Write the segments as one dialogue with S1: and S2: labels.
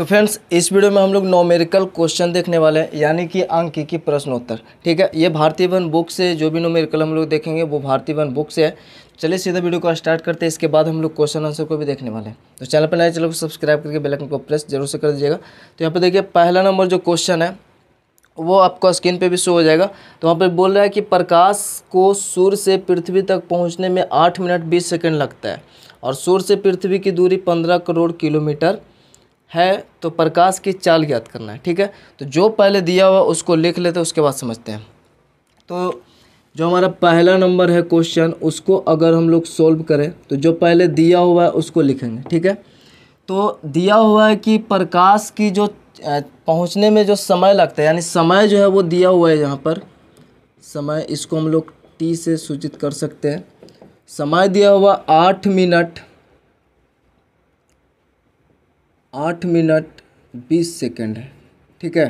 S1: तो फ्रेंड्स इस वीडियो में हम लोग नोमेरिकल क्वेश्चन देखने वाले हैं यानी कि अंक की प्रश्नोत्तर ठीक है ये भारतीय वन बुक से जो भी नोमेरिकल हम लोग देखेंगे वो भारतीय वन बुक से है चलिए सीधा वीडियो को स्टार्ट करते हैं इसके बाद हम लोग क्वेश्चन आंसर को भी देखने वाले हैं तो चैनल पर नए चैनल को सब्सक्राइब करके बेलकन को प्रेस जरूर से कर दीजिएगा तो यहाँ पर देखिए पहला नंबर जो क्वेश्चन है वो आपको स्क्रीन पर भी शो हो जाएगा तो वहाँ पर बोल रहा है कि प्रकाश को सूर्य से पृथ्वी तक पहुँचने में आठ मिनट बीस सेकेंड लगता है और सूर्य से पृथ्वी की दूरी पंद्रह करोड़ किलोमीटर है तो प्रकाश की चाल ज्ञात करना है ठीक है तो जो पहले दिया हुआ उसको लिख लेते हैं उसके बाद समझते हैं तो जो हमारा पहला नंबर है क्वेश्चन उसको अगर हम लोग सोल्व करें तो जो पहले दिया हुआ है उसको लिखेंगे ठीक है तो दिया हुआ है कि प्रकाश की जो पहुंचने में जो समय लगता है यानी समय जो है वो दिया हुआ है यहाँ पर समय इसको हम लोग टी से सूचित कर सकते हैं समय दिया हुआ आठ मिनट आठ मिनट बीस सेकेंड है ठीक है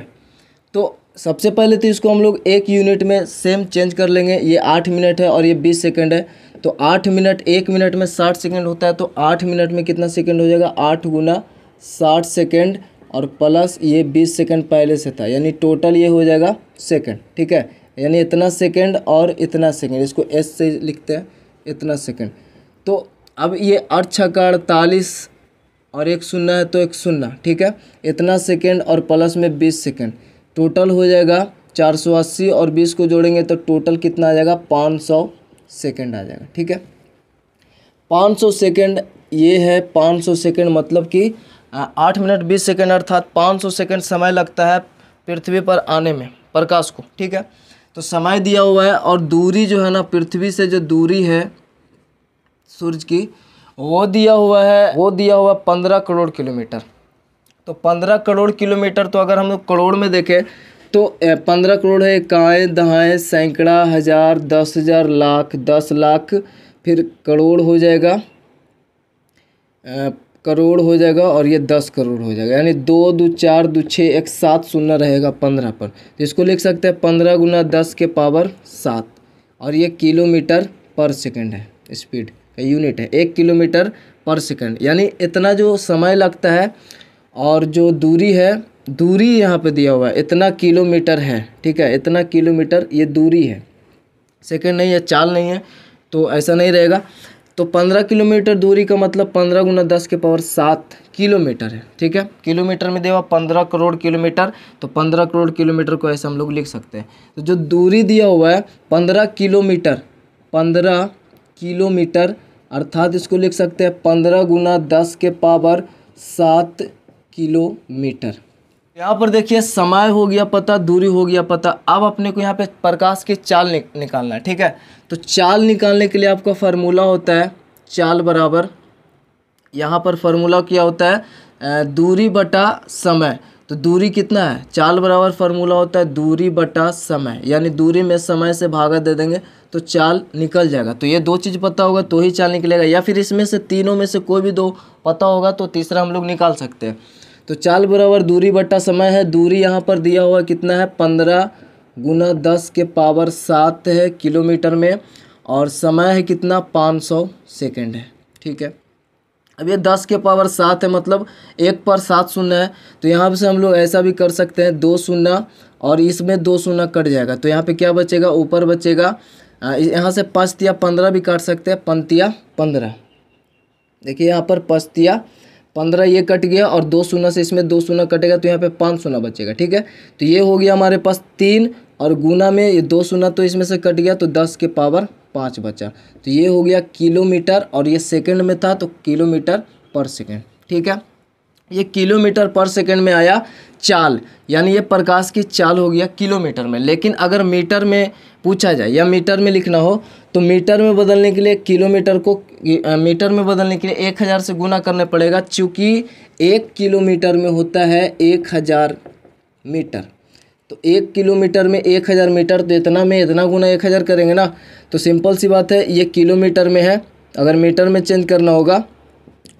S1: तो सबसे पहले तो इसको हम लोग एक यूनिट में सेम चेंज कर लेंगे ये आठ मिनट है और ये बीस सेकेंड है तो आठ मिनट एक मिनट में साठ सेकेंड होता है तो आठ मिनट में कितना सेकेंड हो जाएगा आठ गुना साठ सेकेंड और प्लस ये बीस सेकेंड पहले से था यानी टोटल ये हो जाएगा सेकेंड ठीक है यानी इतना सेकेंड और इतना सेकेंड इसको एस से लिखते हैं इतना सेकेंड तो अब ये अक्षकार अड़तालीस और एक शून्य है तो एक शून्य ठीक है इतना सेकेंड और प्लस में बीस सेकेंड टोटल हो जाएगा चार सौ अस्सी और बीस को जोड़ेंगे तो टोटल कितना आ जाएगा पाँच सौ सेकेंड आ जाएगा ठीक है पाँच सौ सेकेंड ये है पाँच सौ सेकेंड मतलब कि आठ मिनट बीस सेकेंड अर्थात पाँच सौ सेकेंड समय लगता है पृथ्वी पर आने में प्रकाश को ठीक है तो समय दिया हुआ है और दूरी जो है ना पृथ्वी से जो दूरी है सूर्य की वो दिया हुआ है वो दिया हुआ पंद्रह करोड़ किलोमीटर तो पंद्रह करोड़ किलोमीटर तो अगर हम लोग करोड़ में देखें तो पंद्रह करोड़ है इकाएँ दहाएँ सैकड़ा हज़ार दस हज़ार लाख दस लाख फिर करोड़ हो जाएगा करोड़ हो जाएगा और ये दस करोड़ हो जाएगा यानी दो दो चार दो छः एक सात शून्य रहेगा पंद्रह पर तो इसको लिख सकते हैं पंद्रह गुना दस के पावर सात और ये किलोमीटर पर सेकेंड है स्पीड यूनिट है एक किलोमीटर पर सेकंड यानी इतना जो समय लगता है और जो दूरी है दूरी यहाँ पे दिया हुआ है इतना किलोमीटर है ठीक है इतना किलोमीटर ये दूरी है सेकंड नहीं है चाल नहीं है तो ऐसा नहीं रहेगा तो पंद्रह किलोमीटर दूरी का मतलब पंद्रह गुना दस के पावर सात किलोमीटर है ठीक है किलोमीटर में देवा पंद्रह करोड़ किलोमीटर तो पंद्रह करोड़ किलोमीटर को ऐसे हम लोग लिख सकते हैं तो जो दूरी दिया हुआ है पंद्रह किलोमीटर पंद्रह किलोमीटर अर्थात इसको लिख सकते हैं पंद्रह गुना दस के पावर सात किलोमीटर यहाँ पर देखिए समय हो गया पता दूरी हो गया पता अब अपने को यहाँ पे प्रकाश की चाल नि, निकालना है ठीक है तो चाल निकालने के लिए आपका फार्मूला होता है चाल बराबर यहाँ पर फार्मूला क्या होता है दूरी बटा समय तो दूरी कितना है चाल बराबर फार्मूला होता है दूरी बटा समय यानी दूरी में समय से भागा दे देंगे तो चाल निकल जाएगा तो ये दो चीज़ पता होगा तो ही चाल निकलेगा या फिर इसमें से तीनों में से कोई भी दो पता होगा तो तीसरा हम लोग निकाल सकते हैं तो चाल बराबर दूरी बट्टा समय है दूरी यहाँ पर दिया हुआ कितना है पंद्रह गुना दस के पावर सात है किलोमीटर में और समय है कितना पाँच सौ सेकेंड है ठीक है अब ये दस के पावर सात है मतलब एक पर सात शून्य है तो यहाँ से हम लोग ऐसा भी कर सकते हैं दो शून्य और इसमें दो शून्य कट जाएगा तो यहाँ पे क्या बचेगा ऊपर बचेगा हाँ, यहाँ से पस्तिया पंद्रह भी काट सकते हैं पंतिया पंद्रह देखिए यहाँ पर पस्तिया पंद्रह ये कट गया और दो सोना से इसमें दो सोना कटेगा तो यहाँ पे पाँच सोना बचेगा ठीक है तो ये हो गया हमारे पास तीन और गुना में ये दो सोना तो इसमें से कट गया तो दस के पावर पाँच बचा तो ये हो गया किलोमीटर और ये सेकेंड में था तो किलोमीटर पर सेकेंड ठीक है ये किलोमीटर पर सेकेंड में आया चाल यानी ये प्रकाश की चाल हो गया किलोमीटर में लेकिन अगर मीटर में पूछा जाए या मीटर में लिखना हो तो मीटर में बदलने के लिए किलोमीटर को मीटर में बदलने के लिए एक हज़ार से गुना करने पड़ेगा चूँकि एक किलोमीटर में होता है एक हज़ार मीटर तो एक किलोमीटर में एक हज़ार मीटर तो इतना में इतना गुना एक हज़ार करेंगे ना तो सिंपल सी बात है ये किलोमीटर में है अगर मीटर में चेंज करना होगा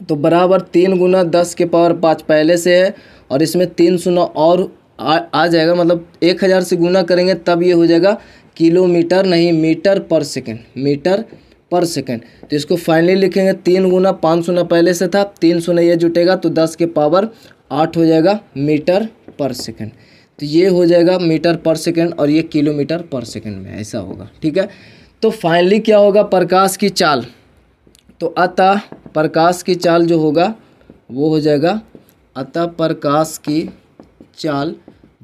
S1: तो बराबर तीन गुना दस के पावर पाँच पहले से है और इसमें तीन सुना और आ, आ जाएगा मतलब एक हज़ार से गुना करेंगे तब ये हो जाएगा किलोमीटर नहीं metre per second meter per second तो इसको फाइनली लिखेंगे तीन गुना पाँच सौ ना पहले से था तीन सौ ना ये जुटेगा तो दस के पावर आठ हो जाएगा मीटर पर सेकेंड तो ये हो जाएगा मीटर पर सेकेंड और ये किलोमीटर पर सेकेंड में ऐसा होगा ठीक है तो फाइनली क्या होगा प्रकाश की चाल तो अतः प्रकाश की चाल जो होगा वो हो जाएगा अतः प्रकाश की चाल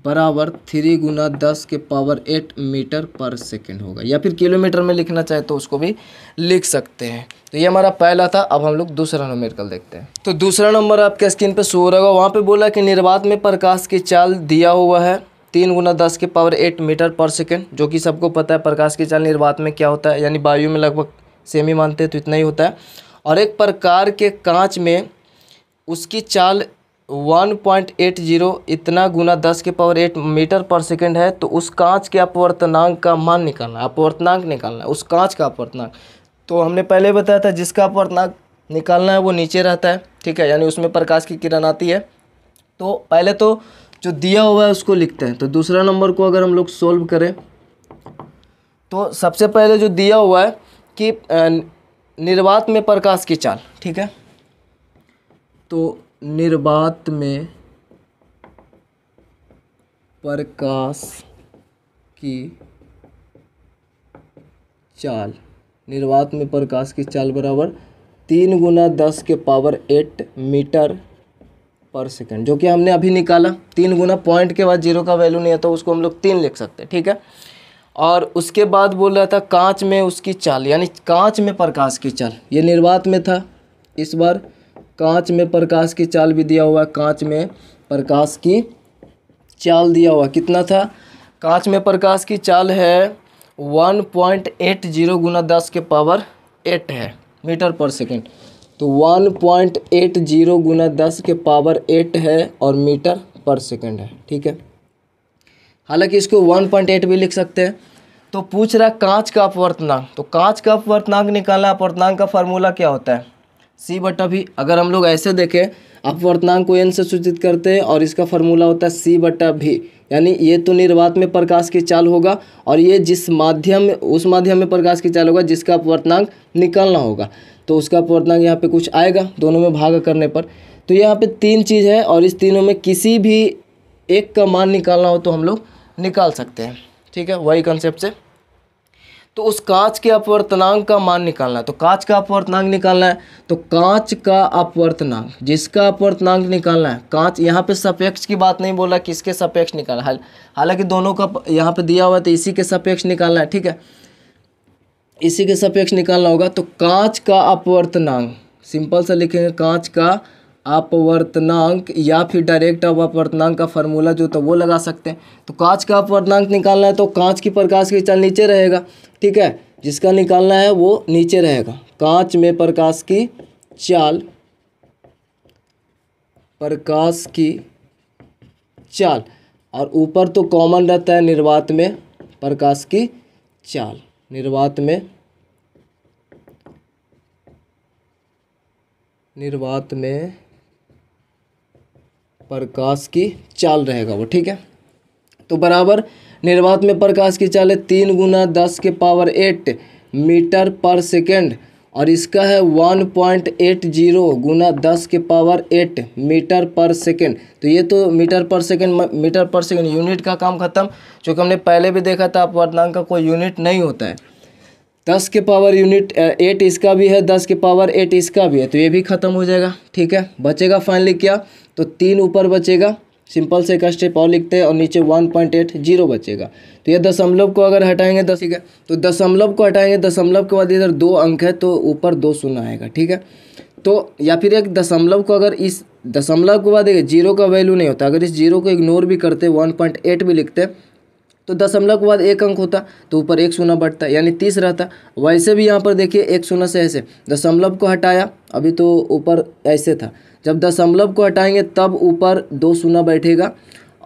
S1: बराबर थ्री गुना दस के power eight meter per second होगा या फिर किलोमीटर में लिखना चाहे तो उसको भी लिख सकते हैं तो ये हमारा पहला था अब हम लोग दूसरा नंबर कल देखते हैं तो दूसरा नंबर आपके स्क्रीन पर शो होगा वहाँ पर बोला कि निर्वात में प्रकाश की चाल दिया हुआ है तीन गुना दस के power eight meter per second जो कि सबको पता है प्रकाश की चाल निर्वात में क्या होता है यानी वायु में लगभग सेम ही मानते हैं तो इतना ही होता है और एक प्रकार के कांच में उसकी चाल 1.80 इतना गुना दस के power eight meter per second है तो उस कांच के अपवर्तनांक का मान निकालना है अपवर्तनांक निकालना है उस कांच का अपवर्तनांक तो हमने पहले बताया था जिसका अपवर्तनांक निकालना है वो नीचे रहता है ठीक है यानी उसमें प्रकाश की किरण आती है तो पहले तो जो दिया हुआ है उसको लिखते हैं तो दूसरा नंबर को अगर हम लोग सोल्व करें तो सबसे पहले जो दिया हुआ है कि निर्वात में प्रकाश की चाल ठीक है तो निर्वात में प्रकाश की चाल निर्वात में प्रकाश की चाल बराबर तीन गुना दस के power eight meter per second जो कि हमने अभी निकाला तीन गुना पॉइंट के बाद जीरो का वैल्यू नहीं आता तो उसको हम लोग तीन लिख सकते हैं ठीक है और उसके बाद बोल रहा था कांच में उसकी चाल यानी कांच में प्रकाश की चाल ये निर्वात में था इस बार कांच में प्रकाश की चाल भी दिया हुआ है कांच में प्रकाश की चाल दिया हुआ कितना था कांच में प्रकाश की चाल है वन पॉइंट एट जीरो गुना दस के पावर एट है मीटर पर सेकेंड तो वन पॉइंट एट जीरो गुना दस के पावर एट है और मीटर पर सेकेंड है ठीक है हालांकि इसको वन पॉइंट एट भी लिख सकते हैं तो पूछ रहा है कांच का अपवर्तनांक तो कांच का अपवर्तनांक निकालना अपवर्तनांक का फार्मूला क्या होता है सी बटा भी अगर हम लोग ऐसे देखें अपवर्तनांक को एन से सूचित करते हैं और इसका फॉर्मूला होता है सी बटा भी यानी ये तो निर्वात में प्रकाश की चाल होगा और ये जिस माध्यम उस माध्यम में प्रकाश की चाल होगा जिसका अपवर्तनांक निकालना होगा तो उसका अपवर्तनांक यहाँ पे कुछ आएगा दोनों में भाग करने पर तो यहाँ पे तीन चीज़ है और इस तीनों में किसी भी एक का मान निकालना हो तो हम लोग निकाल सकते हैं ठीक है वही कंसेप्ट से तो उस कांच के अपवर्तनांक का मान निकालना है तो कांच का अपवर्तनांक निकालना है तो कांच का अपवर्तनांक जिसका अपवर्तनांक निकालना है कांच यहाँ पे सापेक्ष की बात नहीं बोला किसके सापेक्ष निकालना है हालांकि दोनों का यहाँ पे दिया हुआ है तो इसी के सापेक्ष निकालना है ठीक है इसी के सापेक्ष निकालना होगा तो कांच का अपवर्तनांक सिंपल सा लिखेंगे कांच का अपवर्तनांक या फिर डायरेक्ट अपवर्तनांक का फार्मूला जो तो वो लगा सकते हैं तो कांच का अपवर्तनांक निकालना है तो कांच की प्रकाश की चाल नीचे रहेगा ठीक है जिसका निकालना है वो नीचे रहेगा कांच में प्रकाश की चाल प्रकाश की चाल और ऊपर तो कॉमन रहता है निर्वात में प्रकाश की चाल निर्वात में निर्वात में प्रकाश की चाल रहेगा वो ठीक है तो बराबर निर्वात में प्रकाश की चाल है तीन गुना दस के power eight meter per second और इसका है वन पॉइंट एट जीरो गुना दस के power eight meter per second तो ये तो meter per second meter per second unit का काम खत्म चूँकि हमने पहले भी देखा था अपवर्तनांक का कोई यूनिट नहीं होता है दस के पावर यूनिट एट इसका भी है दस के पावर एट इसका भी है तो ये भी ख़त्म हो जाएगा ठीक है बचेगा फाइनली क्या तो तीन ऊपर बचेगा सिंपल से एक स्टेप और लिखते हैं और नीचे वन पॉइंट एट जीरो बचेगा तो ये दशमलव को अगर हटाएंगे दस ठीक है तो दशमलव को हटाएंगे दशमलव के बाद इधर दो अंक है तो ऊपर दो शून्य आएगा ठीक है तो या फिर एक दशमलव को अगर इस दशमलव के बाद देखिए जीरो का वैल्यू नहीं होता अगर इस जीरो को इग्नोर भी करते वन पॉइंट एट भी लिखते तो दशमलव के बाद एक अंक होता तो ऊपर एक सोना बढ़ता यानी तीस रहता वैसे भी यहाँ पर देखिए एक सोना से ऐसे दशमलव को हटाया अभी तो ऊपर ऐसे था जब दशमलव को हटाएंगे तब ऊपर दो सोना बैठेगा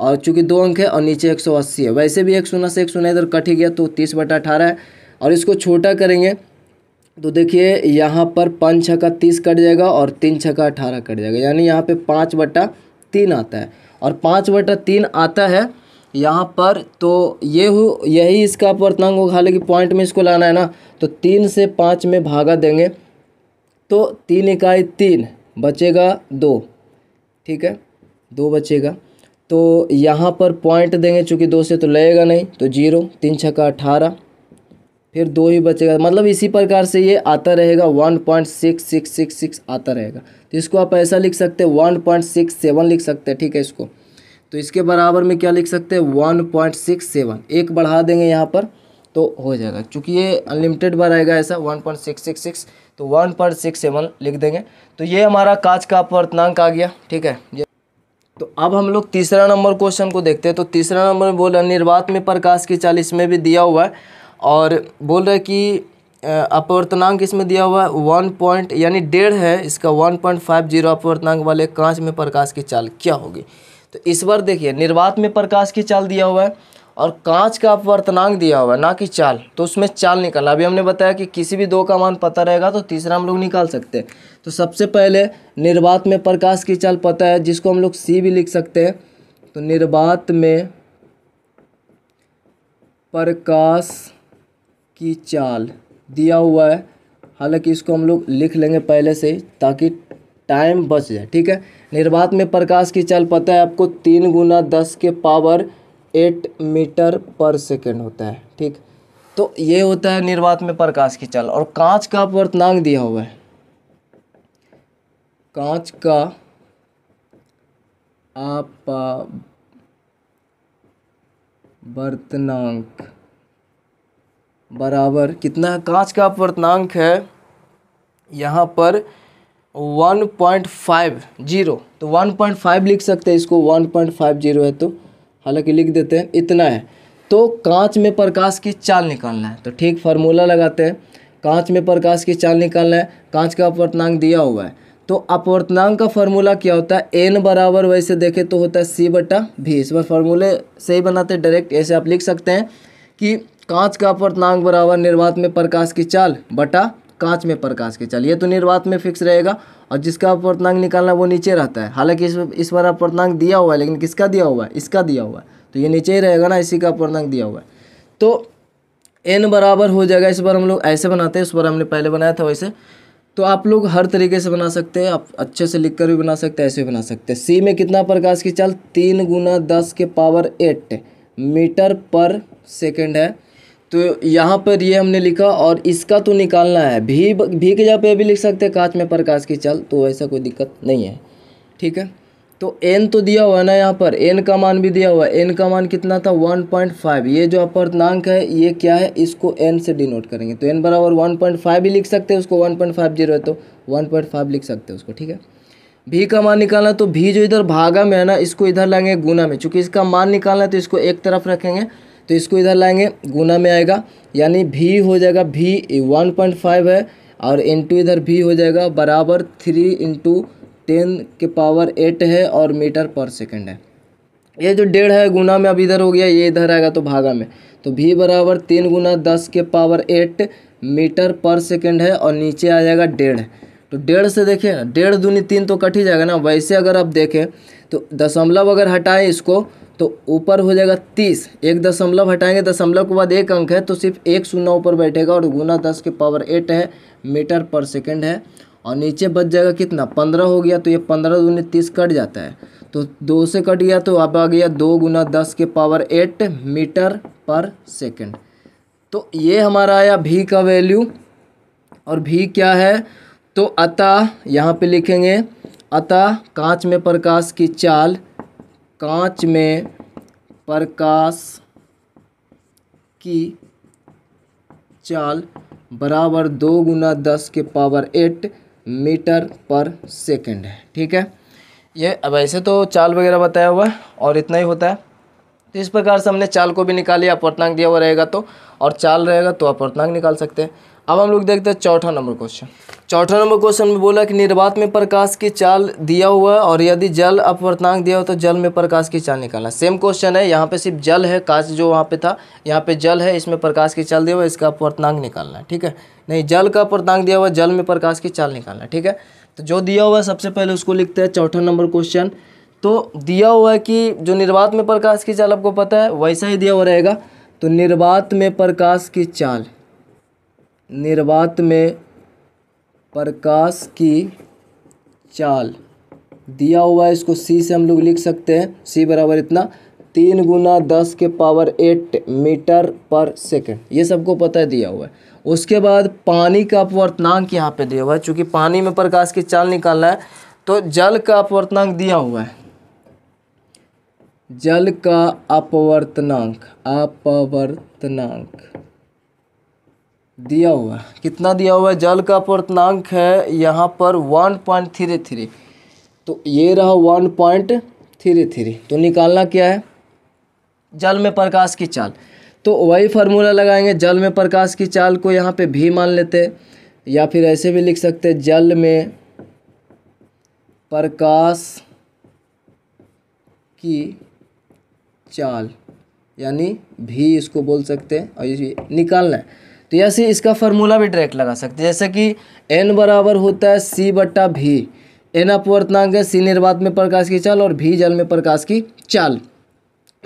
S1: और चूंकि दो अंक है और नीचे एक सौ अस्सी है वैसे भी एक सोना से एक सोना इधर कट ही गया तो तीस बटा अठारह है और इसको छोटा करेंगे तो देखिए यहाँ पर पाँच छः का तीस कट जाएगा और तीन छः का अठारह कट जाएगा यानी यहाँ पर पाँच बटा तीन आता है और पाँच बटा तीन आता है यहाँ पर तो ये हो यही इसका पूर्णांक होगा हालांकि पॉइंट में इसको लाना है ना तो तीन से पाँच में भागा देंगे तो तीन इकाई तीन बचेगा दो ठीक है दो बचेगा तो यहाँ पर पॉइंट देंगे चूँकि दो से तो लगेगा नहीं तो जीरो तीन छक्का अठारह फिर दो ही बचेगा मतलब इसी प्रकार से ये आता रहेगा one point six six six six आता रहेगा तो इसको आप ऐसा लिख सकते हैं वन पॉइंट सिक्स सेवन लिख सकते हैं ठीक है इसको तो इसके बराबर में क्या लिख सकते हैं वन पॉइंट सिक्स सेवन एक बढ़ा देंगे यहाँ पर तो हो जाएगा क्योंकि ये अनलिमिटेड बार आएगा ऐसा one point six six six तो वन पॉइंट सिक्स सेवन लिख देंगे तो ये हमारा कांच का अपवर्तनांक आ गया ठीक है ये तो अब हम लोग तीसरा नंबर क्वेश्चन को देखते हैं तो तीसरा नंबर में बोल निर्वात में प्रकाश की चाल इसमें भी दिया हुआ है और बोल रहे कि अपवर्तनांक इसमें दिया हुआ है वन पॉइंट यानी डेढ़ है इसका वन पॉइंट फाइव जीरो अपवर्तनांक वाले कांच में प्रकाश की चाल क्या होगी तो इस बार देखिए निर्वात में प्रकाश की चाल दिया हुआ है और कांच का अपवर्तनांक दिया हुआ है ना कि चाल तो उसमें चाल निकालना अभी हमने बताया कि किसी भी दो का मान पता रहेगा तो तीसरा हम लोग निकाल सकते हैं तो सबसे पहले निर्वात में प्रकाश की चाल पता है जिसको हम लोग सी भी लिख सकते हैं तो निर्वात में प्रकाश की चाल दिया हुआ है हालांकि इसको हम लोग लिख लेंगे पहले से ताकि टाइम बच जाए ठीक है निर्वात में प्रकाश की चल पता है आपको तीन गुना दस के power eight meter per second होता है ठीक तो ये होता है निर्वात में प्रकाश की चल और कांच का वर्तनांग दिया हुआ है कांच का आप वर्तनांक बराबर कितना कांच का वर्तनांक है यहाँ पर वन पॉइंट फाइव जीरो तो वन पॉइंट फाइव लिख सकते हैं इसको वन पॉइंट फाइव जीरो है तो हालांकि लिख देते हैं इतना है तो कांच में प्रकाश की चाल निकालना है तो ठीक फार्मूला लगाते हैं कांच में प्रकाश की चाल निकालना है कांच का अपवर्तनांक दिया हुआ है तो अपवर्तनांक का फार्मूला क्या होता है एन बराबर वैसे देखें तो होता है सी बटा भी इस बार फार्मूले सही बनाते हैं डायरेक्ट ऐसे आप लिख सकते हैं कि कांच का अपवर्तनांक बराबर निर्वात में प्रकाश की चाल बटा कांच में प्रकाश के चल ये तो निर्वात में फिक्स रहेगा और जिसका अपवर्तनांक निकालना वो नीचे रहता है हालांकि इस इस बार अपवर्तनांक दिया हुआ है लेकिन किसका दिया हुआ है इसका दिया हुआ है तो ये नीचे ही रहेगा ना इसी का अपवर्तनांक दिया हुआ है तो एन बराबर हो जाएगा इस बार हम लोग ऐसे बनाते हैं उस बार हमने पहले बनाया था वैसे तो आप लोग हर तरीके से बना सकते हैं आप अच्छे से लिख कर भी बना सकते हैं ऐसे भी बना सकते हैं सी में कितना प्रकाश की चल तीन गुना दस के power eight meter per second है तो यहाँ पर ये हमने लिखा और इसका तो निकालना है भी भी के जगह पे भी लिख सकते हैं कांच में प्रकाश की चल तो ऐसा कोई दिक्कत नहीं है ठीक है तो एन तो दिया हुआ है ना यहाँ पर एन का मान भी दिया हुआ है एन का मान कितना था वन पॉइंट फाइव ये जो अपर्णांक है ये क्या है इसको एन से डिनोट करेंगे तो एन बराबर वन पॉइंट फाइव ही लिख सकते हैं उसको वन पॉइंट फाइव जीरो है तो वन पॉइंट फाइव लिख सकते हैं उसको ठीक है भी का मान निकालना तो भी जो इधर भागा में है ना इसको इधर लाएंगे गुना में चूँकि इसका मान निकालना है तो इसको एक तरफ रखेंगे तो इसको इधर लाएंगे गुना में आएगा यानी भी हो जाएगा भी वन पॉइंट फाइव है और इन इधर भी हो जाएगा बराबर थ्री इंटू टेन के पावर एट है और मीटर पर सेकेंड है ये जो डेढ़ है गुना में अब इधर हो गया ये इधर आएगा तो भागा में तो भी बराबर तीन गुना दस के power eight meter per second है और नीचे आ जाएगा डेढ़ तो डेढ़ से देखें डेढ़ दूनी तीन तो कट ही जाएगा ना वैसे अगर आप देखें तो दशमलव अगर हटाएं इसको तो ऊपर हो जाएगा तीस एक दशमलव हटाएंगे दशमलव के बाद एक अंक है तो सिर्फ एक शून्य ऊपर बैठेगा और गुना दस के पावर एट है मीटर पर सेकंड है और नीचे बच जाएगा कितना पंद्रह हो गया तो ये पंद्रह दूनी तीस कट जाता है तो दो से कट गया तो अब आ गया दो गुना दस के power eight meter per second तो ये हमारा आया भी का वैल्यू और भी क्या है तो अतः यहाँ पर लिखेंगे अतः कांच में प्रकाश की चाल कांच में प्रकाश की चाल बराबर दो गुना दस के power eight meter per second है ठीक है ये ऐसे तो चाल वगैरह बताया हुआ है और इतना ही होता है तो इस प्रकार से हमने चाल को भी निकालिया अपवर्तनांक दिया हुआ रहेगा तो और चाल रहेगा तो अपवर्तनांक निकाल सकते हैं अब हम लोग देखते हैं चौथा नंबर क्वेश्चन चौथा नंबर क्वेश्चन में बोला कि निर्वात में प्रकाश की चाल दिया हुआ है और यदि जल अपवर्तनांक दिया हो तो जल में प्रकाश की चाल निकालना सेम क्वेश्चन है यहाँ पे सिर्फ जल है काच जो वहाँ पे था यहाँ पे जल है इसमें प्रकाश की चाल दिया हुआ है इसका अपवर्तनांक निकालना है ठीक है नहीं जल का अपवर्तनांक दिया हुआ जल में प्रकाश की चाल निकालना ठीक है तो जो दिया हुआ है सबसे पहले उसको लिखते हैं चौथा नंबर क्वेश्चन तो दिया हुआ है कि जो निर्वात में प्रकाश की चाल आपको पता है वैसा ही दिया हुआ रहेगा तो निर्वात में प्रकाश की चाल निर्वात में प्रकाश की चाल दिया हुआ है इसको सी से हम लोग लिख सकते हैं सी बराबर इतना तीन गुना दस के power eight meter per second ये सबको पता है दिया हुआ है उसके बाद पानी का अपवर्तनांक यहाँ पे दिया हुआ है चूँकि पानी में प्रकाश की चाल निकालना है तो जल का अपवर्तनांक दिया हुआ है जल का अपवर्तनांक अपवर्तनांक दिया हुआ है कितना दिया हुआ है जल का अपवर्तनांक है यहाँ पर वन पॉइंट थ्री थ्री तो ये रहा वन पॉइंट थ्री थ्री तो निकालना क्या है जल में प्रकाश की चाल तो वही फार्मूला लगाएंगे जल में प्रकाश की चाल को यहाँ पे भी मान लेते या फिर ऐसे भी लिख सकते जल में प्रकाश की चाल यानी भी इसको बोल सकते हैं और ये निकालना है तो ऐसे इसका फार्मूला भी डायरेक्ट लगा सकते हैं जैसे कि एन बराबर होता है सी बट्टा भी एन अपवर्तनांक है सी निर्वात में प्रकाश की चाल और भी जल में प्रकाश की चाल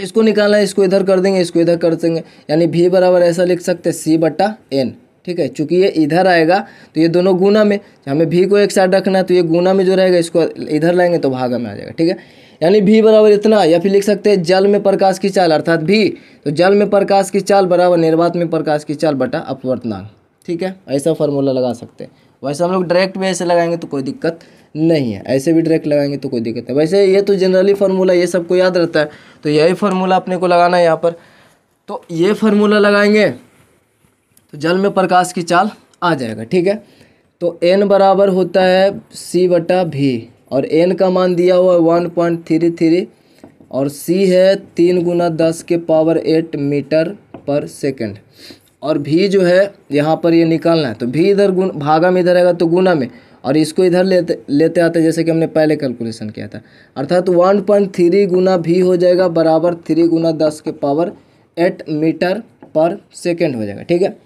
S1: इसको निकालना है इसको इधर कर देंगे इसको इधर कर देंगे यानी भी बराबर ऐसा लिख सकते हैं सी बट्टा एन ठीक है चूंकि ये इधर आएगा तो ये दोनों गुना में हमें भी को एक साइड रखना है तो ये गुना में जो रहेगा इसको इधर लाएंगे तो भागा में आ जाएगा ठीक है यानी भी बराबर इतना या फिर लिख सकते हैं जल में प्रकाश की चाल अर्थात भी तो जल में प्रकाश की चाल बराबर निर्वात में प्रकाश की चाल बटा अपवर्तनांक ठीक है ऐसा फार्मूला लगा सकते हैं वैसे हम लोग डायरेक्ट भी ऐसे लगाएंगे तो कोई दिक्कत नहीं है ऐसे भी डायरेक्ट लगाएंगे तो कोई दिक्कत नहीं वैसे ये तो जनरली फार्मूला ये सबको याद रहता है तो यही फार्मूला अपने को लगाना है यहाँ पर तो ये फार्मूला लगाएंगे तो जल में प्रकाश की चाल आ जाएगा ठीक है तो एन बराबर होता है सी बटा भी और एन का मान दिया हुआ है वन पॉइंट थ्री थ्री और सी है तीन गुना दस के power eight meter per second और भी जो है यहाँ पर ये निकालना है तो भी इधर गुण भागा में इधर आएगा तो गुना में और इसको इधर लेते लेते आते जैसे कि हमने पहले कैलकुलेशन किया था अर्थात वन पॉइंट थ्री गुना भी हो जाएगा बराबर थ्री गुना दस के power eight meter per second हो जाएगा ठीक है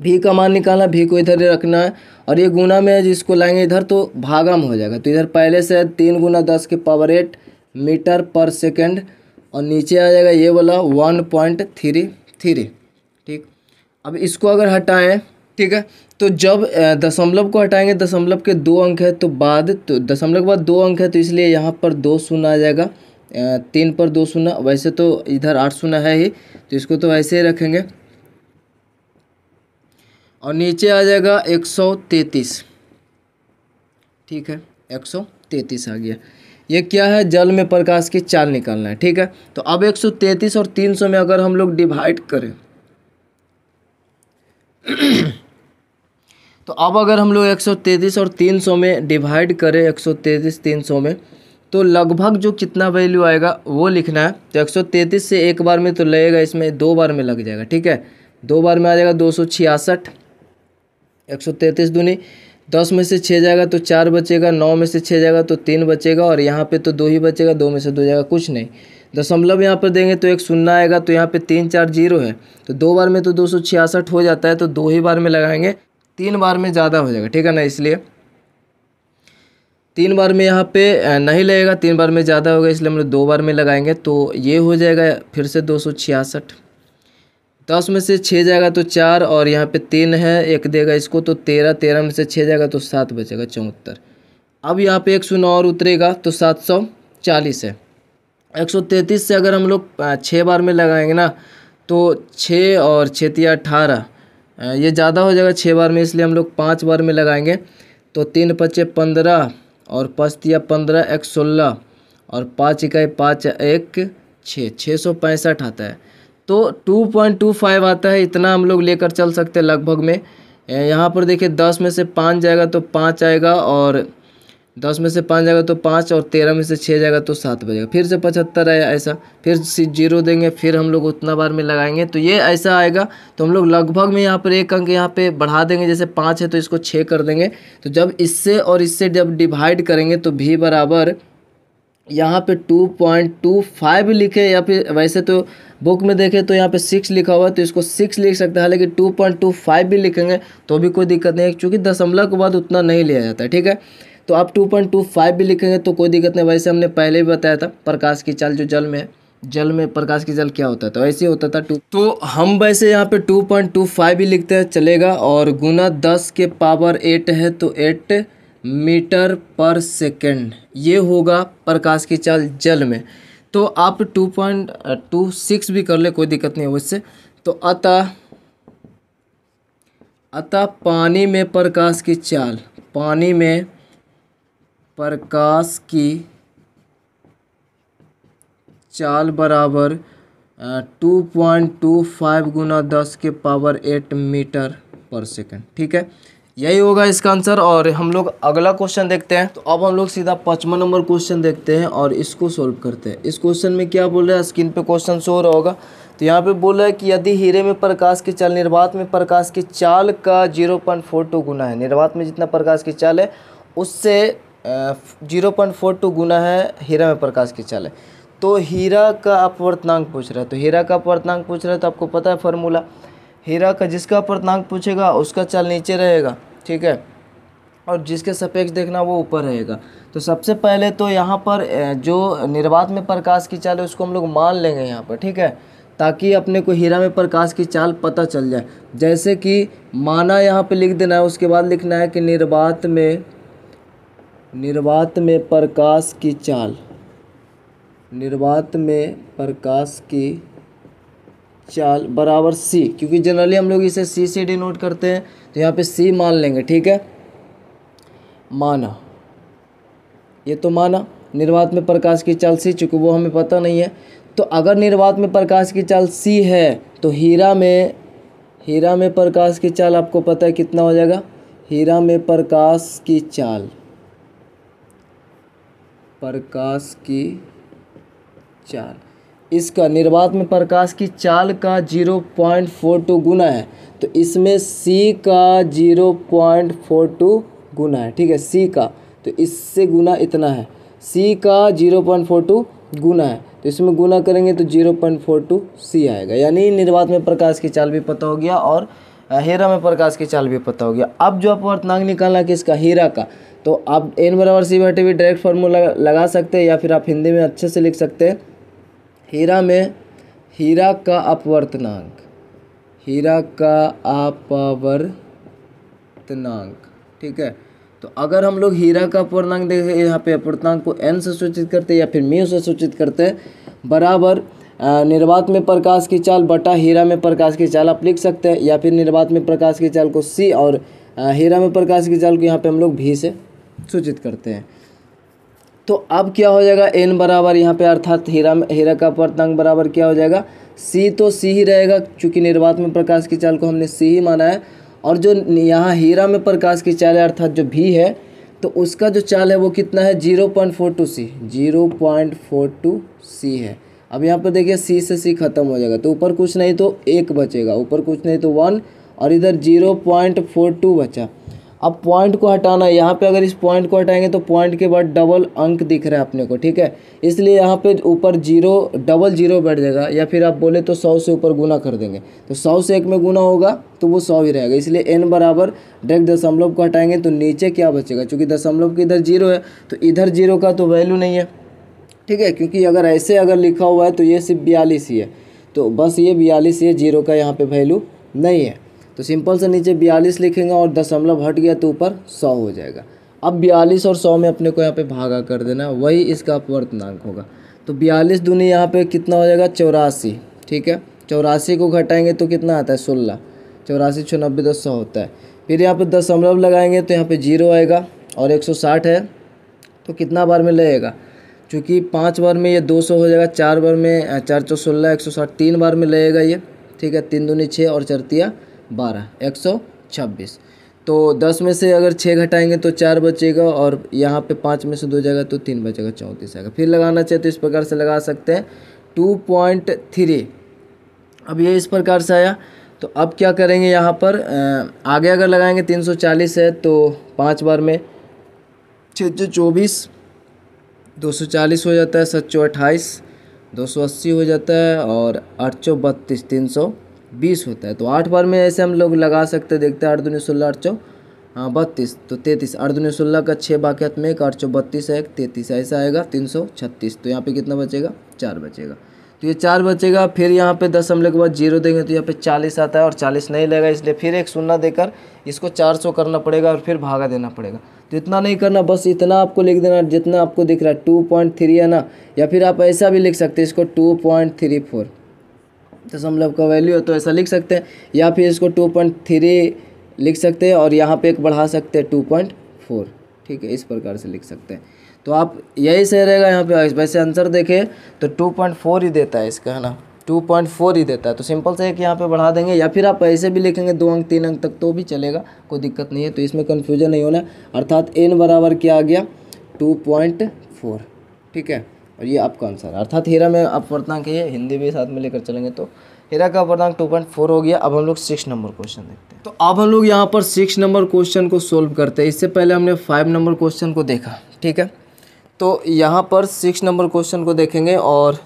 S1: भी का मान निकालना भी को इधर रखना है और ये गुना में जिसको लाएंगे इधर तो भागम हो जाएगा तो इधर पहले से तीन गुना दस के power eight meter per second और नीचे आ जाएगा ये वाला वन पॉइंट थ्री थ्री ठीक अब इसको अगर हटाएं ठीक है तो जब दशमलव को हटाएंगे दशमलव के दो अंक है तो बाद तो दशमलव के बाद दो अंक है तो इसलिए यहाँ पर दो शून्य आ जाएगा तीन पर दो शून्य वैसे तो इधर आठ शून्य है ही तो इसको तो वैसे ही रखेंगे और नीचे आ जाएगा एक सौ तैंतीस ठीक है एक सौ तैंतीस आ गया ये क्या है जल में प्रकाश की चाल निकालना है ठीक है तो अब एक सौ तैंतीस और तीन सौ में अगर हम लोग डिवाइड करें तो अब अगर हम लोग एक सौ तैतीस और तीन सौ में डिवाइड करें एक सौ तीन सौ में तो लगभग जो कितना वैल्यू आएगा वो लिखना है तो एक सौ तैतीस से एक बार में तो लगेगा इसमें दो बार में लग जाएगा ठीक है दो बार में आ जाएगा दो सौ छियासठ एक सौ तैंतीस दूनी दस में से छः जाएगा तो चार बचेगा नौ में से छः जाएगा तो तीन बचेगा और यहाँ पे तो दो ही बचेगा दो में से दो जाएगा कुछ नहीं दशमलव यहाँ पर देंगे तो एक शून्य आएगा तो यहाँ पे तीन चार जीरो है तो दो बार में तो दो सौ छियासठ हो जाता है तो दो ही बार में लगाएंगे तीन बार में ज़्यादा हो जाएगा ठीक है ना इसलिए तीन बार में यहाँ पे नहीं लगेगा तीन बार में ज़्यादा होगा इसलिए हम लोग दो बार में लगाएंगे तो ये हो जाएगा फिर से दो सौ छियासठ दस तो में से छः जाएगा तो चार और यहाँ पे तीन है एक देगा इसको तो तेरह तेरह में से छः जाएगा तो सात बचेगा चौहत्तर अब यहाँ पे एक सौ नौ और उतरेगा तो सात सौ चालीस है एक सौ तैंतीस से अगर हम लोग छः बार में लगाएंगे ना तो छः और छतिया अठारह ये ज़्यादा हो जाएगा छः बार में इसलिए हम लोग पाँच बार में लगाएंगे तो तीन पच्चे पंद्रह और पस्तिया पंद्रह एक सोलह और पाँच इकाई पाँच एक छः छः सौ पैंसठ आता है तो 2.25 आता है इतना हम लोग लेकर चल सकते हैं लगभग में यहाँ पर देखिए दस में से पाँच जाएगा तो पाँच आएगा और दस में से पाँच जाएगा तो पाँच और तेरह में से छः जाएगा तो सात बजेगा फिर से पचहत्तर आया ऐसा फिर जीरो देंगे फिर हम लोग उतना बार में लगाएंगे तो ये ऐसा आएगा तो हम लोग लगभग में यहाँ पर एक अंक यहाँ पे बढ़ा देंगे जैसे पाँच है तो इसको छः कर देंगे तो जब इससे और इससे जब डिवाइड करेंगे तो भी बराबर यहाँ पे टू पॉइंट टू फाइव लिखे या फिर वैसे तो बुक में देखें तो यहाँ पे सिक्स लिखा हुआ है तो इसको सिक्स लिख सकते हैं हालांकि टू पॉइंट टू फाइव भी लिखेंगे तो भी कोई दिक्कत नहीं है क्योंकि दशमलव के बाद उतना नहीं लिया जाता है ठीक है तो आप टू पॉइंट टू फाइव भी लिखेंगे तो कोई दिक्कत नहीं वैसे हमने पहले भी बताया था प्रकाश की चाल जो जल में है जल में प्रकाश की जल क्या होता था तो ऐसे होता था टू तो हम वैसे यहाँ पे टू पॉइंट टू फाइव भी लिखते हैं चलेगा और गुना दस के पावर एट है तो एट मीटर पर सेकेंड ये होगा प्रकाश की चाल जल में तो आप टू पॉइंट टू सिक्स भी कर ले कोई दिक्कत नहीं हो उससे तो अतः अतः पानी में प्रकाश की चाल पानी में प्रकाश की चाल बराबर टू पॉइंट टू फाइव गुना दस के power eight meter per second ठीक है यही होगा इसका आंसर और हम लोग अगला क्वेश्चन देखते हैं तो अब हम लोग सीधा पाँचवा नंबर क्वेश्चन देखते हैं और इसको सॉल्व करते हैं इस क्वेश्चन में क्या बोल रहे हैं स्क्रीन पे क्वेश्चन शो रहा होगा तो यहाँ पे बोला है कि यदि हीरे में प्रकाश की चाल निर्वात में प्रकाश की चाल का जीरो पॉइंट फोर टू गुना है निर्वात में जितना प्रकाश की चाल है उससे जीरो पॉइंट फोर टू गुना है हीरा में प्रकाश की चाल है तो हीरा का अपवर्तनांक पूछ रहा है तो हीरा का अपवर्तनांक पूछ रहा है तो आपको पता है फॉर्मूला हीरा का जिसका पूर्णांक पूछेगा उसका चाल नीचे रहेगा ठीक है और जिसके सपेक्ष देखना वो ऊपर रहेगा तो सबसे पहले तो यहाँ पर जो निर्वात में प्रकाश की चाल है उसको हम लोग मान लेंगे यहाँ पर ठीक है ताकि अपने को हीरा में प्रकाश की चाल पता चल जाए जैसे कि माना यहाँ पे लिख देना है उसके बाद लिखना है कि निर्वात में निर्वात में प्रकाश की चाल निर्वात में प्रकाश की चाल बराबर सी क्योंकि जनरली हम लोग इसे सी से डिनोट करते हैं तो यहाँ पे सी मान लेंगे ठीक है माना ये तो माना निर्वात में प्रकाश की चाल सी चूँकि वो हमें पता नहीं है तो अगर निर्वात में प्रकाश की चाल सी है तो हीरा में हीरा में प्रकाश की चाल आपको पता है कितना हो जाएगा हीरा में प्रकाश की चाल प्रकाश की चाल इसका निर्वात में प्रकाश की चाल का जीरो पॉइंट फोर टू गुना है तो इसमें सी का जीरो पॉइंट फोर टू गुना है ठीक है सी का तो इससे गुना इतना है सी का जीरो पॉइंट फोर टू गुना है तो इसमें गुना करेंगे तो zero point four two C आएगा यानी निर्वात में प्रकाश की चाल भी पता हो गया और हीरा में प्रकाश की चाल भी पता हो गया अब जो वर्तनांग निकालना किसका हीरा का तो आप एन बराबर सी बटे भी डायरेक्ट फार्मूला लगा सकते हैं या फिर आप हिंदी में अच्छे से लिख सकते हैं हीरा में हीरा का अपवर्तनांक हीरा का अपवर्तनांक ठीक है तो अगर हम लोग हीरा का अपवर्तनांक देखें यहाँ पे अपवर्तनांक को एन से सूचित करते हैं या फिर म्यू से सूचित करते हैं बराबर निर्वात में प्रकाश की चाल बटा हीरा में प्रकाश की चाल आप लिख सकते हैं या फिर निर्वात में प्रकाश की चाल को सी और हीरा में प्रकाश की चाल को यहाँ पे हम लोग भी से सूचित करते हैं तो अब क्या हो जाएगा एन बराबर यहाँ पे अर्थात हीरा हीरा का अपवर्तनांक बराबर क्या हो जाएगा सी तो सी ही रहेगा क्योंकि निर्वात में प्रकाश की चाल को हमने सी ही माना है और जो यहाँ हीरा में प्रकाश की चाल है अर्थात जो भी है तो उसका जो चाल है वो कितना है zero point four two c zero point four two c है अब यहाँ पर देखिए सी से सी खत्म हो जाएगा तो ऊपर कुछ नहीं तो एक बचेगा ऊपर कुछ नहीं तो वन और इधर जीरो पॉइंट फोर टू बचा अब पॉइंट को हटाना है यहाँ पे अगर इस पॉइंट को हटाएंगे तो पॉइंट के बाद डबल अंक दिख रहा है अपने को ठीक है इसलिए यहाँ पे ऊपर जीरो डबल जीरो बैठ जाएगा या फिर आप बोले तो सौ से ऊपर गुना कर देंगे तो सौ से एक में गुना होगा तो वो सौ ही रहेगा इसलिए एन बराबर डायरेक्ट दशमलव को हटाएंगे तो नीचे क्या बचेगा चूँकि दशमलव के इधर जीरो है तो इधर जीरो का तो वैल्यू नहीं है ठीक है क्योंकि अगर ऐसे अगर लिखा हुआ है तो ये सिर्फ बयालीस ही है तो बस ये बयालीस है जीरो का यहाँ पर वैल्यू नहीं है तो सिंपल से नीचे बयालीस लिखेंगे और दशमलव हट गया तो ऊपर सौ हो जाएगा अब बयालीस और सौ में अपने को यहाँ पे भागा कर देना वही इसका अपवर्तनांक होगा तो बयालीस दूनी यहाँ पे कितना हो जाएगा चौरासी ठीक है चौरासी को घटाएंगे तो कितना आता है सोलह चौरासी छः नब्बे दस सौ होता है फिर यहाँ पे दशमलव लगाएंगे तो यहाँ पे जीरो आएगा और एक सौ साठ है तो कितना बार में लगेगा चूँकि पाँच बार में ये दो सौ हो जाएगा चार बार में चार चौ सोलह एक सौ साठ तीन बार में लगेगा ये ठीक है तीन दूनी छः और चरतिया बारह एक सौ छब्बीस तो दस में से अगर छः घटाएंगे तो चार बचेगा और यहाँ पे पाँच में से दो जाएगा तो तीन बचेगा चौंतीस आएगा फिर लगाना चाहिए तो इस प्रकार से लगा सकते हैं टू पॉइंट थ्री अब ये इस प्रकार से आया तो अब क्या करेंगे यहाँ पर आगे अगर लगाएंगे तीन सौ चालीस है तो पाँच बार में छः सौ चौबीस दो सौ चालीस हो जाता है सात सौ अट्ठाईस दो सौ अस्सी हो जाता है और आठ सौ बत्तीस तीन सौ बीस होता है तो आठ बार में ऐसे हम लोग लगा सकते देखते हैं आठ दूनी सोलह आठ चौ हाँ बत्तीस तो तैंतीस आठ दूनी सोलह का छः बाक़्यात में एक आठ चौ बत्तीस है एक तैंतीस ऐसा आएगा तीन सौ छत्तीस तो यहाँ पे कितना बचेगा चार बचेगा तो ये चार बचेगा फिर यहाँ पे दस हमले के बाद जीरो देंगे तो यहाँ पे चालीस आता है और चालीस नहीं लगेगा इसलिए फिर एक शून्य देकर इसको चार सौ करना पड़ेगा और फिर भागा देना पड़ेगा तो इतना नहीं करना बस इतना आपको लिख देना जितना आपको दिख रहा है टू पॉइंट थ्री है ना या फिर आप ऐसा भी लिख सकते हैं इसको टू पॉइंट थ्री फोर दशमलव का वैल्यू है तो ऐसा लिख सकते हैं या फिर इसको टू पॉइंट थ्री लिख सकते हैं और यहाँ पे एक बढ़ा सकते हैं टू पॉइंट फोर ठीक है इस प्रकार से लिख सकते हैं तो आप यही सही रहेगा यहाँ पे वैसे आंसर देखें तो टू पॉइंट फोर ही देता है इसका है ना टू पॉइंट फोर ही देता है तो सिंपल से एक यहाँ पे बढ़ा देंगे या फिर आप ऐसे भी लिखेंगे दो अंक तीन अंक तक तो भी चलेगा कोई दिक्कत नहीं है तो इसमें कन्फ्यूजन नहीं होना अर्थात एन बराबर क्या आ गया टू पॉइंट फोर ठीक है और ये आपका आंसर है अर्थात हीरा में अपवर्तनांक है हिंदी भी साथ में लेकर चलेंगे तो हीरा का अपवर्तनांक टू पॉइंट फोर हो गया अब हम लोग सिक्स नंबर क्वेश्चन देखते हैं तो अब हम लोग यहाँ पर सिक्स नंबर क्वेश्चन को सोल्व करते हैं इससे पहले हमने फाइव नंबर क्वेश्चन को देखा ठीक है तो यहाँ पर सिक्स नंबर क्वेश्चन को देखेंगे और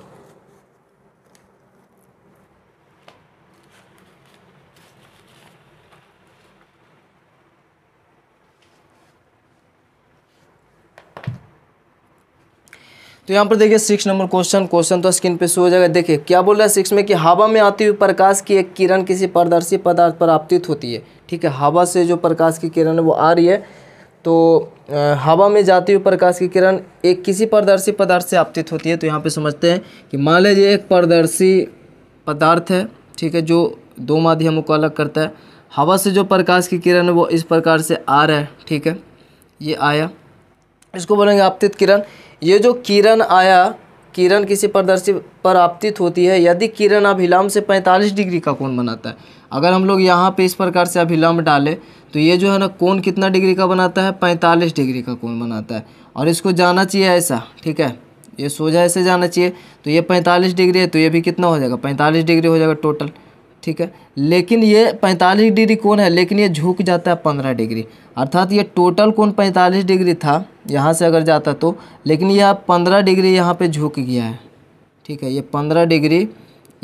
S1: तो यहाँ पर देखिए सिक्स नंबर क्वेश्चन क्वेश्चन तो स्क्रीन पे शो हो जाएगा देखिए क्या बोल रहा है सिक्स में कि हवा में आती हुई प्रकाश की एक किरण किसी पारदर्शी पदार्थ पर आपतित होती है ठीक है हवा से जो प्रकाश की किरण है वो आ रही है तो हवा में जाती हुई प्रकाश की किरण एक किसी पारदर्शी पदार्थ से आपतित होती है तो यहाँ पर समझते हैं कि मान लीजिए एक पारदर्शी पदार्थ है ठीक है जो दो माध्यमों को अलग करता है हवा से जो प्रकाश की किरण है वो इस प्रकार से आ रहा है ठीक है ये आया इसको बोलेंगे आपतित किरण ये जो किरण आया किरण किसी प्रदर्शी पर आपतित होती है यदि किरण अभिलाम से 45 डिग्री का कोण बनाता है अगर हम लोग यहाँ पे इस प्रकार से अभिलाम डालें तो ये जो है ना कोण कितना डिग्री का बनाता है 45 डिग्री का कोण बनाता है और इसको जाना चाहिए ऐसा ठीक है ये सोजा ऐसे जाना चाहिए तो ये पैंतालीस डिग्री है तो ये भी कितना हो जाएगा पैंतालीस डिग्री हो जाएगा टोटल ठीक है लेकिन ये 45 डिग्री कौन है लेकिन ये झुक जाता है 15 डिग्री अर्थात ये टोटल कौन 45 डिग्री था यहाँ से अगर जाता तो लेकिन यह 15 डिग्री यहाँ पे झुक गया है ठीक है ये 15 डिग्री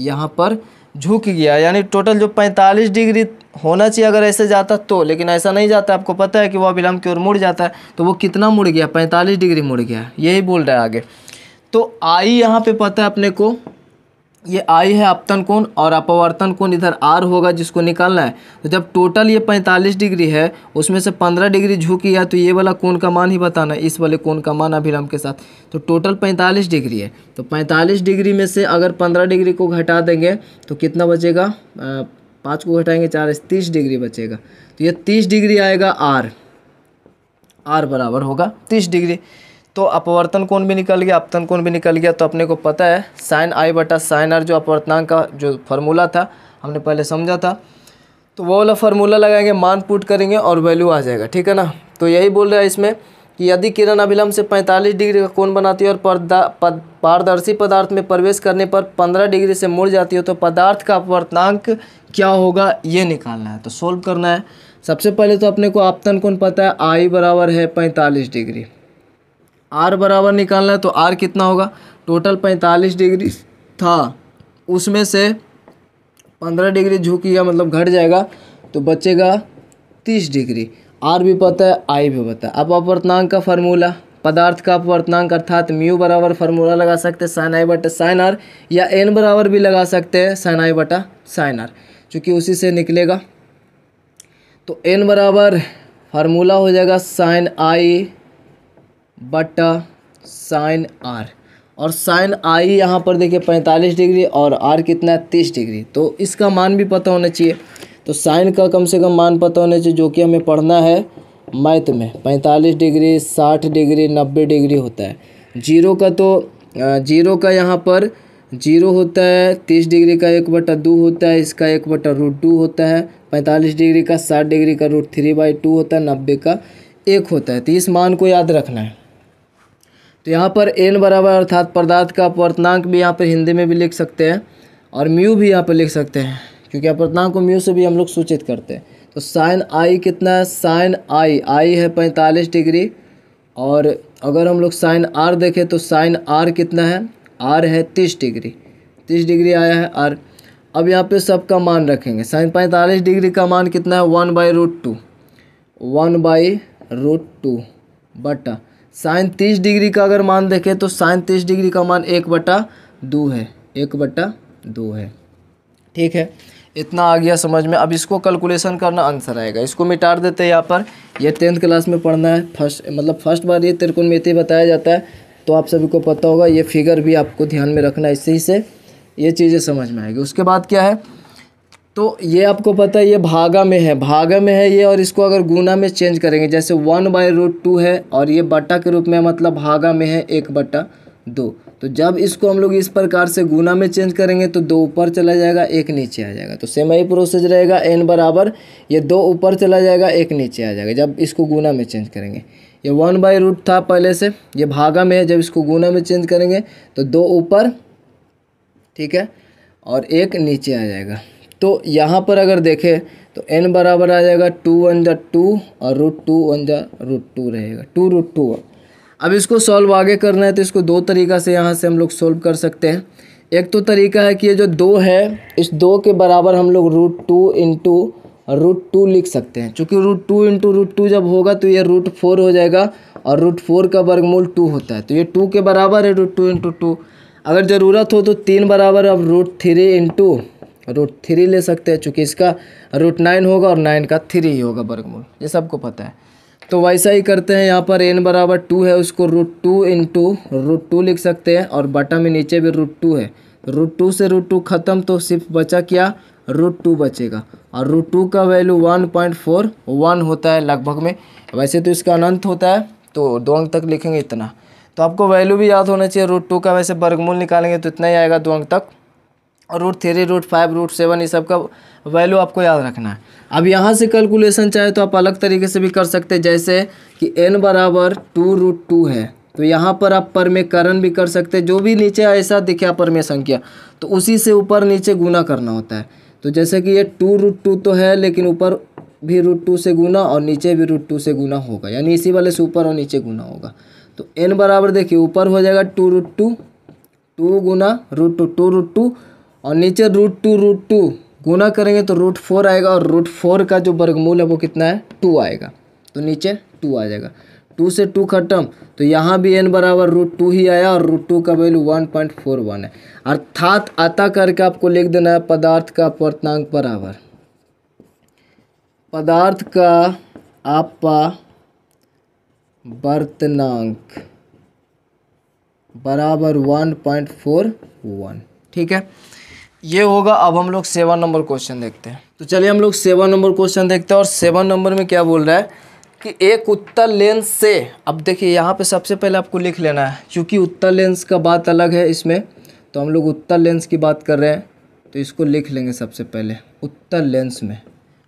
S1: यहाँ पर झुक गया यानी टोटल जो 45 डिग्री होना चाहिए अगर ऐसे जाता तो लेकिन ऐसा नहीं जाता आपको पता है कि वह अभिलम्ब की ओर मुड़ जाता है तो वो कितना मुड़ गया पैंतालीस डिग्री मुड़ गया यही बोल रहा है आगे तो आई यहाँ पर पता है अपने को ये आई है अपतन कोण और अपवर्तन कोण इधर आर होगा जिसको निकालना है तो जब टोटल ये पैंतालीस डिग्री है उसमें से पंद्रह डिग्री झुकी है तो ये वाला कोण का मान ही बताना है इस वाले कोण का मान अभिलंब के साथ तो टोटल पैंतालीस डिग्री है तो पैंतालीस डिग्री में से अगर पंद्रह डिग्री को घटा देंगे तो कितना बचेगा पाँच को घटाएंगे चार तीस डिग्री बचेगा तो ये तीस डिग्री आएगा आर आर बराबर होगा तीस डिग्री तो अपवर्तन कोण भी निकल गया अपतन कोण भी निकल गया तो अपने को पता है साइन आई बटा साइन आर जो अपवर्तनांक का जो फार्मूला था हमने पहले समझा था तो वो वाला फार्मूला लगाएंगे मान पुट करेंगे और वैल्यू आ जाएगा ठीक है ना तो यही बोल रहा है इसमें कि यदि किरण अभिलम्ब से 45 डिग्री का कोण बनाती है और पर्दा पद, पारदर्शी पदार्थ में प्रवेश करने पर 15 डिग्री से मुड़ जाती है तो पदार्थ का अपवर्तनांक क्या होगा ये निकालना है तो सोल्व करना है सबसे पहले तो अपने को आपतन कोण पता है आई बराबर है पैंतालीस डिग्री आर बराबर निकालना है तो आर कितना होगा टोटल पैंतालीस डिग्री था उसमें से पंद्रह डिग्री झुकी या मतलब घट जाएगा तो बचेगा तीस डिग्री आर भी पता है आई भी पता है अब अपवर्तनांक का फार्मूला पदार्थ का अपवर्तनांक अर्थात म्यू बराबर फार्मूला लगा सकते हैं साइन आई बटा साइन आर या एन बराबर भी लगा सकते हैं साइन आई बटा साइन आर चूँकि उसी से निकलेगा तो एन बराबर फार्मूला हो जाएगा साइन आई बटा साइन आर और साइन आई यहाँ पर देखिए पैंतालीस डिग्री और आर कितना है तीस डिग्री तो इसका मान भी पता होना चाहिए तो साइन का कम से कम मान पता होना चाहिए जो कि हमें पढ़ना है मैथ में पैंतालीस डिग्री साठ डिग्री नब्बे डिग्री होता है जीरो का तो जीरो का यहाँ पर जीरो होता है तीस डिग्री का एक बटा दो होता है इसका एक बटा रूट टू होता है पैंतालीस डिग्री का साठ डिग्री का रूट थ्री बाई टू होता है नब्बे का एक होता है तो इस मान को याद रखना है तो यहाँ पर एन बराबर अर्थात पदार्थ का अपवर्तनांक भी यहाँ पर हिंदी में भी लिख सकते हैं और म्यू भी यहाँ पर लिख सकते हैं क्योंकि अपवर्तनांक को म्यू से भी हम लोग सूचित करते हैं तो साइन आई कितना है साइन आई आई है पैंतालीस डिग्री और अगर हम लोग साइन आर देखें तो साइन आर कितना है आर है तीस डिग्री तीस डिग्री आया है आर अब यहाँ पे सबका मान रखेंगे साइन पैंतालीस डिग्री का मान कितना है one by root two one by root two बटा साइन तीस डिग्री का अगर मान देखें तो साइन तीस डिग्री का मान एक बटा दो है एक बटा दो है ठीक है इतना आ गया समझ में अब इसको कैलकुलेशन करना आंसर आएगा इसको मिटार देते हैं यहाँ पर यह टेंथ क्लास में पढ़ना है फर्स्ट मतलब फर्स्ट बार ये मिति बताया जाता है तो आप सभी को पता होगा ये फिगर भी आपको ध्यान में रखना है इसी से ये चीज़ें समझ में आएगी उसके बाद क्या है तो ये आपको पता है ये भागा में है भागा में है ये और इसको अगर गुना में चेंज करेंगे जैसे वन बाई रूट टू है और ये बट्टा के रूप में मतलब भागा में है एक बट्टा दो तो जब इसको हम लोग इस प्रकार से गुना में चेंज करेंगे तो दो ऊपर चला जाएगा एक नीचे आ जाएगा तो सेम ही प्रोसेस रहेगा एन बराबर ये दो ऊपर चला जाएगा एक नीचे आ जाएगा जब इसको गुना में चेंज करेंगे ये वन बाई रूट था पहले से ये भागा में है जब इसको गुना में चेंज करेंगे तो दो ऊपर ठीक है और एक नीचे आ जाएगा तो यहाँ पर अगर देखें तो एन बराबर आ जाएगा टू वन जा टू और रूट टू वन जा रूट टू रहेगा टू रूट टू अब इसको सॉल्व आगे करना है तो इसको दो तरीक़ा से यहाँ से हम लोग सॉल्व कर सकते हैं एक तो तरीका है कि ये जो दो है इस दो के बराबर हम लोग root two into root two लिख सकते हैं क्योंकि root two into root two जब होगा तो ये रूट फोर हो जाएगा और रूट फोर का वर्गमूल टू होता है तो ये टू के बराबर है रूट टू इंटू टू अगर ज़रूरत हो तो तीन बराबर अब root three into root three ले सकते हैं चूँकि इसका रूट नाइन होगा और नाइन का थ्री ही होगा वर्गमूल ये सबको पता है तो वैसा ही करते हैं यहाँ पर एन बराबर टू है उसको root two into root two लिख सकते हैं और बटा में नीचे भी रूट टू है रूट तो टू से रूट टू ख़त्म तो सिर्फ बचा क्या रूट टू बचेगा और रूट टू का value one point four one होता है लगभग में वैसे तो इसका अनंत होता है तो दो अंक तक लिखेंगे इतना तो आपको वैल्यू भी याद होना चाहिए रूट टू का वैसे वर्गमूल निकालेंगे तो इतना ही आएगा दो अंक तक और root three root five root seven ये सब का वैल्यू आपको याद रखना है अब यहाँ से कैलकुलेशन चाहे तो आप अलग तरीके से भी कर सकते हैं जैसे कि एन बराबर टू रूट टू है तो यहाँ पर आप परमेकरण भी कर सकते हैं जो भी नीचे ऐसा दिखे परमे संख्या तो उसी से ऊपर नीचे गुना करना होता है तो जैसे कि ये टू रूट टू तो है लेकिन ऊपर भी रूट टू से गुना और नीचे भी रूट टू से गुना होगा यानी इसी वाले से ऊपर और नीचे गुना होगा तो एन बराबर देखिए ऊपर हो जाएगा टू रूट टू टू गुना root two two root two और नीचे रूट टू रूट टू गुना करेंगे तो रूट फोर आएगा और रूट फोर का जो वर्गमूल है वो कितना है टू आएगा तो नीचे टू आ जाएगा टू से टू खत्म तो यहाँ भी एन बराबर रूट टू ही आया और रूट टू का value one point four one है अर्थात आता करके आपको लिख देना है पदार्थ का अपवर्तनांक बराबर पदार्थ का आपा वर्तनांक बराबर वन पॉइंट फोर वन ठीक है ये होगा अब हम लोग सेवन नंबर क्वेश्चन देखते हैं तो चलिए हम लोग सेवन नंबर क्वेश्चन देखते हैं और सेवन नंबर में क्या बोल रहा है कि एक उत्तर लेंस से अब देखिए यहाँ पे सबसे पहले आपको लिख लेना है क्योंकि उत्तर लेंस का बात अलग है इसमें तो हम लोग उत्तर लेंस की बात कर रहे हैं तो इसको लिख लेंगे सबसे पहले उत्तर लेंस में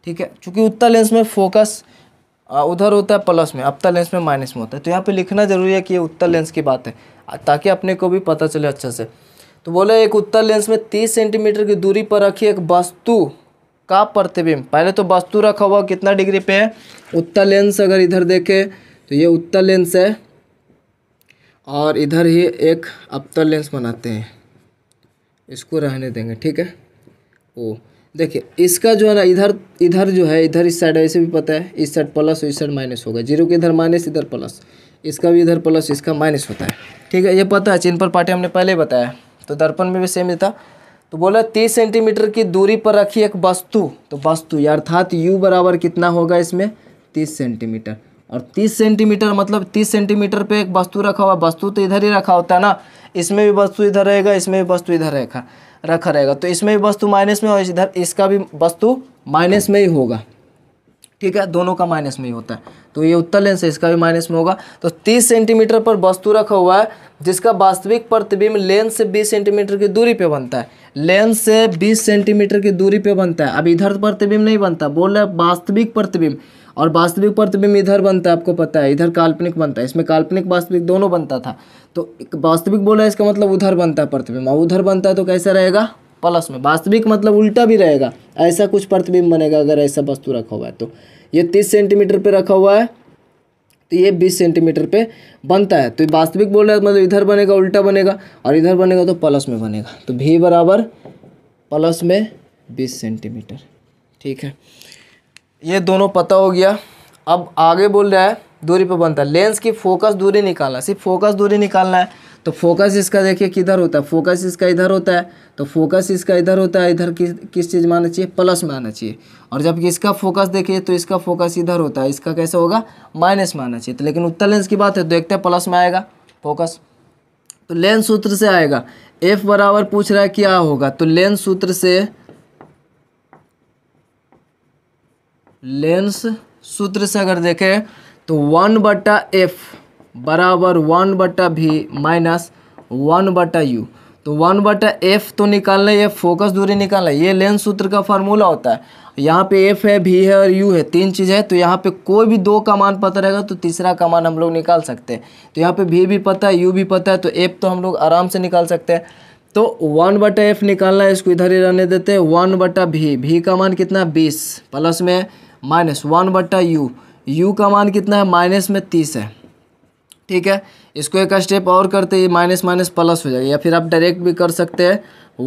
S1: ठीक है चूँकि उत्तर लेंस में फोकस उधर होता है प्लस में अबतर लेंस में माइनस में होता है तो यहाँ पर लिखना ज़रूरी है कि ये उत्तर लेंस की बात है ताकि अपने को भी पता चले अच्छे से तो बोले एक उत्तर लेंस में तीस सेंटीमीटर की दूरी पर रखी एक वस्तु का प्रतिबिंब पहले तो वस्तु रखा हुआ कितना डिग्री पे है उत्तर लेंस अगर इधर देखे तो ये उत्तर लेंस है और इधर ही एक अवतर लेंस बनाते हैं इसको रहने देंगे ठीक है ओ देखिए इसका जो है ना इधर इधर जो है इधर इस साइड ऐसे भी पता है इस साइड प्लस और इस साइड माइनस होगा जीरो के इधर माइनस इधर प्लस इसका भी इधर प्लस इसका माइनस होता है ठीक है ये पता है चिन्ह पर पार्टी हमने पहले बताया तो दर्पण में भी सेम ही था तो बोला तीस सेंटीमीटर की दूरी पर रखी एक वस्तु तो वस्तु अर्थात यू बराबर कितना होगा इसमें तीस सेंटीमीटर और तीस सेंटीमीटर मतलब तीस सेंटीमीटर पे एक वस्तु रखा हुआ वस्तु तो इधर ही रखा होता है ना इसमें भी वस्तु इधर रहेगा इसमें भी वस्तु इधर रहेगा रखा रहेगा तो इसमें भी वस्तु माइनस में और इधर इसका भी वस्तु माइनस में ही होगा ठीक है दोनों का माइनस में ही होता है तो ये उत्तर लेंस है इसका भी माइनस में होगा तो 30 सेंटीमीटर पर वस्तु रखा हुआ है जिसका वास्तविक प्रतिबिंब लेंस से 20 सेंटीमीटर की दूरी पे बनता है लेंस से 20 सेंटीमीटर की दूरी पे बनता है अब इधर प्रतिबिंब नहीं बनता बोल रहे वास्तविक प्रतिबिंब और वास्तविक प्रतिबिंब इधर बनता है आपको पता है इधर काल्पनिक बनता है इसमें काल्पनिक वास्तविक दोनों बनता था तो वास्तविक बोला इसका मतलब उधर बनता है प्रतिबिंब और उधर बनता है तो कैसा रहेगा प्लस में वास्तविक मतलब उल्टा भी रहेगा ऐसा कुछ प्रतिबिंब बनेगा अगर ऐसा वस्तु रखा हुआ है तो ये तीस सेंटीमीटर पर रखा हुआ है तो ये बीस सेंटीमीटर पर बनता है तो वास्तविक बोल रहे हैं मतलब इधर बनेगा उल्टा बनेगा और इधर बनेगा तो प्लस में बनेगा तो भी बराबर प्लस में बीस सेंटीमीटर ठीक है ये दोनों पता हो गया अब आगे बोल रहा है दूरी पर बनता है लेंस की फोकस दूरी निकालना सिर्फ फोकस दूरी निकालना है तो फोकस इसका देखिए किधर होता है फोकस इसका इधर होता है तो फोकस इसका इधर होता है इधर किस किस चीज़ में आना चाहिए प्लस में आना चाहिए और जब इसका फोकस देखिए तो इसका फोकस इधर होता है इसका कैसे होगा माइनस में आना चाहिए तो लेकिन उत्तर लेंस की बात है तो देखते हैं प्लस में आएगा फोकस तो लेंस सूत्र से आएगा एफ बराबर पूछ रहा है क्या होगा तो लेंस सूत्र से लेंस सूत्र से अगर देखें तो वन बट्टा एफ बराबर वन बटा भी माइनस वन बटा यू तो वन बटा एफ तो निकालना है ये फोकस दूरी निकालना है ये लेंस सूत्र का फार्मूला होता है यहाँ पे एफ है भी है और यू है तीन चीज़ है तो यहाँ पे कोई भी दो का मान पता रहेगा तो तीसरा का मान हम लोग निकाल सकते हैं तो यहाँ पे भी भी पता है यू भी पता है तो एफ तो हम लोग आराम से निकाल सकते हैं तो वन बटा एफ निकालना है इसको इधर ही रहने देते हैं वन बटा भी भी का मान कितना है बीस प्लस में माइनस वन बटा यू यू का मान कितना है माइनस में तीस है ठीक है इसको एक स्टेप और करते ये माइनस माइनस प्लस हो जाएगा या फिर आप डायरेक्ट भी कर सकते हैं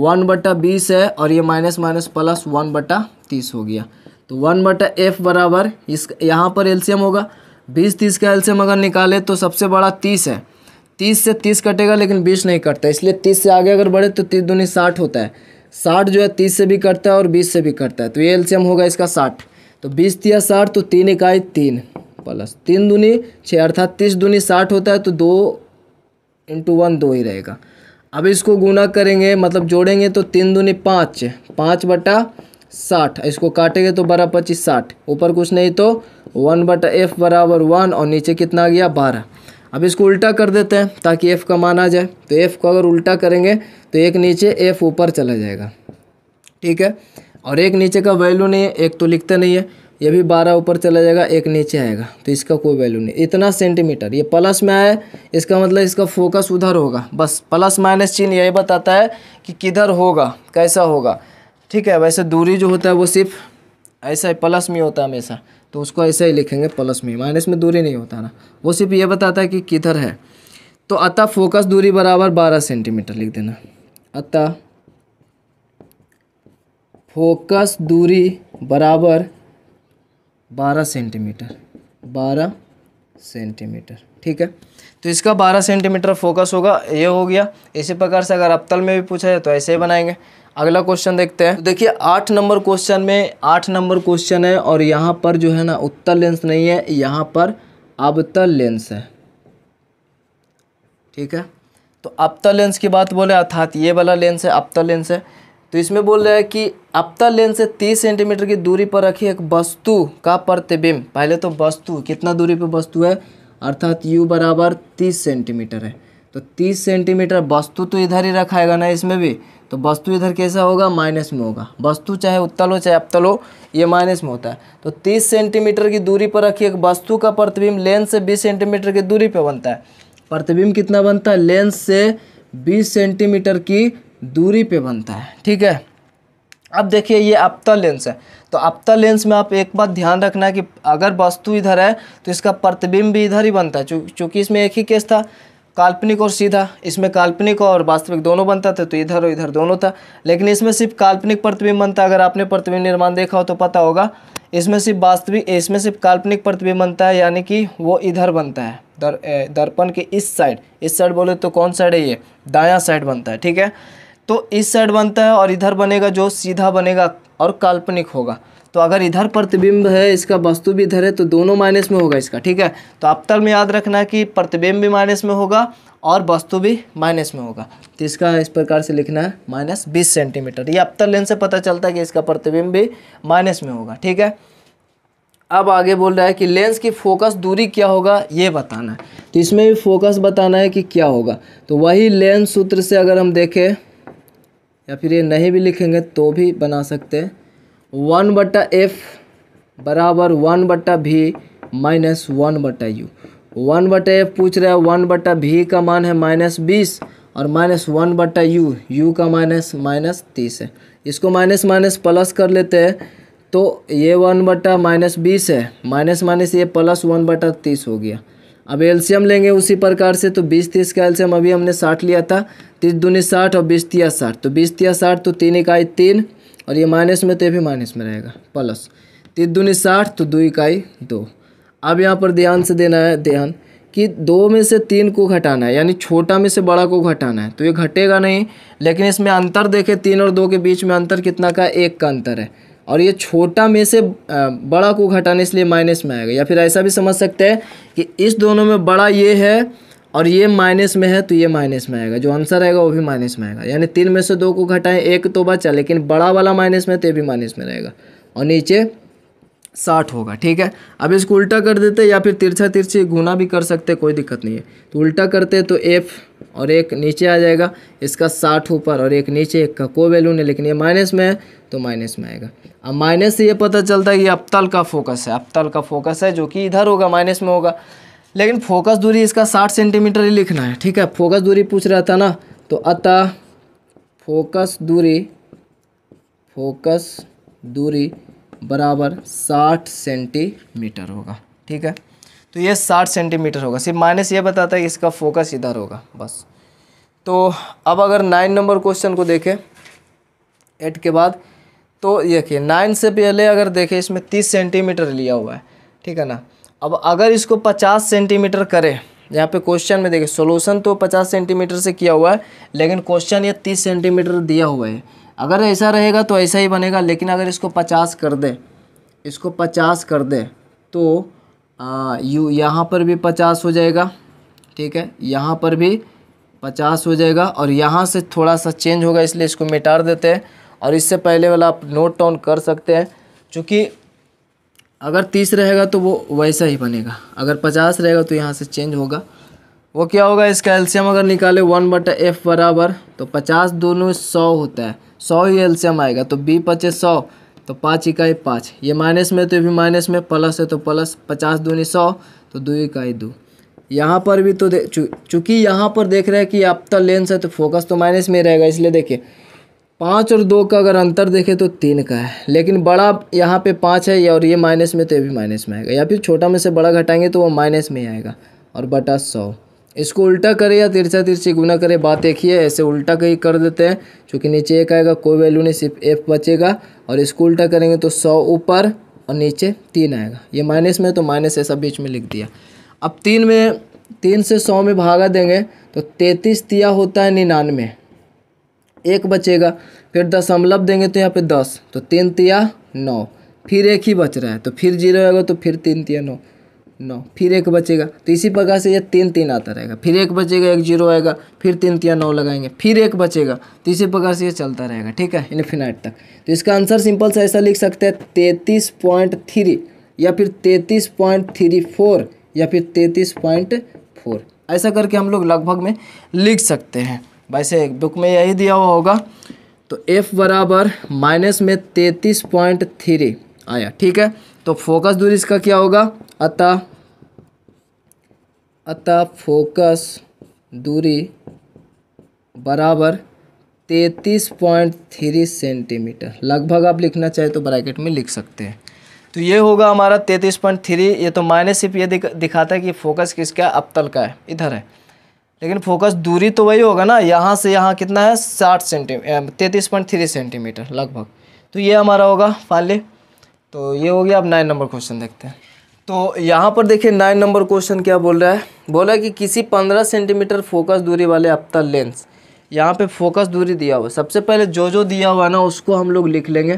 S1: वन बटा बीस है और ये माइनस माइनस प्लस वन बटा तीस हो गया तो वन बटा एफ बराबर इस यहाँ पर एल्शियम होगा बीस तीस का एल्शियम अगर निकाले तो सबसे बड़ा तीस है तीस से तीस कटेगा लेकिन बीस नहीं कटता इसलिए तीस से आगे अगर बढ़े तो तीस दूनी साठ होता है साठ जो है तीस से भी कटता है और बीस से भी कटता है तो ये एल्शियम होगा इसका साठ तो बीस तीस साठ तो तीन इकाई तीन प्लस तीन दूनी छः अर्थात तीस दूनी साठ होता है तो दो इंटू वन दो ही रहेगा अब इसको गुना करेंगे मतलब जोड़ेंगे तो तीन दूनी पाँच पाँच बटा साठ इसको काटेंगे तो बारह पच्चीस साठ ऊपर कुछ नहीं तो वन बटा एफ बराबर वन और नीचे कितना आ गया बारह अब इसको उल्टा कर देते हैं ताकि एफ़ का मान आ जाए तो एफ़ को अगर उल्टा करेंगे तो एक नीचे एफ़ ऊपर चला जाएगा ठीक है और एक नीचे का वैल्यू नहीं है एक तो लिखते नहीं है ये भी बारह ऊपर चला जाएगा एक नीचे आएगा तो इसका कोई वैल्यू नहीं इतना सेंटीमीटर ये प्लस में आए इसका मतलब इसका फोकस उधर होगा बस प्लस माइनस चिन्ह यही बताता है कि किधर होगा कैसा होगा ठीक है वैसे दूरी जो होता है वो सिर्फ ऐसा ही प्लस में होता है हमेशा तो उसको ऐसा ही लिखेंगे प्लस में माइनस में दूरी नहीं होता ना वो सिर्फ ये बताता है कि किधर है तो अतः फोकस दूरी बराबर बारह सेंटीमीटर लिख देना अतः फोकस दूरी बराबर बारह सेंटीमीटर बारह सेंटीमीटर ठीक है तो इसका बारह सेंटीमीटर फोकस होगा ये हो गया इसी प्रकार से अगर अबतल में भी पूछा जाए तो ऐसे ही बनाएंगे अगला क्वेश्चन देखते हैं तो देखिए आठ नंबर क्वेश्चन में आठ नंबर क्वेश्चन है और यहाँ पर जो है ना उत्तर लेंस नहीं है यहाँ पर अबतल लेंस है ठीक है तो अबतल लेंस की बात बोले अर्थात ये वाला लेंस है अबतल लेंस है तो इसमें बोल रहा है कि अपता लेंस से 30 सेंटीमीटर की दूरी पर रखी एक वस्तु का प्रतिबिंब पहले तो वस्तु कितना दूरी पर वस्तु है अर्थात यू बराबर 30 सेंटीमीटर है तो 30 सेंटीमीटर वस्तु तो इधर ही रखाएगा ना इसमें भी तो वस्तु इधर कैसा होगा माइनस में होगा वस्तु चाहे उत्तल हो चाहे अपतल हो ये माइनस में होता है तो 30 सेंटीमीटर की दूरी पर रखी एक वस्तु का प्रतिबिंब लेंस से 20 सेंटीमीटर की दूरी पर बनता है प्रतिबिंब कितना बनता है लेंस से 20 सेंटीमीटर की दूरी पे बनता है ठीक है अब देखिए ये अपता लेंस है तो अपता लेंस में आप एक बात ध्यान रखना कि अगर वस्तु इधर है तो इसका प्रतिबिंब भी इधर ही बनता है चूँकि इसमें एक ही केस था काल्पनिक और सीधा इसमें काल्पनिक और वास्तविक दोनों बनता था तो इधर और इधर दोनों था लेकिन इसमें सिर्फ काल्पनिक प्रतिबिंब बनता अगर आपने प्रतिबिंब निर्माण देखा हो तो पता होगा इसमें सिर्फ वास्तविक इसमें सिर्फ काल्पनिक प्रतिबिंब बनता है यानी कि वो इधर बनता है दर दर्पण के इस साइड इस साइड बोले तो कौन साइड है ये दाया साइड बनता है ठीक है तो इस साइड बनता है और इधर बनेगा जो सीधा बनेगा और काल्पनिक होगा तो अगर इधर प्रतिबिंब है इसका वस्तु भी इधर है तो दोनों माइनस में होगा इसका ठीक है तो अब तक में याद रखना कि प्रतिबिंब भी माइनस में होगा और वस्तु भी माइनस में होगा तो इसका इस प्रकार से लिखना है माइनस बीस सेंटीमीटर ये तक लेंस से पता चलता है कि इसका प्रतिबिंब भी माइनस में होगा ठीक है अब आगे बोल रहा है कि लेंस की फोकस दूरी क्या होगा ये बताना है तो इसमें भी फोकस बताना है कि क्या होगा तो वही लेंस सूत्र से अगर हम देखें या फिर ये नहीं भी लिखेंगे तो भी बना सकते हैं वन बट्टा एफ बराबर वन बट्टा भी माइनस वन बट्टा यू वन बट्टा एफ पूछ रहा है वन बट्टा भी का मान है माइनस बीस और माइनस वन बट्टा यू यू का माइनस माइनस तीस है इसको माइनस माइनस प्लस कर लेते हैं तो ये वन बट्टा माइनस बीस है माइनस माइनस ये प्लस वन बट्टा तीस हो गया अब एल्शियम लेंगे उसी प्रकार से तो बीस तीस का एल्शियम अभी हमने साठ लिया था तीस दूनी साठ और बीस तिया साठ तो बीस तिया साठ तो तीन इकाई तीन और ये माइनस में तो ये भी माइनस में रहेगा प्लस तीस दूनी साठ तो दो इकाई दो अब यहाँ पर ध्यान से देना है ध्यान कि दो में से तीन को घटाना है यानी छोटा में से बड़ा को घटाना है तो ये घटेगा नहीं लेकिन इसमें अंतर देखें तीन और दो के बीच में अंतर कितना का एक का अंतर है और ये छोटा में से बड़ा को घटाने इसलिए माइनस में आएगा या फिर ऐसा भी समझ सकते हैं कि इस दोनों में बड़ा ये है और ये माइनस में है तो ये माइनस में आएगा जो आंसर आएगा वो भी माइनस में आएगा यानी तीन में से दो को घटाएं एक तो बचा लेकिन बड़ा वाला माइनस में तो ये भी माइनस में रहेगा और नीचे साठ होगा ठीक है अब इसको उल्टा कर देते या फिर तिरछा तिरछी गुना भी कर सकते कोई दिक्कत नहीं है तो उल्टा करते तो एफ और एक नीचे आ जाएगा इसका साठ ऊपर और एक नीचे एक का कोई वैल्यू नहीं लेकिन ये माइनस में है तो माइनस में आएगा अब माइनस से ये पता चलता है कि अपतल का फोकस है अपतल का फोकस है जो कि इधर होगा माइनस में होगा लेकिन फोकस दूरी इसका साठ सेंटीमीटर ही लिखना है ठीक है फोकस दूरी पूछ रहा था ना तो अतः फोकस दूरी फोकस दूरी बराबर साठ सेंटीमीटर होगा ठीक है तो ये साठ सेंटीमीटर होगा सिर्फ माइनस ये बताता है कि इसका फोकस इधर होगा बस तो अब अगर नाइन नंबर क्वेश्चन को देखें एट के बाद तो देखिए नाइन से पहले अगर देखें इसमें तीस सेंटीमीटर लिया हुआ है ठीक है ना अब अगर इसको पचास सेंटीमीटर करें यहाँ पे क्वेश्चन में देखिए सोल्यूशन तो पचास सेंटीमीटर से किया हुआ है लेकिन क्वेश्चन ये तीस सेंटीमीटर दिया हुआ है अगर ऐसा रहेगा तो ऐसा ही बनेगा लेकिन अगर इसको पचास कर दे इसको पचास कर दे तो आ, यू यहाँ पर भी पचास हो जाएगा ठीक है यहाँ पर भी पचास हो जाएगा और यहाँ से थोड़ा सा चेंज होगा इसलिए इसको मिटार देते हैं और इससे पहले वाला आप नोट डाउन कर सकते हैं चूँकि अगर तीस रहेगा तो वो वैसा ही बनेगा अगर पचास रहेगा तो यहाँ से चेंज होगा वो क्या होगा इसका एल्शियम अगर निकाले वन बटा एफ बराबर तो पचास दोनों सौ होता है सौ ही एल्सियम आएगा तो बी पचे सौ तो पाँच इकाई पाँच ये माइनस में तो भी माइनस में प्लस है तो प्लस पचास दूनी सौ तो दो इकाई दो यहाँ पर भी तो चूँकि यहाँ पर देख रहे हैं कि आप तो लेंस है तो फोकस तो माइनस में रहेगा इसलिए देखिए पाँच और दो का अगर अंतर देखें तो तीन का है लेकिन बड़ा यहाँ पे पाँच है और ये माइनस में तो ये भी माइनस में आएगा या फिर छोटा में से बड़ा घटाएंगे तो वो माइनस में आएगा और बटा सौ इसको उल्टा करें या तिरछा तिरछी गुना करें बात एक ही है ऐसे उल्टा कहीं कर देते हैं क्योंकि नीचे एक आएगा कोई वैल्यू नहीं सिर्फ एफ बचेगा और इसको उल्टा करेंगे तो सौ ऊपर और नीचे तीन आएगा ये माइनस में तो माइनस ऐसा बीच में लिख दिया अब तीन में तीन से सौ में भागा देंगे तो तैंतीस तिया होता है निन्यानवे एक बचेगा फिर दशमलव देंगे तो यहाँ पे दस तो तीन तिया नौ फिर एक ही बच रहा है तो फिर जीरो आएगा तो फिर तीन तिया नौ नौ फिर एक बचेगा तो इसी प्रकार से ये तीन तीन आता रहेगा फिर एक बचेगा एक जीरो आएगा फिर तीन तीन नौ लगाएंगे फिर एक बचेगा तो इसी प्रकार से ये चलता रहेगा ठीक है इन्फिनाइट तक तो इसका आंसर सिंपल से ऐसा लिख सकते हैं तैतीस पॉइंट थ्री या फिर तैतीस पॉइंट थ्री फोर या फिर तैतीस पॉइंट फोर ऐसा करके हम लोग लगभग में लिख सकते हैं वैसे बुक में यही दिया हुआ होगा तो एफ बराबर माइनस में तैतीस पॉइंट थ्री आया ठीक है तो फोकस दूरी इसका क्या होगा अतः अतः फोकस दूरी बराबर तैतीस पॉइंट थ्री सेंटीमीटर लगभग आप लिखना चाहे तो ब्रैकेट में लिख सकते हैं तो ये होगा हमारा तैतीस पॉइंट थ्री ये तो मायने सिर्फ ये दिख, दिखाता है कि फोकस किसका अपतल का है इधर है लेकिन फोकस दूरी तो वही होगा ना यहाँ से यहाँ कितना है साठ सेंटी तैंतीस पॉइंट थ्री सेंटीमीटर लगभग तो ये हमारा होगा फाइनली तो ये हो गया अब नाइन नंबर क्वेश्चन देखते हैं तो यहाँ पर देखिए नाइन नंबर क्वेश्चन क्या बोल रहा है बोला कि किसी पंद्रह सेंटीमीटर फोकस दूरी वाले अपता लेंस यहाँ पे फोकस दूरी दिया हुआ सबसे पहले जो जो दिया हुआ ना उसको हम लोग लिख लेंगे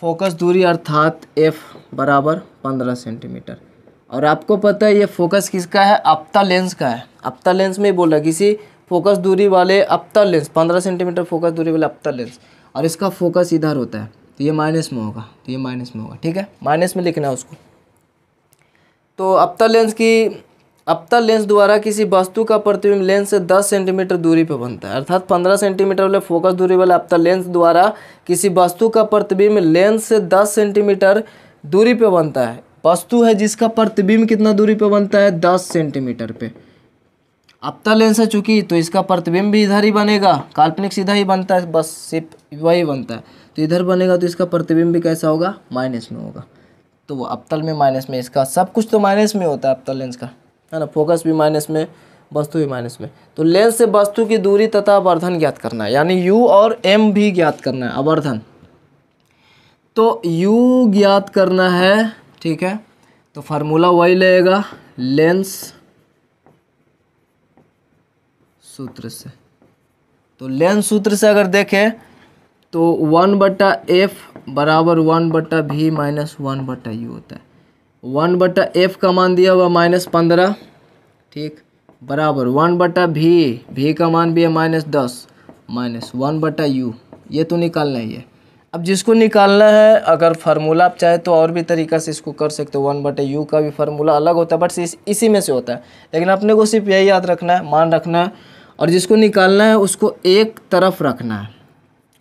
S1: फोकस दूरी अर्थात एफ बराबर पंद्रह सेंटीमीटर और आपको पता है ये फोकस किसका है अपता लेंस का है अपता लेंस में ही बोल रहा है किसी फोकस दूरी वाले अपता लेंस पंद्रह सेंटीमीटर फोकस दूरी वाले अपता लेंस और इसका फोकस इधर होता है तो ये माइनस में होगा तो ये माइनस में होगा ठीक है माइनस में लिखना है उसको तो अप्तर लेंस की अप्तर लेंस द्वारा किसी वस्तु का प्रतिबिंब लेंस से 10 सेंटीमीटर दूरी पर बनता है अर्थात 15 सेंटीमीटर वाले फोकस दूरी वाले अप्तर लेंस द्वारा किसी वस्तु का प्रतिबिंब लेंस से 10 सेंटीमीटर दूरी पर बनता है वस्तु है जिसका प्रतिबिंब कितना दूरी पर बनता है 10 सेंटीमीटर पे अप्तर लेंस है चूँकि तो इसका प्रतिबिंब भी इधर ही बनेगा काल्पनिक सीधा ही बनता है बस सिर्फ वही बनता है तो इधर बनेगा तो इसका प्रतिबिंब भी कैसा होगा माइनस में होगा तो वो अपतल में माइनस में इसका सब कुछ तो माइनस में होता है अपतल लेंस का है ना फोकस भी माइनस में वस्तु भी माइनस में तो लेंस से वस्तु की दूरी तथा अवर्धन ज्ञात करना है यानी यू और एम भी ज्ञात करना है अवर्धन तो यू ज्ञात करना है ठीक है तो फार्मूला वही लेगा लेंस सूत्र से तो लेंस सूत्र से अगर देखें तो वन बटा एफ बराबर वन बट्टा भी माइनस वन बट्टा यू होता है वन बट्टा एफ का मान दिया हुआ माइनस पंद्रह ठीक बराबर वन बट्टा भी भी का मान भी है माइनस दस माइनस वन बट्टा यू ये तो निकालना ही है अब जिसको निकालना है अगर फार्मूला आप चाहे तो और भी तरीका से इसको कर सकते हो वन बटे यू का भी फार्मूला अलग होता है बट इस, इसी में से होता है लेकिन अपने को सिर्फ यही याद रखना है मान रखना है और जिसको निकालना है उसको एक तरफ रखना है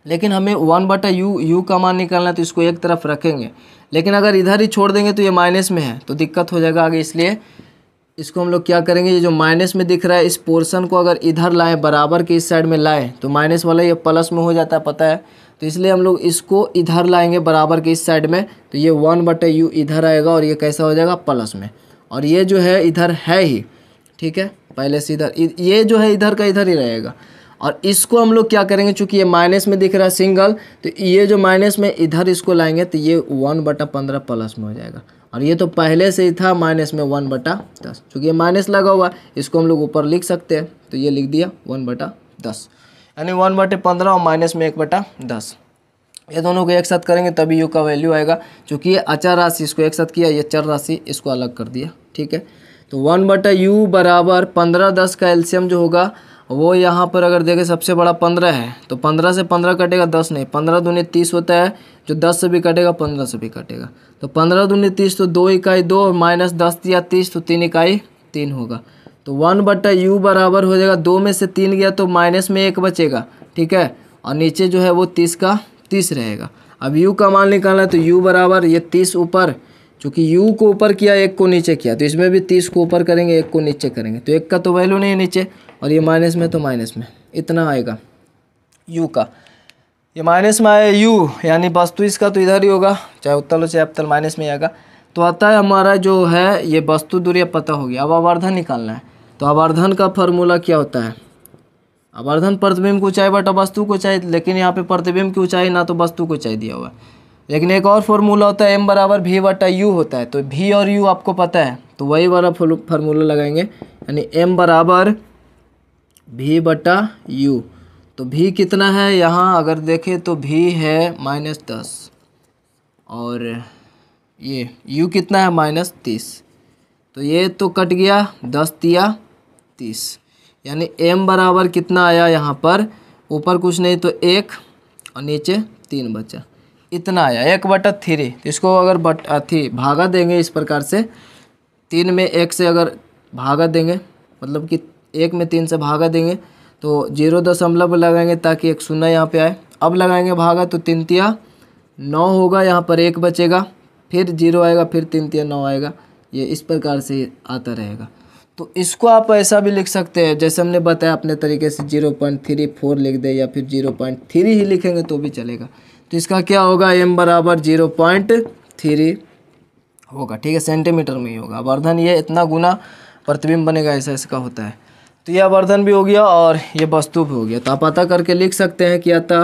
S1: लेकिन हमें वन बटा यू यू का मान निकालना है तो इसको एक तरफ रखेंगे लेकिन अगर इधर ही छोड़ देंगे तो ये माइनस में है तो दिक्कत हो जाएगा आगे इसलिए इसको हम लोग क्या करेंगे ये जो माइनस में दिख रहा है इस पोर्शन को अगर इधर लाएँ बराबर के इस साइड में लाएँ तो माइनस वाला ये प्लस में हो जाता है पता है तो इसलिए हम लोग इसको इधर लाएंगे बराबर के इस साइड में तो ये वन बटे यू इधर आएगा और ये कैसा हो जाएगा प्लस में और ये जो है इधर है ही ठीक है पहले से इधर ये जो है इधर का इधर ही रहेगा और इसको हम लोग क्या करेंगे चूंकि ये माइनस में दिख रहा है सिंगल तो ये जो माइनस में इधर इसको लाएंगे तो ये वन बटा पंद्रह प्लस में हो जाएगा और ये तो पहले से ही था माइनस में वन बटा दस चूँकि ये माइनस लगा हुआ इसको हम लोग ऊपर लिख सकते हैं तो ये लिख दिया वन बटा दस यानी वन बटे पंद्रह और माइनस में एक बटा दस ये दोनों को एक साथ करेंगे तभी यू का वैल्यू आएगा चूँकि ये अचर राशि इसको एक साथ किया ये चर राशि इसको अलग कर दिया ठीक है तो वन बटा यू बराबर पंद्रह दस का एल्शियम जो होगा वो यहाँ पर अगर देखें सबसे बड़ा पंद्रह है तो पंद्रह से पंद्रह कटेगा दस नहीं पंद्रह दूनी तीस होता है जो दस से भी कटेगा पंद्रह से भी कटेगा तो पंद्रह दूनी तीस तो दो इकाई दो और माइनस दस या तीस तो तीन इकाई तीन होगा तो वन बट्टा यू बराबर हो जाएगा दो में से तीन गया तो माइनस में एक बचेगा ठीक है और नीचे जो है वो तीस का तीस रहेगा अब यू का मान निकालना है तो यू बराबर ये तीस ऊपर चूँकि यू को ऊपर किया एक को नीचे किया तो इसमें भी तीस को ऊपर करेंगे एक को नीचे करेंगे तो एक का तो वैल्यू नहीं है नीचे और ये माइनस में तो माइनस में इतना आएगा यू का ये माइनस में आया यू यानी वस्तु तो इसका तो इधर ही होगा चाहे उत्तल हो चाहे अपतल माइनस में आएगा तो आता है हमारा जो है ये वस्तु दूरी पता होगी अब आवर्धन निकालना है तो आवर्धन का फॉर्मूला क्या होता है आवर्धन प्रतिबिंब की ऊँचाई बटा वस्तु को चाहिए लेकिन यहाँ पे प्रतिबिंब की ऊंचाई ना तो वस्तु को चाहिए दिया हुआ है लेकिन एक और फार्मूला होता है एम बराबर भी बटा यू होता है तो भी और यू आपको पता है तो वही वाला फार्मूला लगाएंगे यानी एम बराबर भी बटा यू तो भी कितना है यहाँ अगर देखें तो भी है माइनस दस और ये यू कितना है माइनस तीस तो ये तो कट गया दस दिया तीस यानी एम बराबर कितना आया यहाँ पर ऊपर कुछ नहीं तो एक और नीचे तीन बचा इतना आया एक बटा थ्री तो इसको अगर बट अथी भागा देंगे इस प्रकार से तीन में एक से अगर भागा देंगे मतलब कि एक में तीन से भागा देंगे तो जीरो दशमलव लगाएंगे ताकि एक शून्य यहाँ पे आए अब लगाएंगे भागा तो तीन तिया नौ होगा यहाँ पर एक बचेगा फिर जीरो आएगा फिर तीन तिया नौ आएगा ये इस प्रकार से आता रहेगा तो इसको आप ऐसा भी लिख सकते हैं जैसे हमने बताया अपने तरीके से जीरो पॉइंट थ्री फोर लिख दे या फिर जीरो पॉइंट थ्री ही लिखेंगे तो भी चलेगा तो इसका क्या होगा एम बराबर जीरो पॉइंट थ्री होगा ठीक है सेंटीमीटर में ही होगा वर्धन ये इतना गुना प्रतिबिंब बनेगा ऐसा इसका होता है तो यह वर्धन भी हो गया और ये वस्तु भी हो गया तो आप पता करके लिख सकते हैं कि आता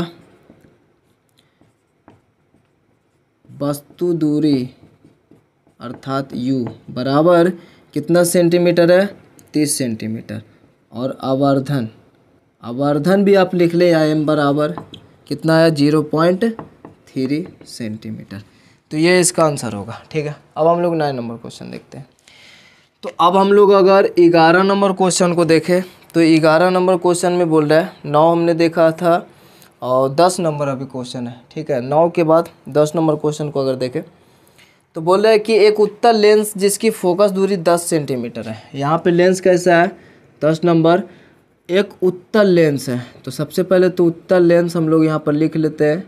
S1: वस्तु दूरी अर्थात यू बराबर कितना सेंटीमीटर है तीस सेंटीमीटर और आवर्धन आवर्धन भी आप लिख लें या एम बराबर कितना आया जीरो पॉइंट थ्री सेंटीमीटर तो ये इसका आंसर होगा ठीक है अब हम लोग नाइन नंबर क्वेश्चन देखते हैं तो अब हम लोग अगर ग्यारह नंबर क्वेश्चन को देखें तो ग्यारह नंबर क्वेश्चन में बोल रहा है नौ हमने देखा था और दस नंबर अभी क्वेश्चन है ठीक है नौ के बाद दस नंबर क्वेश्चन को अगर देखें तो बोल रहा है कि एक उत्तर लेंस जिसकी फोकस दूरी दस सेंटीमीटर है यहाँ पे लेंस कैसा है दस नंबर एक उत्तल लेंस है तो सबसे पहले तो उत्तल लेंस हम लोग यहाँ पर लिख लेते हैं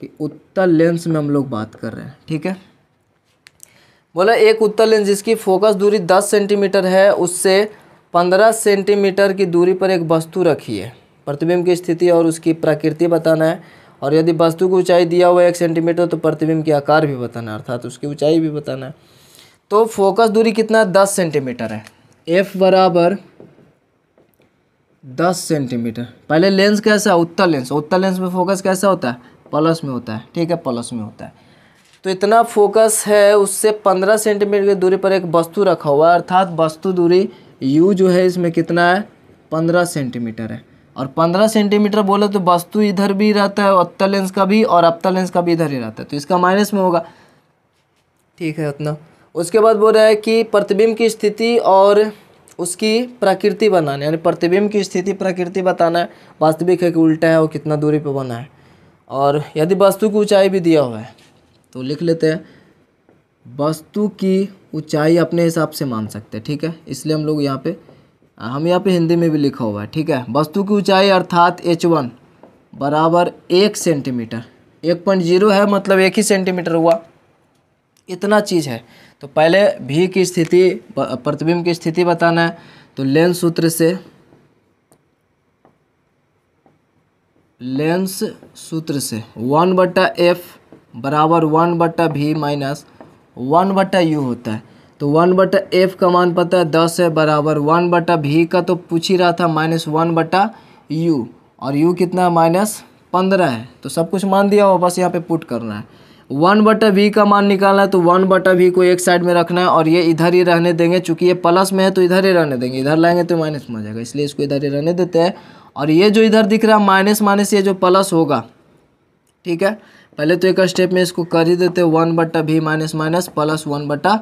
S1: कि उत्तल लेंस में हम लोग बात कर रहे हैं ठीक है बोला एक उत्तल लेंस जिसकी फोकस दूरी दस सेंटीमीटर है उससे पंद्रह सेंटीमीटर की दूरी पर एक वस्तु रखी है प्रतिबिंब की स्थिति और उसकी प्रकृति बताना है और यदि वस्तु की ऊंचाई दिया हुआ है एक सेंटीमीटर तो प्रतिबिंब के आकार भी बताना है अर्थात तो उसकी ऊंचाई भी बताना है तो फोकस दूरी कितना है दस सेंटीमीटर है एफ बराबर दस सेंटीमीटर पहले लेंस कैसा है उत्तर लेंस उत्तर लेंस में फोकस कैसा होता है प्लस में होता है ठीक है प्लस में होता है तो इतना फोकस है उससे पंद्रह सेंटीमीटर की दूरी पर एक वस्तु रखा हुआ है अर्थात वस्तु दूरी यू जो है इसमें कितना है पंद्रह सेंटीमीटर है और पंद्रह सेंटीमीटर बोले तो वस्तु इधर भी रहता है उत्तर लेंस का भी और अपतर लेंस का भी इधर ही रहता है तो इसका माइनस में होगा ठीक है उतना उसके बाद बोल रहा है कि प्रतिबिंब की स्थिति और उसकी प्रकृति बनाना यानी प्रतिबिंब की स्थिति प्रकृति बताना है वास्तविक है कि उल्टा है और कितना दूरी पर बना है और यदि वस्तु की ऊंचाई भी दिया हुआ है तो लिख लेते हैं वस्तु की ऊंचाई अपने हिसाब से मान सकते हैं ठीक है इसलिए हम लोग यहाँ पे हम यहाँ पे हिंदी में भी लिखा हुआ है ठीक है वस्तु की ऊंचाई अर्थात एच वन बराबर एक सेंटीमीटर एक पॉइंट जीरो है मतलब एक ही सेंटीमीटर हुआ इतना चीज़ है तो पहले भी की स्थिति प्रतिबिंब की स्थिति बताना है तो लेंस सूत्र से लेंस सूत्र से वन बट्टा एफ बराबर वन बट्टा भी माइनस वन बट्टा यू होता है तो वन बटा एफ का मान पता है दस है बराबर वन बटा भी का तो पूछ ही रहा था माइनस वन बटा यू और यू कितना है माइनस पंद्रह है तो सब कुछ मान दिया हो बस यहाँ पे पुट करना है वन बटा वी का मान निकालना है तो वन बटा वी को एक साइड में रखना है और ये इधर ही रहने देंगे चूंकि ये प्लस में है तो इधर ही रहने देंगे इधर लाएंगे तो माइनस में आ जाएगा इसलिए इसको इधर ही रहने देते हैं और ये जो इधर दिख रहा है माइनस माइनस ये जो प्लस होगा ठीक है पहले तो एक स्टेप में इसको कर ही देते हैं वन बटा v minus minus plus one बटा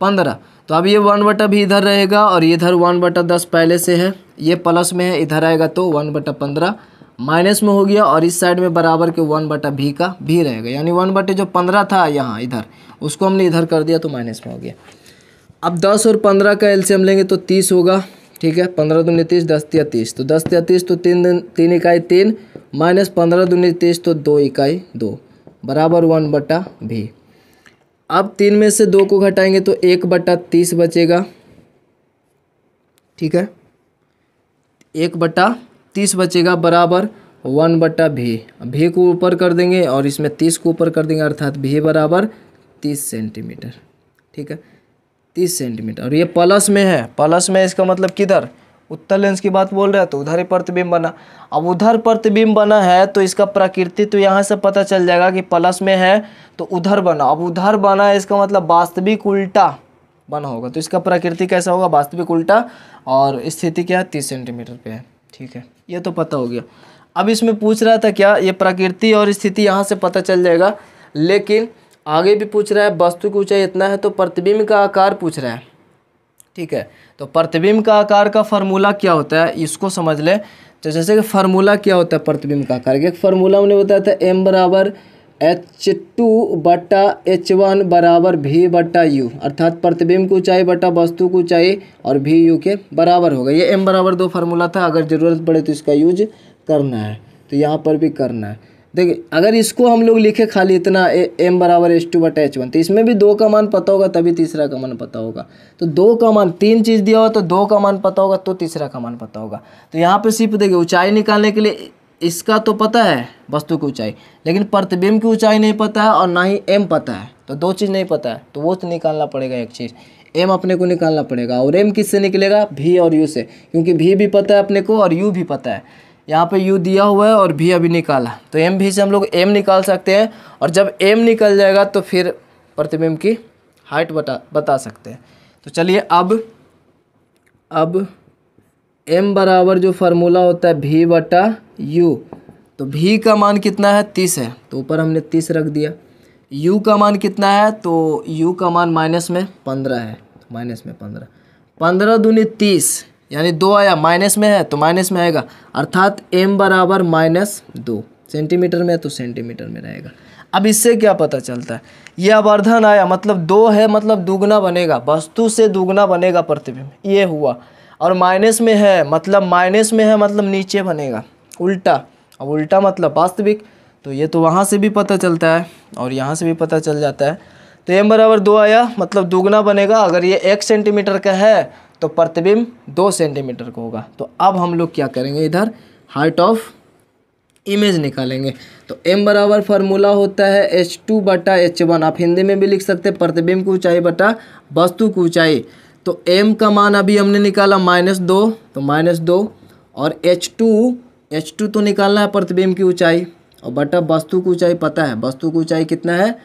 S1: पंद्रह तो अब ये वन बटा भी इधर रहेगा और इधर वन बटा दस पहले से है ये प्लस में है इधर आएगा तो वन बटा पंद्रह माइनस में हो गया और इस साइड में बराबर के वन बटा भी का भी रहेगा यानी वन बटे जो पंद्रह था यहाँ इधर उसको हमने इधर कर दिया तो माइनस में हो गया अब दस और पंद्रह का एल लेंगे तो तीस होगा ठीक है पंद्रह दुनी तीस दस या तीस तो दस या तीस तो तीन दिन तीन इकाई तीन माइनस पंद्रह दुनी तीस तो दो इकाई दो बराबर वन बटा भी अब तीन में से दो को घटाएंगे तो एक बटा तीस बचेगा ठीक है एक बटा तीस बचेगा बराबर वन बट्टा भी भी को ऊपर कर देंगे और इसमें तीस को ऊपर कर देंगे अर्थात भी बराबर तीस सेंटीमीटर ठीक है तीस सेंटीमीटर और ये प्लस में है प्लस में इसका मतलब किधर उत्तर लेंस की बात बोल रहे हैं तो उधर ही प्रतिबिंब बना अब उधर प्रतिबिंब बना है तो इसका प्रकृति तो यहाँ से पता चल जाएगा कि प्लस में है तो उधर बना अब उधर बना है इसका मतलब वास्तविक उल्टा बना होगा तो इसका प्रकृति कैसा होगा वास्तविक उल्टा और स्थिति क्या है तीस सेंटीमीटर पर है ठीक है ये तो पता हो गया अब इसमें पूछ रहा था क्या ये प्रकृति और स्थिति यहाँ से पता चल जाएगा लेकिन आगे भी पूछ रहा है वस्तु की ऊंचाई इतना है तो प्रतिबिंब का आकार पूछ रहा है ठीक है तो प्रतिबिंब का आकार का फार्मूला क्या होता है इसको समझ लें तो जैसे कि फार्मूला क्या होता है प्रतिबिंब का आकार एक फार्मूला उन्हें बताया था एम बराबर एच टू बटा एच वन बराबर भी बटा यू अर्थात प्रतिबिंब की ऊंचाई बटा वस्तु की ऊंचाई और भी यू के बराबर होगा ये एम बराबर दो फार्मूला था अगर ज़रूरत पड़े तो इसका यूज करना है तो यहाँ पर भी करना है देखिए अगर इसको हम लोग लिखे खाली इतना एम बराबर एच टू बटा एच वन तो इसमें भी दो का मान पता होगा तभी तीसरा का मान पता होगा तो दो का मान तीन चीज़ दिया हो तो दो का मान पता होगा तो तीसरा का मान पता होगा तो यहाँ पर सिर्फ देखिए ऊंचाई निकालने के लिए इसका तो पता है वस्तु की ऊंचाई लेकिन प्रतिबिंब की ऊंचाई नहीं पता है और ना ही एम पता है तो दो चीज़ नहीं पता है तो वो तो निकालना पड़ेगा एक चीज़ एम अपने को निकालना पड़ेगा और एम किससे निकलेगा भी और यू से क्योंकि भी भी पता है अपने को और यू भी पता है यहाँ पे यू दिया हुआ है और भी अभी निकाला तो एम भी से हम लोग एम निकाल सकते हैं और जब एम निकल जाएगा तो फिर प्रतिबिंब की हाइट बता बता सकते हैं तो चलिए अब अब एम बराबर जो फार्मूला होता है भी बटा यू तो भी का मान कितना है तीस है तो ऊपर हमने तीस रख दिया यू का मान कितना है तो यू का मान माइनस में पंद्रह है तो माइनस में पंद्रह पंद्रह दूनी तीस यानी दो आया माइनस में है तो माइनस में आएगा अर्थात एम बराबर माइनस दो सेंटीमीटर में तो सेंटीमीटर में रहेगा अब इससे क्या पता चलता है यह वर्धन आया मतलब दो है मतलब दुगना बनेगा वस्तु से दुगना बनेगा प्रतिबिंब ये हुआ और माइनस में है मतलब माइनस में है मतलब नीचे बनेगा उल्टा अब उल्टा मतलब वास्तविक तो ये तो वहाँ से भी पता चलता है और यहाँ से भी पता चल जाता है तो एम बराबर दो आया मतलब दोगुना बनेगा अगर ये एक सेंटीमीटर का है तो प्रतिबिंब दो सेंटीमीटर का होगा तो अब हम लोग क्या करेंगे इधर हाइट ऑफ इमेज निकालेंगे तो एम बराबर फार्मूला होता है एच टू बटा एच वन आप हिंदी में भी लिख सकते हैं प्रतिबिंब की ऊंचाई बटा वस्तु की ऊंचाई तो एम का मान अभी हमने निकाला माइनस दो तो माइनस दो और एच टू एच टू तो निकालना है प्रतिबिंब की ऊंचाई और बटा वस्तु की ऊंचाई पता है वस्तु की ऊंचाई कितना है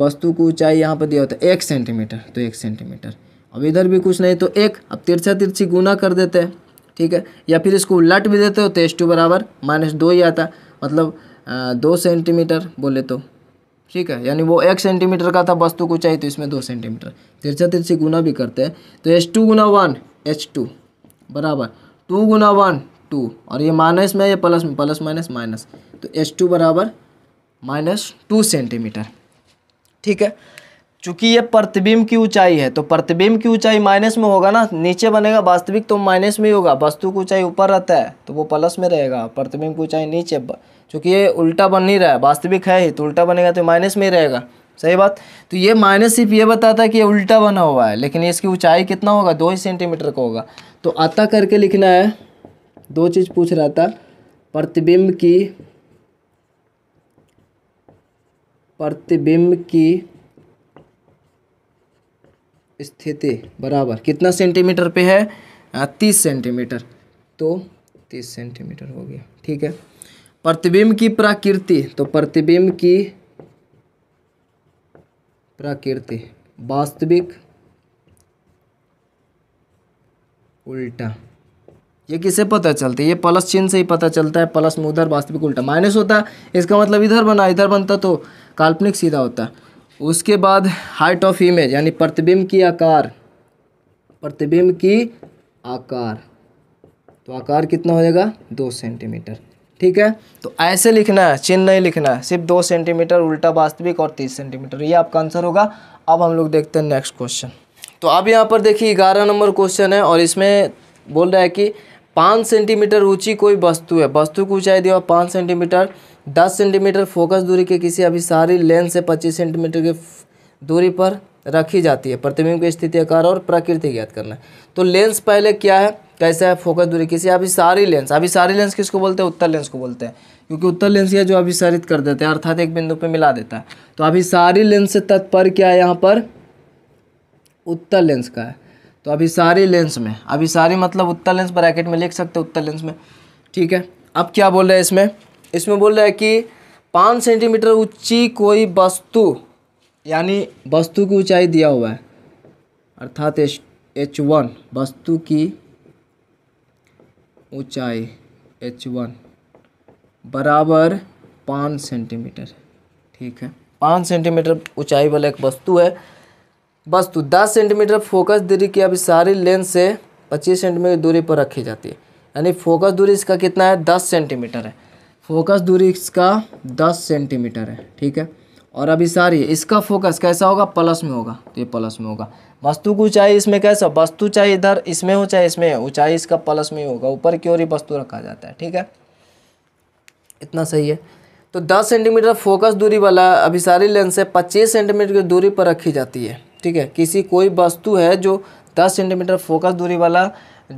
S1: वस्तु की ऊंचाई यहाँ पर दिया होता है एक सेंटीमीटर तो एक सेंटीमीटर अब इधर भी कुछ नहीं तो एक अब तिरछा तिरछी गुना कर देते हैं ठीक है या फिर इसको उलट भी देते हो तो एच टू बराबर माइनस दो ही आता मतलब आ, दो सेंटीमीटर बोले तो ठीक है यानी वो एक सेंटीमीटर का था वस्तु को चाहिए तो इसमें दो सेंटीमीटर तिरछा तिरछी गुना भी करते हैं तो एच टू गुना वन एच टू बराबर टू गुना वन टू और ये माइनस में ये प्लस में प्लस माइनस माइनस तो एच टू बराबर माइनस टू सेंटीमीटर ठीक है चूँकि ये प्रतिबिंब की ऊंचाई है तो प्रतिबिंब की ऊंचाई माइनस में होगा ना नीचे बनेगा वास्तविक तो माइनस में ही होगा वस्तु की ऊंचाई ऊपर रहता है तो वो प्लस में रहेगा प्रतिबिंब की ऊंचाई नीचे चूँकि ये उल्टा बन नहीं रहा है वास्तविक है ही तो उल्टा बनेगा तो माइनस में ही रहेगा सही बात तो ये माइनस सिर्फ ये बताता है कि ये उल्टा बना हुआ है लेकिन इसकी ऊंचाई कितना होगा दो ही सेंटीमीटर का होगा तो आता करके लिखना है दो चीज़ पूछ रहा था प्रतिबिंब की प्रतिबिंब की स्थिति बराबर कितना सेंटीमीटर पे है तीस सेंटीमीटर तो तीस सेंटीमीटर हो गया ठीक है प्रतिबिंब की प्रकृति तो प्रतिबिंब की प्रकृति वास्तविक उल्टा ये किसे पता चलता है ये प्लस चिन्ह से ही पता चलता है प्लस में उधर वास्तविक उल्टा माइनस होता है इसका मतलब इधर बना इधर बनता तो काल्पनिक सीधा होता उसके बाद हाइट ऑफ इमेज यानी प्रतिबिंब की आकार प्रतिबिंब की आकार तो आकार कितना हो जाएगा दो सेंटीमीटर ठीक है तो ऐसे लिखना है चिन्ह नहीं लिखना है सिर्फ दो सेंटीमीटर उल्टा वास्तविक और तीस सेंटीमीटर ये आपका आंसर होगा अब हम लोग देखते हैं नेक्स्ट क्वेश्चन तो अब यहाँ पर देखिए ग्यारह नंबर क्वेश्चन है और इसमें बोल रहा है कि पाँच सेंटीमीटर ऊंची कोई वस्तु है वस्तु की ऊंचाई दिया पाँच सेंटीमीटर दस सेंटीमीटर फोकस दूरी के किसी अभिसारी लेंस से पच्चीस सेंटीमीटर के दूरी पर रखी जाती है प्रतिबिंब की स्थिति आकार और प्रकृति ज्ञात करना तो लेंस पहले क्या है कैसा है फोकस दूरी किसी अभिसारी लेंस अभिसारी लेंस किसको बोलते हैं उत्तर लेंस को बोलते हैं क्योंकि उत्तर लेंस यह जो अभिसारित कर देते हैं अर्थात एक बिंदु पर मिला देता है तो अभिसारी लेंस से तत्पर क्या है यहाँ पर उत्तर लेंस का है तो अभी सारी लेंस में अभी सारी मतलब उत्तर लेंस ब्रैकेट में लिख सकते उत्तर लेंस में ठीक है अब क्या बोल रहे हैं इसमें इसमें बोल रहे हैं कि पाँच सेंटीमीटर ऊंची कोई वस्तु यानी वस्तु की ऊंचाई दिया हुआ है अर्थात एच एच वन वस्तु की ऊंचाई एच वन बराबर पाँच सेंटीमीटर ठीक है पाँच सेंटीमीटर ऊंचाई वाला एक वस्तु है बस तो 10 सेंटीमीटर फोकस दूरी की अभी सारी लेंस से 25 सेंटीमीटर दूरी पर रखी जाती है यानी फोकस दूरी इसका कितना है 10 सेंटीमीटर है फोकस दूरी इसका 10 सेंटीमीटर है ठीक है और अभी सारी इसका फोकस कैसा होगा प्लस में होगा तो ये प्लस में होगा वस्तु की ऊंचाई इसमें कैसा वस्तु चाहे इधर इसमें हो चाहे इसमें ऊँचाई इसका प्लस में होगा ऊपर की ओर ही वस्तु रखा जाता है ठीक है इतना सही है तो 10 सेंटीमीटर फोकस दूरी वाला अभिसारी लेंस से 25 सेंटीमीटर की दूरी पर रखी जाती है ठीक है किसी कोई वस्तु है जो दस सेंटीमीटर फोकस दूरी वाला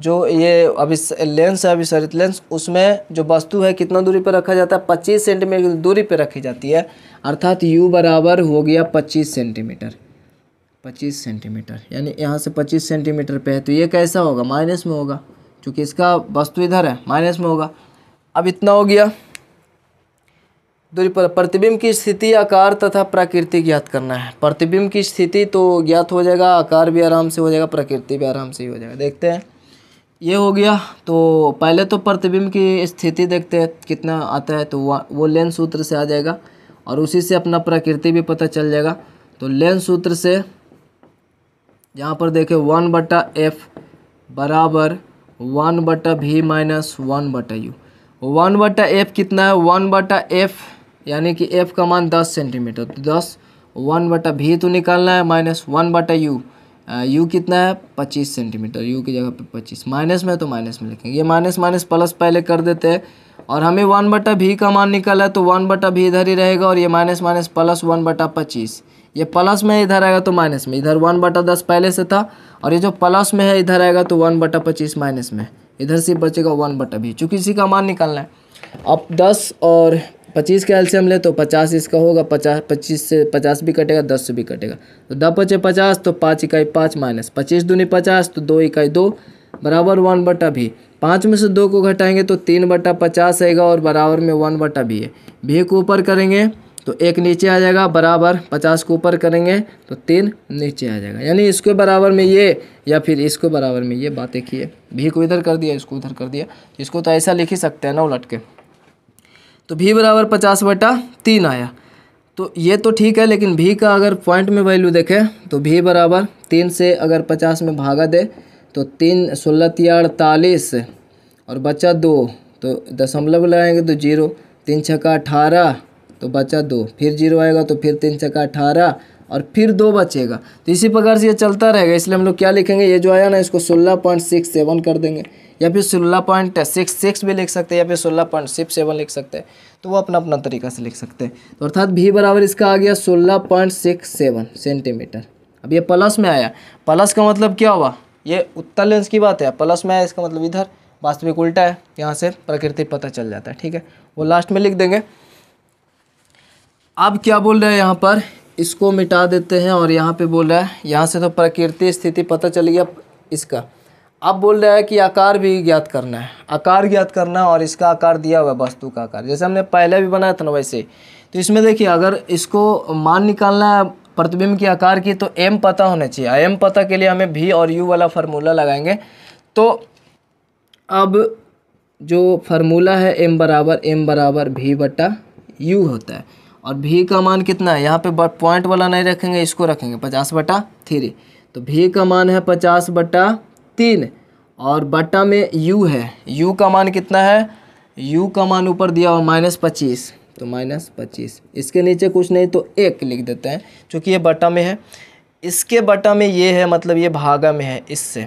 S1: जो ये अभी लेंस है अभिसरित लेंस उसमें जो वस्तु है कितना दूरी पर रखा जाता है पच्चीस सेंटीमीटर दूरी पर रखी जाती है अर्थात यू बराबर हो गया पच्चीस सेंटीमीटर पच्चीस सेंटीमीटर यानी यहाँ से पच्चीस सेंटीमीटर पे है तो ये कैसा होगा माइनस में होगा क्योंकि इसका वस्तु इधर है माइनस में होगा अब इतना हो गया दूरी पर प्रतिबिंब की स्थिति आकार तथा प्रकृति ज्ञात करना है प्रतिबिंब की स्थिति तो ज्ञात हो जाएगा आकार भी आराम से हो जाएगा प्रकृति भी आराम से ही हो जाएगा देखते हैं ये हो गया तो पहले तो प्रतिबिंब की स्थिति देखते हैं कितना आता है तो वो लेंस सूत्र से आ जाएगा और उसी से अपना प्रकृति भी पता चल जाएगा तो लेंस सूत्र से यहाँ पर देखें वन बटा एफ बराबर वन बटा भी माइनस वन बटा यू वन बटा एफ कितना है वन बटा एफ़ यानी कि एफ़ का मान दस सेंटीमीटर तो दस वन बटा भी तो निकालना है माइनस वन बटा यू यू कितना है पच्चीस सेंटीमीटर यू की जगह पे पच्चीस माइनस में तो माइनस में लिखेंगे ये माइनस माइनस प्लस पहले कर देते हैं और हमें वन बटा भी का मान निकाला है तो वन बटा भी इधर ही रहेगा और ये माइनस माइनस प्लस वन बटा पच्चीस ये प्लस में इधर आएगा तो माइनस में इधर वन बटा दस पहले से था और ये जो प्लस में है इधर आएगा तो वन बटा पच्चीस माइनस में इधर से बचेगा वन बटा भी चूँकि इसी का मान निकालना है अब दस और पच्चीस का एल्शियम ले तो पचास इसका होगा पचास पच्चीस से पचास भी कटेगा दस से भी कटेगा तो दस पचे पचास तो पाँच इकाई पाँच माइनस पच्चीस दूनी पचास तो दो इकाई दो बराबर वन बटा भी पाँच में से दो को घटाएंगे तो तीन बटा पचास आएगा और बराबर में वन बटा भी है भी को ऊपर करेंगे तो एक नीचे आ जाएगा बराबर पचास को ऊपर करेंगे तो तीन नीचे आ जाएगा यानी इसके बराबर में ये या फिर इसको बराबर में ये बात देखिए है भी को इधर कर दिया इसको उधर कर दिया इसको तो ऐसा लिख ही सकते हैं ना उलट के तो भी बराबर पचास बटा तीन आया तो ये तो ठीक है लेकिन भी का अगर पॉइंट में वैल्यू देखें तो भी बराबर तीन से अगर पचास में भागा दे तो तीन सोलह अड़तालीस और बचा दो तो दशमलव लगाएंगे तो जीरो तीन छक्का अठारह तो बचा दो फिर जीरो आएगा तो फिर तीन छक्का अठारह और फिर दो बचेगा तो इसी प्रकार से ये चलता रहेगा इसलिए हम लोग क्या लिखेंगे ये जो आया ना इसको सोलह पॉइंट सिक्स सेवन कर देंगे या फिर सोलह पॉइंट सिक्स सिक्स भी लिख सकते हैं या फिर सोलह पॉइंट सिक्स सेवन लिख सकते हैं तो वो अपना अपना तरीका से लिख सकते हैं तो अर्थात भी बराबर इसका आ गया सोलह पॉइंट सिक्स सेवन सेंटीमीटर अब ये प्लस में आया प्लस का मतलब क्या हुआ ये उत्तर लेंस की बात है प्लस में आया इसका मतलब इधर वास्तविक उल्टा है यहाँ से प्रकृति पता चल जाता है ठीक है वो लास्ट में लिख देंगे अब क्या बोल रहे हैं यहाँ पर इसको मिटा देते हैं और यहाँ पे बोल रहा है यहाँ से तो प्रकृति स्थिति पता चली अब इसका अब बोल रहा है कि आकार भी ज्ञात करना है आकार ज्ञात करना है और इसका आकार दिया हुआ है वस्तु का आकार जैसे हमने पहले भी बनाया था ना वैसे तो इसमें देखिए अगर इसको मान निकालना है प्रतिबिंब के आकार की तो एम पता होना चाहिए एम पता के लिए हमें भी और यू वाला फार्मूला लगाएंगे तो अब जो फार्मूला है एम बराबर एम बराबर भी बटा यू होता है और भी का मान कितना है यहाँ पे पॉइंट वाला नहीं रखेंगे इसको रखेंगे पचास बटा थ्री तो भी का मान है पचास बटा तीन और बटा में यू है यू का मान कितना है यू का मान ऊपर दिया हुआ माइनस पच्चीस तो माइनस पच्चीस इसके नीचे कुछ नहीं तो एक लिख देते हैं क्योंकि ये बटा में है इसके बटा में ये है मतलब ये भागा में है इससे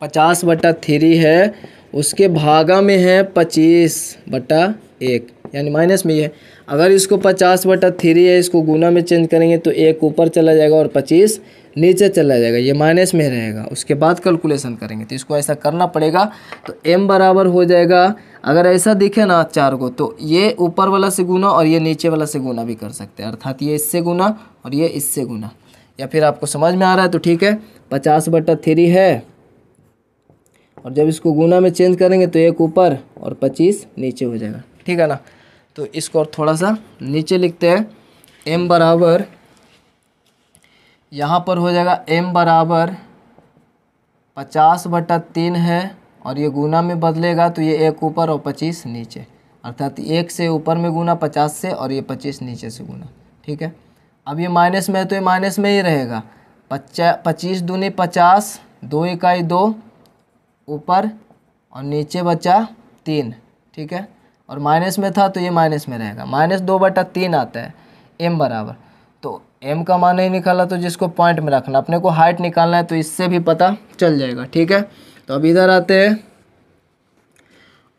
S1: पचास बटा थ्री है उसके भागा में है पच्चीस बटा एक यानी माइनस में ये है अगर इसको पचास बटा थ्री है इसको गुना में चेंज करेंगे तो एक ऊपर चला जाएगा और पच्चीस नीचे चला जाएगा ये माइनस में रहेगा उसके बाद कैलकुलेशन करेंगे तो इसको ऐसा करना पड़ेगा तो एम बराबर हो जाएगा अगर ऐसा दिखे ना चार को तो ये ऊपर वाला से गुना और ये नीचे वाला से गुना भी कर सकते हैं अर्थात ये इससे गुना और ये इससे गुना या फिर आपको समझ में आ रहा है तो ठीक है पचास बटा थ्री है और जब इसको गुना में चेंज करेंगे तो एक ऊपर और पच्चीस नीचे हो जाएगा ठीक है ना तो इसको और थोड़ा सा नीचे लिखते हैं एम बराबर यहाँ पर हो जाएगा एम बराबर पचास बटा तीन है और ये गुना में बदलेगा तो ये एक ऊपर और पच्चीस नीचे अर्थात एक से ऊपर में गुना पचास से और ये पच्चीस नीचे से गुना ठीक है अब ये माइनस में है तो ये माइनस में ही रहेगा पच्चा पच्चीस दूनी पचास दो इकाई दो ऊपर और नीचे बचा तीन ठीक है और माइनस में था तो ये माइनस में रहेगा माइनस दो बटा तीन आता है एम बराबर तो एम का मान नहीं निकाला तो जिसको पॉइंट में रखना अपने को हाइट निकालना है तो इससे भी पता चल जाएगा ठीक है तो अब इधर आते हैं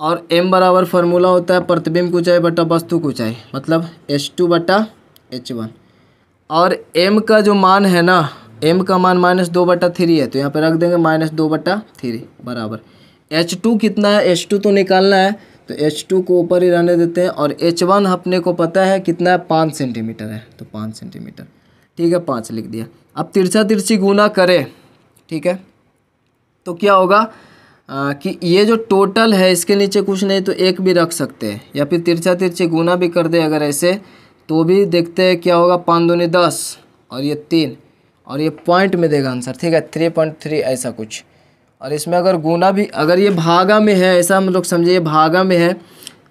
S1: और एम बराबर फार्मूला होता है प्रतिबिंब की ऊंचाई बटा वस्तु ऊंचाई मतलब एच टू बटा एच वन और एम का जो मान है ना एम का मान माइनस दो बटा थ्री है तो यहाँ पे रख देंगे माइनस दो बटा थ्री बराबर एच टू कितना है एच टू तो निकालना है तो एच टू को ऊपर ही रहने देते हैं और एच वन अपने को पता है कितना है पाँच सेंटीमीटर है तो पाँच सेंटीमीटर ठीक है पाँच लिख दिया अब तिरछा तिरछी गुना करें ठीक है तो क्या होगा आ, कि ये जो टोटल है इसके नीचे कुछ नहीं तो एक भी रख सकते हैं या फिर तिरछा तिरछी गुना भी कर दे अगर ऐसे तो भी देखते हैं क्या होगा पाँच दूनी दस और ये तीन और ये पॉइंट में देगा आंसर ठीक है थ्री पॉइंट थ्री ऐसा कुछ और इसमें अगर गुना भी अगर ये भागा में है ऐसा हम लोग समझे भागा में है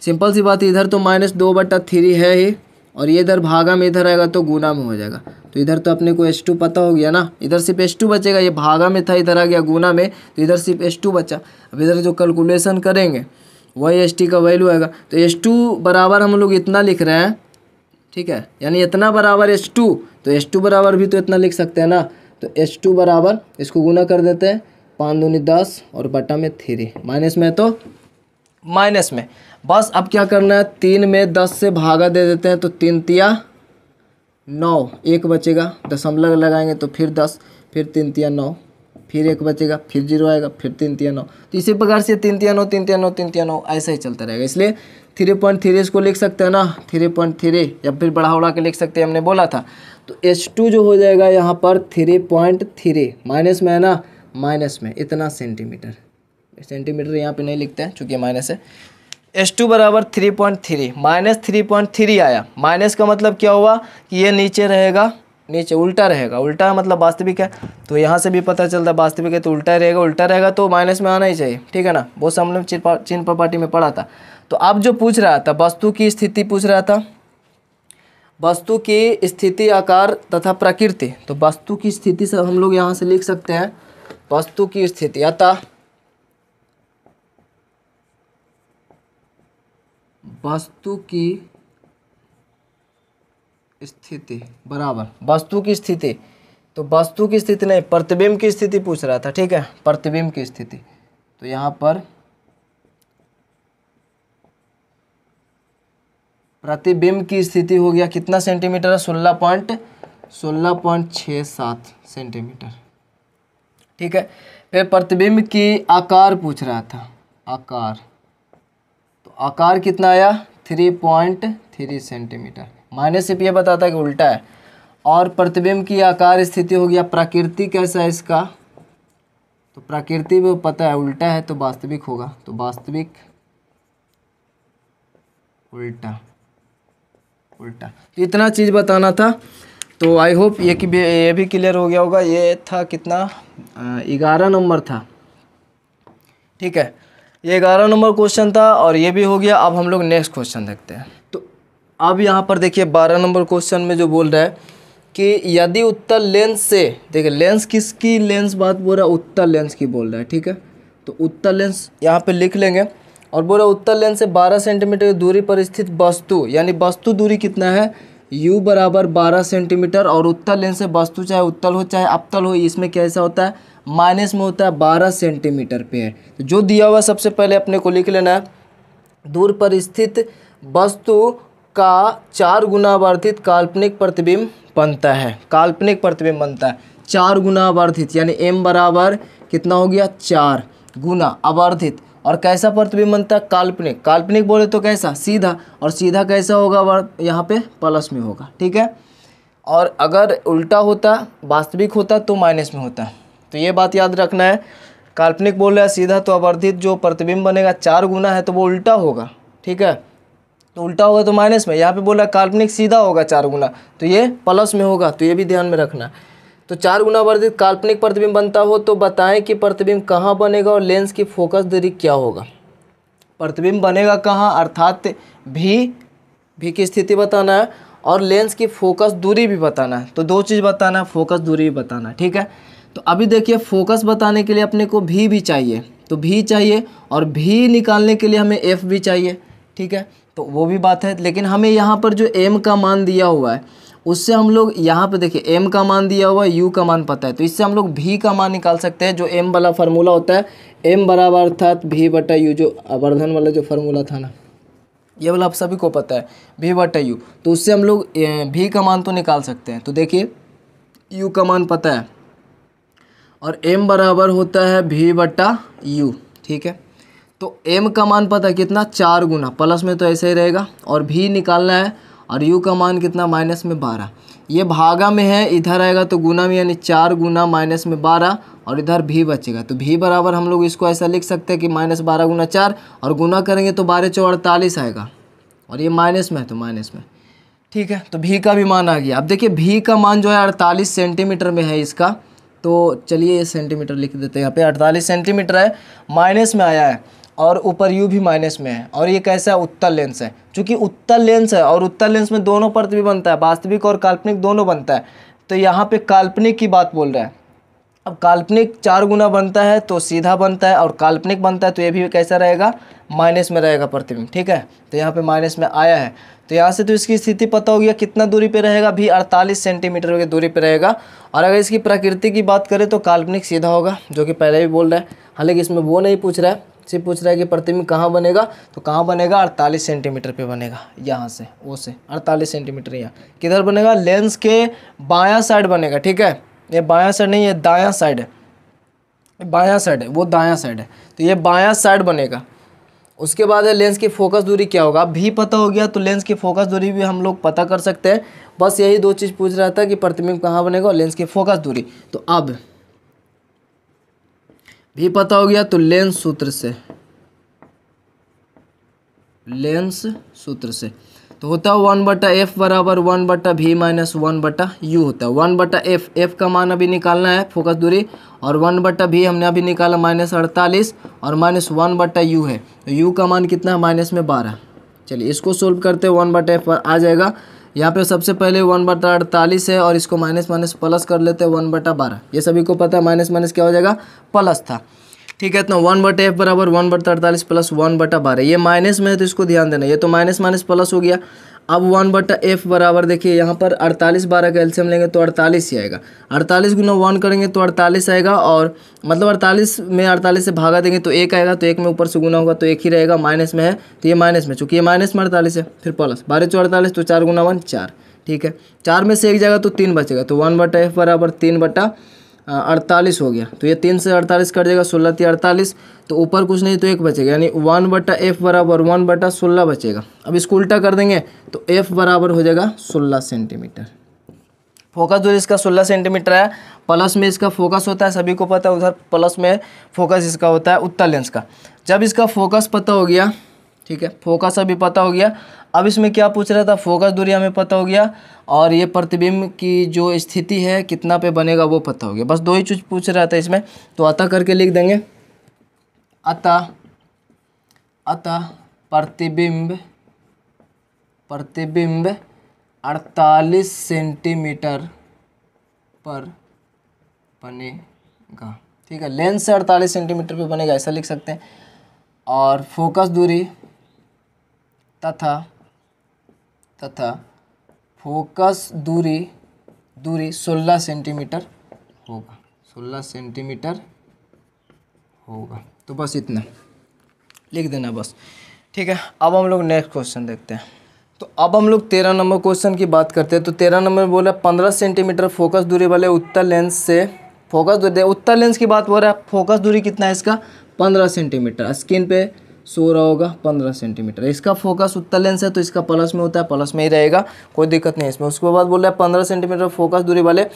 S1: सिंपल सी बात इधर तो माइनस दो बटा थ्री है ही और ये इधर भागा में इधर आएगा तो गुना में हो जाएगा तो इधर तो अपने को एस टू पता हो गया ना इधर सिर्फ एस टू बचेगा ये भागा में था इधर आ गया गुना में तो इधर सिर्फ एस टू बचा अब इधर जो कैलकुलेशन करेंगे वही एस टी का वैल्यू आएगा तो एस टू बराबर हम लोग इतना लिख रहे हैं ठीक है यानी इतना बराबर एस टू तो एस टू बराबर भी तो इतना लिख सकते हैं ना तो एस टू बराबर इसको गुना कर देते हैं पाँच दूनी दस और बटा में थ्री माइनस में तो माइनस में बस अब क्या करना है तीन में दस से भागा दे देते हैं तो तीन तिया नौ एक बचेगा दशमलव लगाएंगे तो फिर दस फिर तीन तिया नौ फिर एक बचेगा फिर जीरो आएगा फिर तीन तिया नौ तो इसी प्रकार से तीन तिया नौ तीन तिया नौ तीन तिया नौ ऐसा ही चलता रहेगा इसलिए थ्री पॉइंट थ्री इसको लिख सकते हैं ना थ्री पॉइंट थ्री या फिर बढ़ा उड़ा के लिख सकते हैं हमने बोला था तो एच टू जो हो जाएगा यहाँ पर थ्री पॉइंट थ्री माइनस में है ना माइनस में इतना सेंटीमीटर सेंटीमीटर यहाँ पे नहीं लिखते हैं चूँकि माइनस है एस टू बराबर three point three minus three point three आया माइनस का मतलब क्या हुआ कि ये नीचे रहेगा नीचे उल्टा रहेगा उल्टा है मतलब वास्तविक है तो यहाँ से भी पता चलता है वास्तविक है तो उल्टा रहेगा उल्टा रहेगा तो माइनस में आना ही चाहिए ठीक है ना वो हमने चिन्ह प्रॉपर्टी में पढ़ा था तो अब जो पूछ रहा था वस्तु की स्थिति पूछ रहा था वस्तु की स्थिति आकार तथा प्रकृति तो वस्तु की स्थिति से हम लोग यहाँ से लिख सकते हैं वस्तु की स्थिति अतः वस्तु की स्थिति बराबर वस्तु की स्थिति तो वस्तु की स्थिति नहीं प्रतिबिंब की स्थिति पूछ रहा था ठीक है प्रतिबिंब की स्थिति तो यहां पर प्रतिबिंब की स्थिति हो गया कितना सेंटीमीटर है सोलह पॉइंट सोलह पॉइंट छः सात सेंटीमीटर ठीक है फिर प्रतिबिंब के आकार पूछ रहा था आकार तो आकार कितना आया three point three centimetre minus सिर्फ यह बताता है कि उल्टा है और प्रतिबिंब की आकार स्थिति हो गया प्रकृति कैसा है इसका तो प्रकृति में पता है उल्टा है तो वास्तविक होगा तो वास्तविक उल्टा उल्टा तो इतना चीज़ बताना था तो आई होप ये कि ये भी क्लियर हो गया होगा ये था कितना ग्यारह नंबर था ठीक है ये ग्यारह नंबर क्वेश्चन था और ये भी हो गया अब हम लोग नेक्स्ट क्वेश्चन देखते हैं तो अब यहाँ पर देखिए बारह नंबर क्वेश्चन में जो बोल रहा है कि यदि उत्तर लेंस से देखिए लेंस किसकी लेंस बात बोल रहा है उत्तर लेंस की बोल रहा है ठीक है तो उत्तर लेंस यहाँ पर लिख लेंगे और बोल रहा उत्तर लेंस से बारह सेंटीमीटर की दूरी पर स्थित वस्तु यानी वस्तु दूरी कितना है यू बराबर बारह सेंटीमीटर और उत्तर लेन से वस्तु चाहे उत्तल हो चाहे अपतल हो इसमें कैसा होता है माइनस में होता है बारह सेंटीमीटर पे है तो जो दिया हुआ सबसे पहले अपने को लिख लेना है दूर पर स्थित वस्तु का चार गुना वर्धित काल्पनिक प्रतिबिंब बनता है काल्पनिक प्रतिबिंब बनता है चार गुना वर्धित यानी एम बराबर कितना हो गया चार गुना अवर्धित और कैसा प्रतिबिंब बनता है काल्पनिक काल्पनिक बोले तो कैसा सीधा और सीधा कैसा होगा यहाँ पे प्लस में होगा ठीक है और अगर उल्टा होता वास्तविक होता तो माइनस में होता तो ये बात याद रखना है काल्पनिक बोल रहा है सीधा तो अवर्धित जो प्रतिबिंब बनेगा चार गुना है तो वो उल्टा होगा ठीक है तो उल्टा होगा तो माइनस में यहाँ पे है काल्पनिक सीधा होगा चार गुना तो ये प्लस में होगा तो ये भी ध्यान में रखना है तो चार गुना वर्धित काल्पनिक प्रतिबिंब बनता हो तो बताएं कि प्रतिबिंब कहाँ बनेगा और लेंस की फोकस दूरी क्या होगा प्रतिबिंब बनेगा कहाँ अर्थात भी भी की स्थिति बताना है और लेंस की फोकस दूरी भी बताना है तो दो चीज़ बताना है फोकस दूरी भी बताना है ठीक है तो अभी देखिए फोकस बताने के लिए अपने को भी भी चाहिए तो भी चाहिए और भी निकालने के लिए हमें एफ़ भी चाहिए ठीक है तो वो भी बात है लेकिन हमें यहाँ पर जो एम का मान दिया हुआ है उससे हम लोग यहाँ पे देखिए एम का मान दिया हुआ है यू का मान पता है तो इससे हम लोग भी का मान निकाल सकते हैं जो एम वाला फार्मूला होता है एम बराबर अर्थात भी बटा यू जो अवर्धन वाला जो फार्मूला था ना ये वाला आप सभी को पता है भी बटा यू तो उससे हम लोग भी का मान तो निकाल सकते हैं तो देखिए यू का मान पता है और एम बराबर होता है भी बटा यू ठीक है तो एम का मान पता है कितना चार गुना प्लस में तो ऐसे ही रहेगा और भी निकालना है और यू का मान कितना माइनस में बारह ये भागा में है इधर आएगा तो गुना में यानी चार गुना माइनस में बारह और इधर भी बचेगा तो भी बराबर हम लोग इसको ऐसा लिख सकते हैं कि माइनस बारह गुना चार और गुना करेंगे तो बारह चौ अड़तालीस आएगा और ये माइनस में है तो माइनस में ठीक है तो भी का भी मान आ गया अब देखिए भी का मान जो है अड़तालीस सेंटीमीटर में है इसका तो चलिए ये सेंटीमीटर लिख देते हैं यहाँ पे अड़तालीस सेंटीमीटर है माइनस में आया है और ऊपर यू भी माइनस में है और ये कैसा है उत्तर लेंस है चूँकि उत्तर लेंस है और उत्तर लेंस में दोनों परत भी बनता है वास्तविक और काल्पनिक दोनों बनता है तो यहाँ पे काल्पनिक की बात बोल रहा है अब काल्पनिक चार गुना बनता है तो सीधा बनता है और काल्पनिक बनता है तो ये भी कैसा रहेगा माइनस में रहेगा प्रतिबिंब ठीक है तो यहाँ पे माइनस में आया है तो यहाँ से तो इसकी स्थिति पता हो गया कितना दूरी पे रहेगा भी 48 सेंटीमीटर की दूरी पे रहेगा और अगर इसकी प्रकृति की बात करें तो काल्पनिक सीधा होगा जो कि पहले भी बोल रहा है हालांकि इसमें वो नहीं पूछ रहा है से पूछ रहा है कि प्रतिबिंब कहाँ बनेगा तो कहाँ बनेगा अड़तालीस सेंटीमीटर पे बनेगा यहाँ से वो से अड़तालीस सेंटीमीटर यहाँ किधर बनेगा लेंस के बायां साइड बनेगा ठीक है ये बायां साइड नहीं ये दायां साइड है बायां साइड है वो दायां साइड है तो ये बायां साइड बनेगा उसके बाद लेंस की फोकस दूरी क्या होगा भी पता हो गया तो लेंस की फोकस दूरी भी हम लोग पता कर सकते हैं बस यही दो चीज़ पूछ रहा था कि प्रतिबिंब कहाँ बनेगा और लेंस की फोकस दूरी तो अब भी पता हो गया तो लेंस सूत्र से लेंस सूत्र से तो होता है वन बटा एफ बराबर वन बटा भी माइनस वन बटा यू होता है वन बटा एफ एफ का मान अभी निकालना है फोकस दूरी और वन बटा भी हमने अभी निकाला माइनस अड़तालीस और माइनस वन बटा यू है तो यू का मान कितना है माइनस में बारह चलिए इसको सोल्व करते हैं वन बटा एफ आ जाएगा यहाँ पे सबसे पहले वन बटा अड़तालीस है और इसको माइनस माइनस प्लस कर लेते हैं वन बटा बारह ये सभी को पता है माइनस माइनस क्या हो जाएगा प्लस था ठीक है इतना वन बटे एफ बराबर वन बटा अड़तालीस प्लस वन बटा बारह ये माइनस में है तो इसको ध्यान देना ये तो माइनस माइनस प्लस हो गया अब वन बटा एफ बराबर देखिए यहाँ पर अड़तालीस बारह का एल्सियम लेंगे तो अड़तालीस ही आएगा अड़तालीस गुना वन करेंगे तो अड़तालीस आएगा और मतलब अड़तालीस में अड़तालीस से भागा देंगे तो एक आएगा तो एक में ऊपर से गुना होगा तो एक ही रहेगा माइनस में है तो ये माइनस में चूँकि ये माइनस में अड़तालीस है फिर प्लस बारह चौ अड़तालीस तो चार गुना वन चार ठीक है चार में से एक जाएगा तो तीन बचेगा तो वन बटा एफ बराबर तीन बटा अड़तालीस हो गया तो ये तीन से अड़तालीस कर देगा सोलह तीन अड़तालीस तो ऊपर कुछ नहीं तो एक बचेगा यानी वन बटा एफ बराबर वन बटा सोलह बचेगा अब इसको उल्टा कर देंगे तो एफ बराबर हो जाएगा सोलह सेंटीमीटर फोकस दूरी इसका सोलह सेंटीमीटर है प्लस में इसका फोकस होता है सभी को पता है उधर प्लस में फोकस इसका होता है उत्तर लेंस का जब इसका फोकस पता हो गया ठीक है फोकस अभी पता हो गया अब इसमें क्या पूछ रहा था फोकस दूरी हमें पता हो गया और ये प्रतिबिंब की जो स्थिति है कितना पे बनेगा वो पता हो गया बस दो ही चीज़ पूछ रहा था इसमें तो अतः करके लिख देंगे अतः अतः प्रतिबिंब प्रतिबिंब 48 सेंटीमीटर पर बनेगा ठीक है लेंस से 48 सेंटीमीटर पे बनेगा ऐसा लिख सकते हैं और फोकस दूरी तथा तथा फोकस दूरी दूरी 16 सेंटीमीटर होगा 16 सेंटीमीटर होगा तो बस इतना लिख देना बस ठीक है अब हम लोग नेक्स्ट क्वेश्चन देखते हैं तो अब हम लोग तेरह नंबर क्वेश्चन की बात करते हैं तो तेरह नंबर बोला पंद्रह सेंटीमीटर फोकस दूरी वाले उत्तर लेंस से फोकस दूरी उत्तर लेंस की बात बोल रहा है फोकस दूरी कितना है इसका पंद्रह सेंटीमीटर स्क्रीन पे सो रहा होगा पंद्रह सेंटीमीटर इसका फोकस उत्तर लेंस है तो इसका प्लस में होता है प्लस में ही रहेगा कोई दिक्कत नहीं इसमें उसके बाद बोल रहा है पंद्रह सेंटीमीटर फोकस दूरी वाले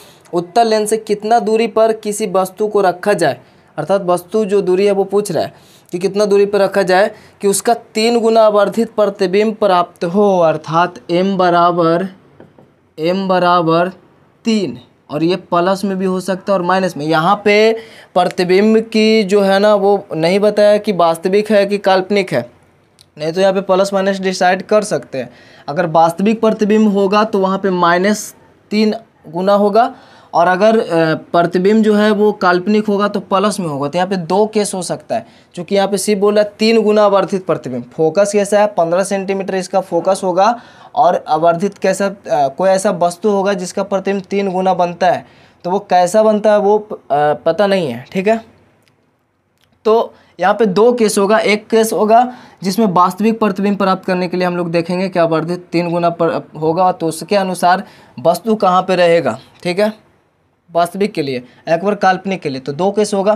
S1: उत्तर लेंस से कितना दूरी पर किसी वस्तु को रखा जाए अर्थात वस्तु जो दूरी है वो पूछ रहा है कि कितना दूरी पर रखा जाए कि उसका तीन गुना अवर्धित प्रतिबिंब प्राप्त हो अर्थात एम बराबर एम बराबर तीन और ये प्लस में भी हो सकता है और माइनस में यहाँ पे प्रतिबिंब की जो है ना वो नहीं बताया कि वास्तविक है कि काल्पनिक है नहीं तो यहाँ पे प्लस माइनस डिसाइड कर सकते हैं अगर वास्तविक प्रतिबिंब होगा तो वहाँ पे माइनस तीन गुना होगा और अगर प्रतिबिंब जो है वो काल्पनिक होगा तो प्लस में होगा तो यहाँ पे दो केस हो सकता है क्योंकि यहाँ पे सिर्फ बोला तीन गुना अवर्धित प्रतिबिंब फोकस कैसा है पंद्रह सेंटीमीटर इसका फोकस होगा और अवर्धित कैसा कोई ऐसा वस्तु होगा जिसका प्रतिबिंब तीन गुना बनता है तो वो कैसा बनता है वो पता नहीं है ठीक है तो यहाँ पे दो केस होगा एक केस होगा जिसमें वास्तविक प्रतिबिंब प्राप्त करने के लिए हम लोग देखेंगे क्या वर्धित तीन गुना पर होगा तो उसके अनुसार वस्तु कहाँ पे रहेगा ठीक है वास्तविक के लिए एक बार काल्पनिक के लिए तो दो केस होगा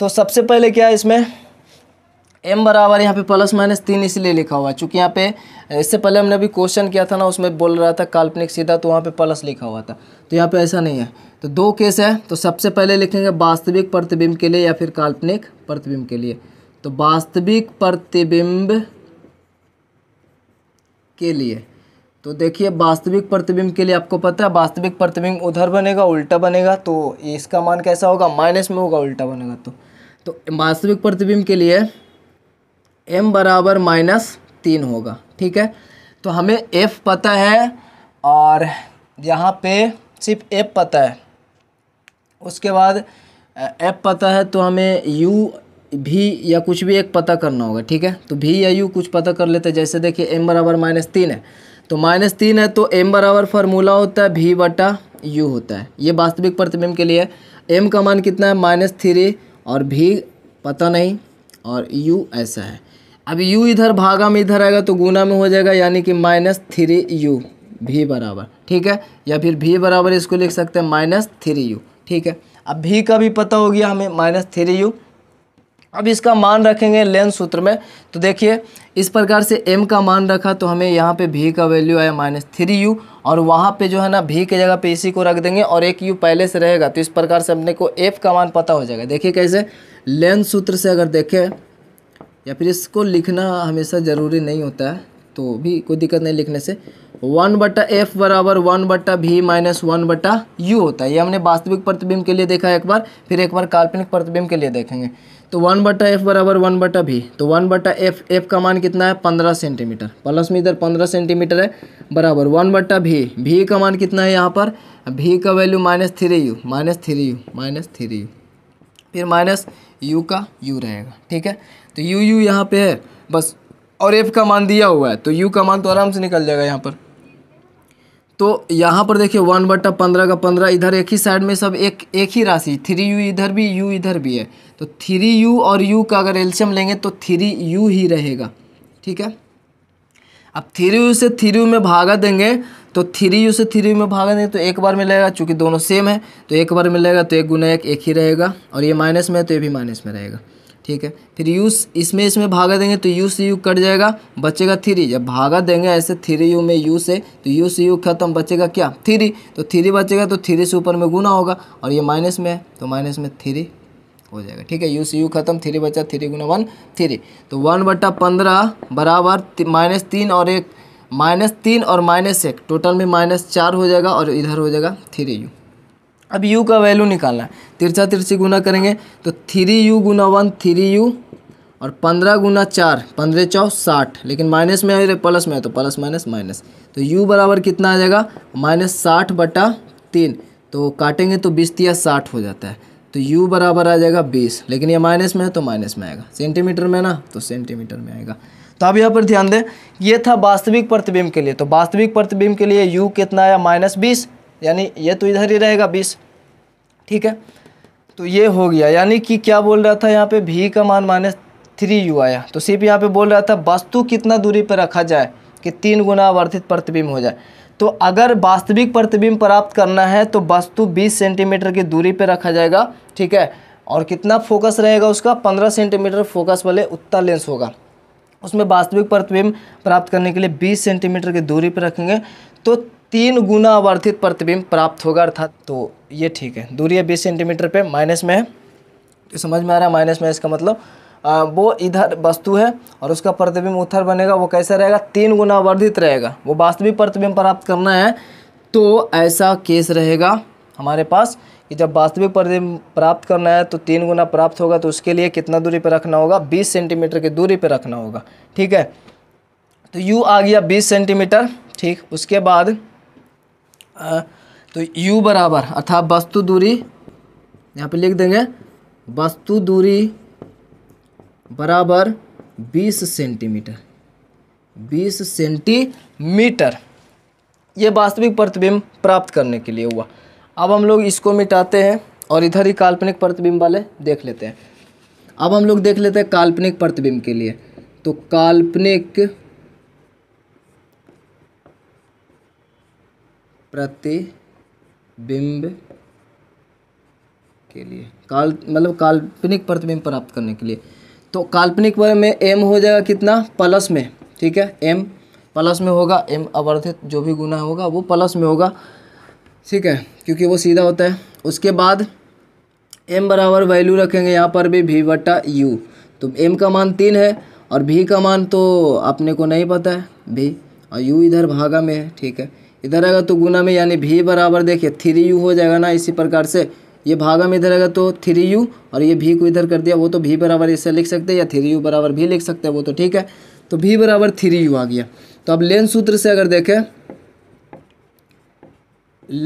S1: तो सबसे पहले क्या है इसमें एम बराबर यहाँ पे प्लस माइनस तीन इसलिए लिखा हुआ है चूँकि यहाँ पे इससे पहले हमने अभी क्वेश्चन किया था ना उसमें बोल रहा था काल्पनिक सीधा तो वहाँ पे प्लस लिखा हुआ था तो यहाँ पे ऐसा नहीं है तो दो केस है तो सबसे पहले लिखेंगे वास्तविक प्रतिबिंब के लिए या फिर काल्पनिक प्रतिबिंब के लिए तो वास्तविक प्रतिबिंब के लिए तो देखिए वास्तविक प्रतिबिंब के लिए आपको पता है वास्तविक प्रतिबिंब उधर बनेगा उल्टा बनेगा तो इसका मान कैसा होगा माइनस में होगा उल्टा बनेगा तो तो वास्तविक प्रतिबिंब के लिए एम बराबर माइनस तीन होगा ठीक है तो हमें एफ पता है और यहाँ पे सिर्फ एफ पता है उसके बाद एफ पता है तो हमें यू भी या कुछ भी एक पता करना होगा ठीक है तो भी या यू कुछ पता कर लेते हैं जैसे देखिए एम बराबर माइनस तीन है तो माइनस तीन है तो एम बराबर फार्मूला होता है भी बटा यू होता है ये वास्तविक प्रतिबिंब के लिए एम का मान कितना है माइनस थ्री और भी पता नहीं और यू ऐसा है अब यू इधर भागा में इधर आएगा तो गुना में हो जाएगा यानी कि माइनस थ्री यू भी बराबर ठीक है या फिर भी बराबर इसको लिख सकते हैं माइनस थ्री यू ठीक है अब भी का भी पता हो गया हमें माइनस थ्री यू अब इसका मान रखेंगे लेंस सूत्र में तो देखिए इस प्रकार से m का मान रखा तो हमें यहाँ पे भी का वैल्यू आया माइनस थ्री यू और वहाँ पे जो है ना भी के जगह पे इसी को रख देंगे और एक u पहले से रहेगा तो इस प्रकार से अपने को f का मान पता हो जाएगा देखिए कैसे लेन सूत्र से अगर देखें या फिर इसको लिखना हमेशा ज़रूरी नहीं होता है तो भी कोई दिक्कत नहीं लिखने से वन बटा एफ बराबर वन बटा भी माइनस वन बटा यू होता है ये हमने वास्तविक प्रतिबिंब के लिए देखा है एक बार फिर एक बार काल्पनिक प्रतिबिंब के लिए देखेंगे तो वन बटा एफ बराबर वन बटा भी तो वन बटा एफ एफ का मान कितना है पंद्रह सेंटीमीटर प्लस में इधर पंद्रह सेंटीमीटर है बराबर वन बटा भी भी का मान कितना है यहाँ पर भी का value minus three u minus three u minus three u फिर माइनस यू का यू रहेगा ठीक है तो यू यू यहाँ पे है बस और एफ का मान दिया हुआ है तो यू का मान तो आराम से निकल जाएगा यहाँ पर तो यहाँ पर देखिए वन बटा पंद्रह का पंद्रह इधर एक ही साइड में सब एक एक ही राशि थ्री यू इधर भी यू इधर भी है तो थ्री यू और यू का अगर एल्शियम लेंगे तो थ्री यू ही रहेगा ठीक है अब थ्री यू से थ्री यू में भागा देंगे तो थ्री यू से थ्री यू में भागा देंगे तो एक बार में लगेगा चूँकि दोनों सेम है तो एक बार में तो एक गुना एक एक ही रहेगा और ये माइनस में है तो ये भी माइनस में रहेगा ठीक है फिर यूस इसमें इसमें भागा देंगे तो यू से यू कट जाएगा बचेगा थ्री जब भागा देंगे ऐसे थ्री यू में यू से तो यू से यू खत्म बचेगा क्या थ्री तो थ्री बचेगा तो थ्री से ऊपर में गुना होगा और ये माइनस में है तो माइनस में थ्री हो जाएगा ठीक है यू से यू खत्म थ्री बचा थ्री गुना वन थ्री तो वन बटा पंद्रह बराबर माइनस तीन और एक माइनस तीन और माइनस एक टोटल में माइनस चार हो जाएगा और इधर हो जाएगा थ्री यू अब u का वैल्यू निकालना है तिरछा तिरछी गुना करेंगे तो थ्री यू गुना वन थ्री यू और पंद्रह गुना चार पंद्रह चौ साठ लेकिन माइनस में है प्लस में है तो प्लस माइनस माइनस तो u बराबर कितना आ जाएगा माइनस साठ बटा तीन तो काटेंगे तो बीस या साठ हो जाता है तो u बराबर आ जाएगा बीस लेकिन ये माइनस में है तो माइनस में आएगा सेंटीमीटर में ना तो सेंटीमीटर में आएगा तो अब यहाँ पर ध्यान दें ये था वास्तविक प्रतिबिंब के लिए तो वास्तविक प्रतिबिंब के लिए यू कितना आया माइनस बीस यानी ये तो इधर ही रहेगा बीस ठीक है तो ये हो गया यानी कि क्या बोल रहा था यहाँ पे भी का मान माइनस थ्री यू आया तो सिर्फ यहाँ पे बोल रहा था वस्तु कितना दूरी पर रखा जाए कि तीन गुना वर्धित प्रतिबिंब हो जाए तो अगर वास्तविक प्रतिबिंब प्राप्त करना है तो वस्तु 20 सेंटीमीटर की दूरी पर रखा जाएगा ठीक है और कितना फोकस रहेगा उसका 15 सेंटीमीटर फोकस वाले उत्तर लेंस होगा उसमें वास्तविक प्रतिबिंब प्राप्त करने के लिए 20 सेंटीमीटर की दूरी पर रखेंगे तो तीन गुना आवर्धित प्रतिबिंब प्राप्त होगा अर्थात तो ये ठीक है दूरी है बीस सेंटीमीटर पे माइनस में है तो समझ में आ रहा है माइनस में इसका मतलब आ, वो इधर वस्तु है और उसका प्रतिबिंब उधर बनेगा वो कैसा रहेगा तीन गुना वर्धित रहेगा वो वास्तविक प्रतिबिंब प्राप्त करना है तो ऐसा केस रहेगा हमारे पास कि जब वास्तविक प्रतिबिंब प्राप्त करना है तो तीन गुना प्राप्त होगा तो उसके लिए कितना दूरी पर रखना होगा बीस सेंटीमीटर की दूरी पर रखना होगा ठीक है तो यू आ गया बीस सेंटीमीटर ठीक उसके बाद तो u बराबर अर्थात वस्तु दूरी यहाँ पे लिख देंगे वस्तु दूरी बराबर 20 सेंटीमीटर 20 सेंटीमीटर ये वास्तविक प्रतिबिंब प्राप्त करने के लिए हुआ अब हम लोग इसको मिटाते हैं और इधर ही काल्पनिक प्रतिबिंब वाले देख लेते हैं अब हम लोग देख लेते हैं काल्पनिक प्रतिबिंब के लिए तो काल्पनिक प्रतिबिंब के लिए काल मतलब काल्पनिक प्रतिबिंब प्राप्त करने के लिए तो काल्पनिक में एम हो जाएगा कितना प्लस में ठीक है एम प्लस में होगा एम अवर्धित जो भी गुना होगा वो प्लस में होगा ठीक है क्योंकि वो सीधा होता है उसके बाद एम बराबर वैल्यू रखेंगे यहाँ पर भी भी बटा यू तो एम का मान तीन है और भी का मान तो अपने को नहीं पता है भी और यू इधर भागा में है ठीक है इधर आएगा तो गुना में यानी भी बराबर देखिए थ्री यू हो जाएगा ना इसी प्रकार से ये भागा में इधर आएगा तो थ्री यू और ये भी को इधर कर दिया वो तो भी बराबर इससे लिख सकते हैं या थ्री यू बराबर भी लिख सकते हैं वो तो ठीक है तो भी बराबर थ्री यू आ गया तो अब लेंस सूत्र से अगर देखें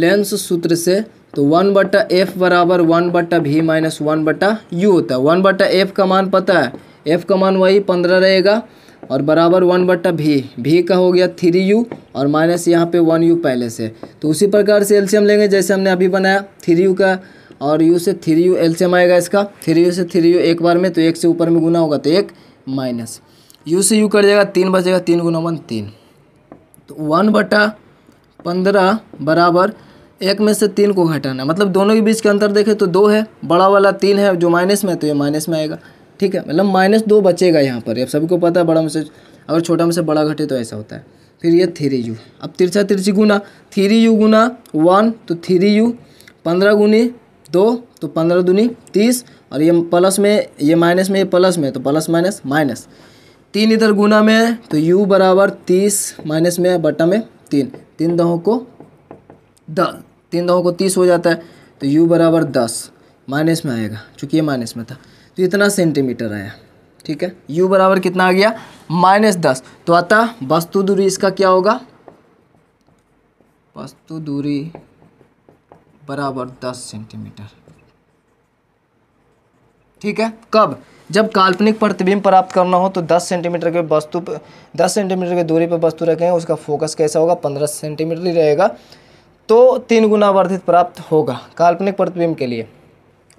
S1: लेंस सूत्र से तो वन बट्टा एफ बराबर वन बट्टा भी माइनस वन बट्टा यू होता है वन बट्टा एफ का मान पता है एफ का मान वही पंद्रह रहेगा और बराबर वन बट्टा भी भी का हो गया थ्री यू और माइनस यहाँ पे वन यू पहले से तो उसी प्रकार से एल्शियम लेंगे जैसे हमने अभी बनाया थ्री यू का और यू से थ्री यू एल्शियम आएगा इसका थ्री यू से थ्री यू एक बार में तो एक से ऊपर में गुना होगा तो एक माइनस यू से यू कर जाएगा तीन बचेगा तीन गुना वन तीन तो वन बटा पंद्रह बराबर एक में से तीन को घटाना मतलब दोनों के बीच का अंतर देखें तो दो है बड़ा वाला तीन है जो माइनस में है तो ये माइनस में आएगा ठीक है मतलब माइनस दो बचेगा यहाँ पर अब सभी को पता है बड़ा में से अगर छोटा में से बड़ा घटे तो ऐसा होता है फिर ये थ्री यू अब तिरछा तिरछी गुना थ्री यू गुना वन तो थ्री यू पंद्रह गुनी दो तो पंद्रह दुनी तीस और ये प्लस में ये माइनस में ये प्लस में तो प्लस माइनस माइनस तीन इधर गुना में तो यू बराबर तीस माइनस में बटा में तीन तीन दहों को द तीन दहों को तीस हो जाता है तो यू बराबर दस माइनस में आएगा चूँकि ये माइनस में था तो इतना सेंटीमीटर आया ठीक है u बराबर कितना आ गया माइनस दस तो अतः वस्तु दूरी इसका क्या होगा वस्तु दूरी बराबर दस सेंटीमीटर ठीक है कब जब काल्पनिक प्रतिबिंब प्राप्त करना हो तो 10 सेंटीमीटर के वस्तु पर दस सेंटीमीटर की दूरी पर वस्तु रखें उसका फोकस कैसा होगा 15 सेंटीमीटर ही रहेगा तो तीन गुना वर्धित प्राप्त होगा काल्पनिक प्रतिबिंब के लिए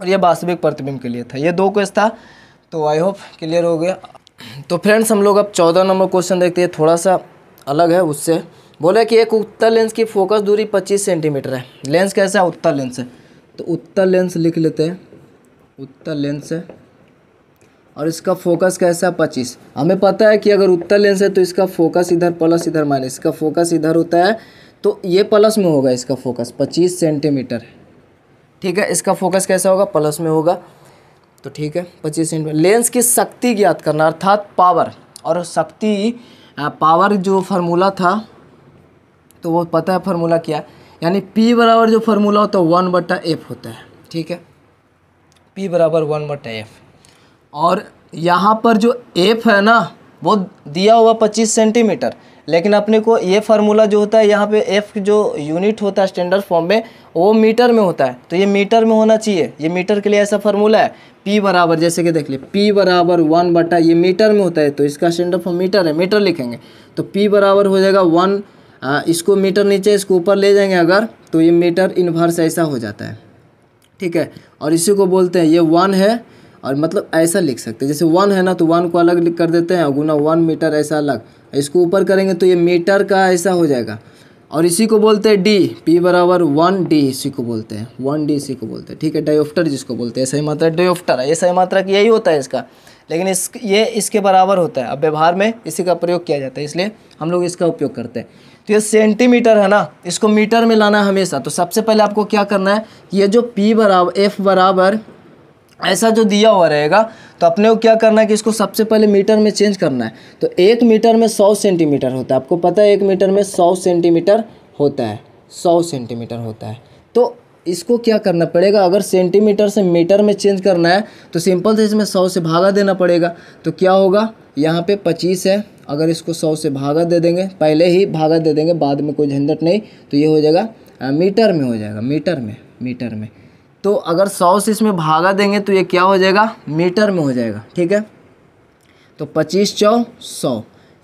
S1: और ये वास्तविक प्रतिबिंब के लिए था ये दो क्वेश्चन था तो आई होप क्लियर हो गया तो फ्रेंड्स हम लोग अब चौदह नंबर क्वेश्चन देखते हैं थोड़ा सा अलग है उससे बोले कि एक उत्तर लेंस की फोकस दूरी पच्चीस सेंटीमीटर है लेंस कैसा है उत्तर लेंस है तो उत्तर लेंस लिख लेते हैं उत्तर लेंस है और इसका फोकस कैसा है पच्चीस हमें पता है कि अगर उत्तर लेंस है तो इसका फोकस इधर प्लस इधर माइनस इसका फोकस इधर होता है तो ये प्लस में होगा इसका फोकस पच्चीस सेंटीमीटर है ठीक है इसका फोकस कैसा होगा प्लस में होगा तो ठीक है पच्चीस सेंटीमीटर लेंस की शक्ति ज्ञात करना अर्थात पावर और शक्ति पावर जो फार्मूला था तो वो पता है फार्मूला क्या है यानी पी बराबर जो फार्मूला होता है वन बटा एफ होता है ठीक है पी बराबर वन बटा एफ और यहाँ पर जो एफ है ना वो दिया हुआ पच्चीस सेंटीमीटर लेकिन अपने को ये फार्मूला जो होता है यहाँ पे एफ जो यूनिट होता है स्टैंडर्ड फॉर्म में वो मीटर में होता है तो ये मीटर में होना चाहिए ये मीटर के लिए ऐसा फार्मूला है पी बराबर जैसे कि देख ले पी बराबर वन बटा ये मीटर में होता है तो इसका सेंटर फॉर मीटर है मीटर लिखेंगे तो पी बराबर हो जाएगा वन इसको मीटर नीचे इसको ऊपर ले जाएंगे अगर तो ये मीटर इन्वर्स ऐसा हो जाता है ठीक है और इसी को बोलते हैं ये वन है और मतलब ऐसा लिख सकते हैं जैसे वन है ना तो वन को अलग लिख कर देते हैं और गुना वन मीटर ऐसा अलग इसको ऊपर करेंगे तो ये मीटर का ऐसा हो जाएगा और इसी को बोलते हैं डी पी बराबर वन डी इसी को बोलते हैं वन डी इसी को बोलते हैं ठीक है डायोफ्टर जिसको बोलते हैं सही मात्रा डायोफ्टर है ये सही मात्रा की यही होता है इसका लेकिन इस ये इसके बराबर होता है अब व्यवहार में इसी का प्रयोग किया जाता है इसलिए हम लोग इसका उपयोग करते हैं तो ये सेंटीमीटर है ना इसको मीटर में लाना है हमेशा तो सबसे पहले आपको क्या करना है कि ये जो पी बराबर एफ बराबर ऐसा जो दिया हुआ रहेगा तो अपने को क्या करना है कि इसको सबसे पहले मीटर में चेंज करना है तो एक मीटर में सौ सेंटीमीटर होता है आपको पता है एक मीटर में सौ सेंटीमीटर होता है सौ सेंटीमीटर होता है तो इसको क्या करना पड़ेगा अगर सेंटीमीटर से मीटर में चेंज करना है तो सिंपल से इसमें सौ से भागा देना पड़ेगा तो क्या होगा यहाँ पे पच्चीस है अगर इसको सौ से भागा दे देंगे पहले ही भागा दे देंगे बाद में कोई झंझट नहीं तो ये हो जाएगा मीटर में हो जाएगा मीटर में मीटर में तो अगर सौ से इसमें भागा देंगे तो ये क्या हो जाएगा मीटर में हो जाएगा ठीक है तो पच्चीस चौ सौ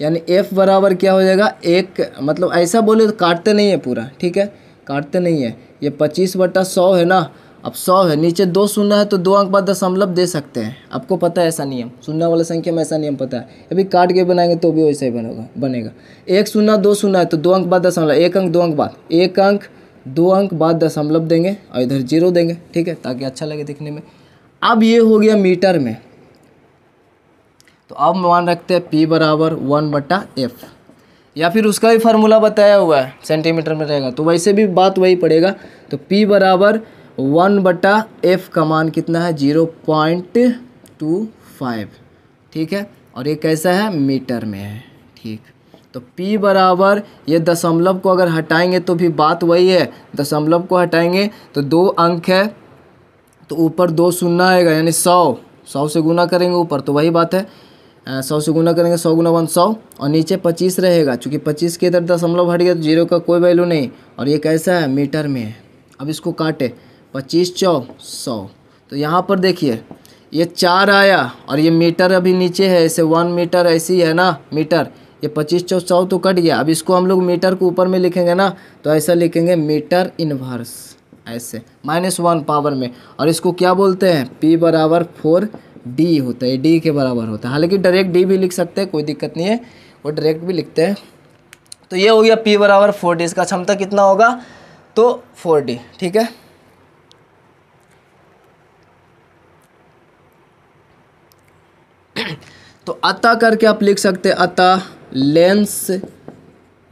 S1: यानी एफ़ बराबर क्या हो जाएगा एक मतलब ऐसा बोले तो काटते नहीं है पूरा ठीक है काटते नहीं है ये पच्चीस बटा सौ है ना अब सौ है नीचे दो शून्य है तो दो अंक बाद दशमलव दे सकते हैं आपको पता है ऐसा नियम शून्य वाला संख्या में ऐसा नियम पता है अभी काट के बनाएंगे तो भी वैसा ही बनेगा बनेगा एक शून्य दो शून्य है तो दो अंक बाद दशमलव एक अंक दो अंक बाद एक अंक दो अंक बाद दशमलव देंगे और इधर जीरो देंगे ठीक है ताकि अच्छा लगे दिखने में अब ये हो गया मीटर में तो अब मान रखते हैं पी बराबर वन बटा एफ या फिर उसका भी फार्मूला बताया हुआ है सेंटीमीटर में रहेगा तो वैसे भी बात वही पड़ेगा तो पी बराबर वन बटा एफ का मान कितना है जीरो पॉइंट टू फाइव ठीक है और ये कैसा है मीटर में है ठीक तो p बराबर ये दशमलव को अगर हटाएंगे तो भी बात वही है दशमलव को हटाएंगे तो दो अंक है तो ऊपर दो शून्य आएगा यानी सौ सौ से गुना करेंगे ऊपर तो वही बात है सौ से गुना करेंगे सौ गुना वन सौ और नीचे पच्चीस रहेगा चूँकि पच्चीस के इधर दशमलव हट गया तो जीरो का कोई वैल्यू नहीं और ये कैसा है मीटर में है अब इसको काटे पच्चीस चौ सौ तो यहाँ पर देखिए ये चार आया और ये मीटर अभी नीचे है ऐसे वन मीटर ऐसी है ना मीटर ये पच्चीस चौ सौ तो कट गया अब इसको हम लोग मीटर को ऊपर में लिखेंगे ना तो ऐसा लिखेंगे मीटर इन्वर्स ऐसे माइनस वन पावर में और इसको क्या बोलते हैं पी बराबर फोर डी होता है डी के बराबर होता है हालांकि डायरेक्ट डी भी लिख सकते हैं कोई दिक्कत नहीं है वो डायरेक्ट भी लिखते हैं तो ये हो गया पी बराबर फोर डी इसका क्षमता कितना होगा तो फोर डी ठीक है तो अतः करके आप लिख सकते अतः लेंस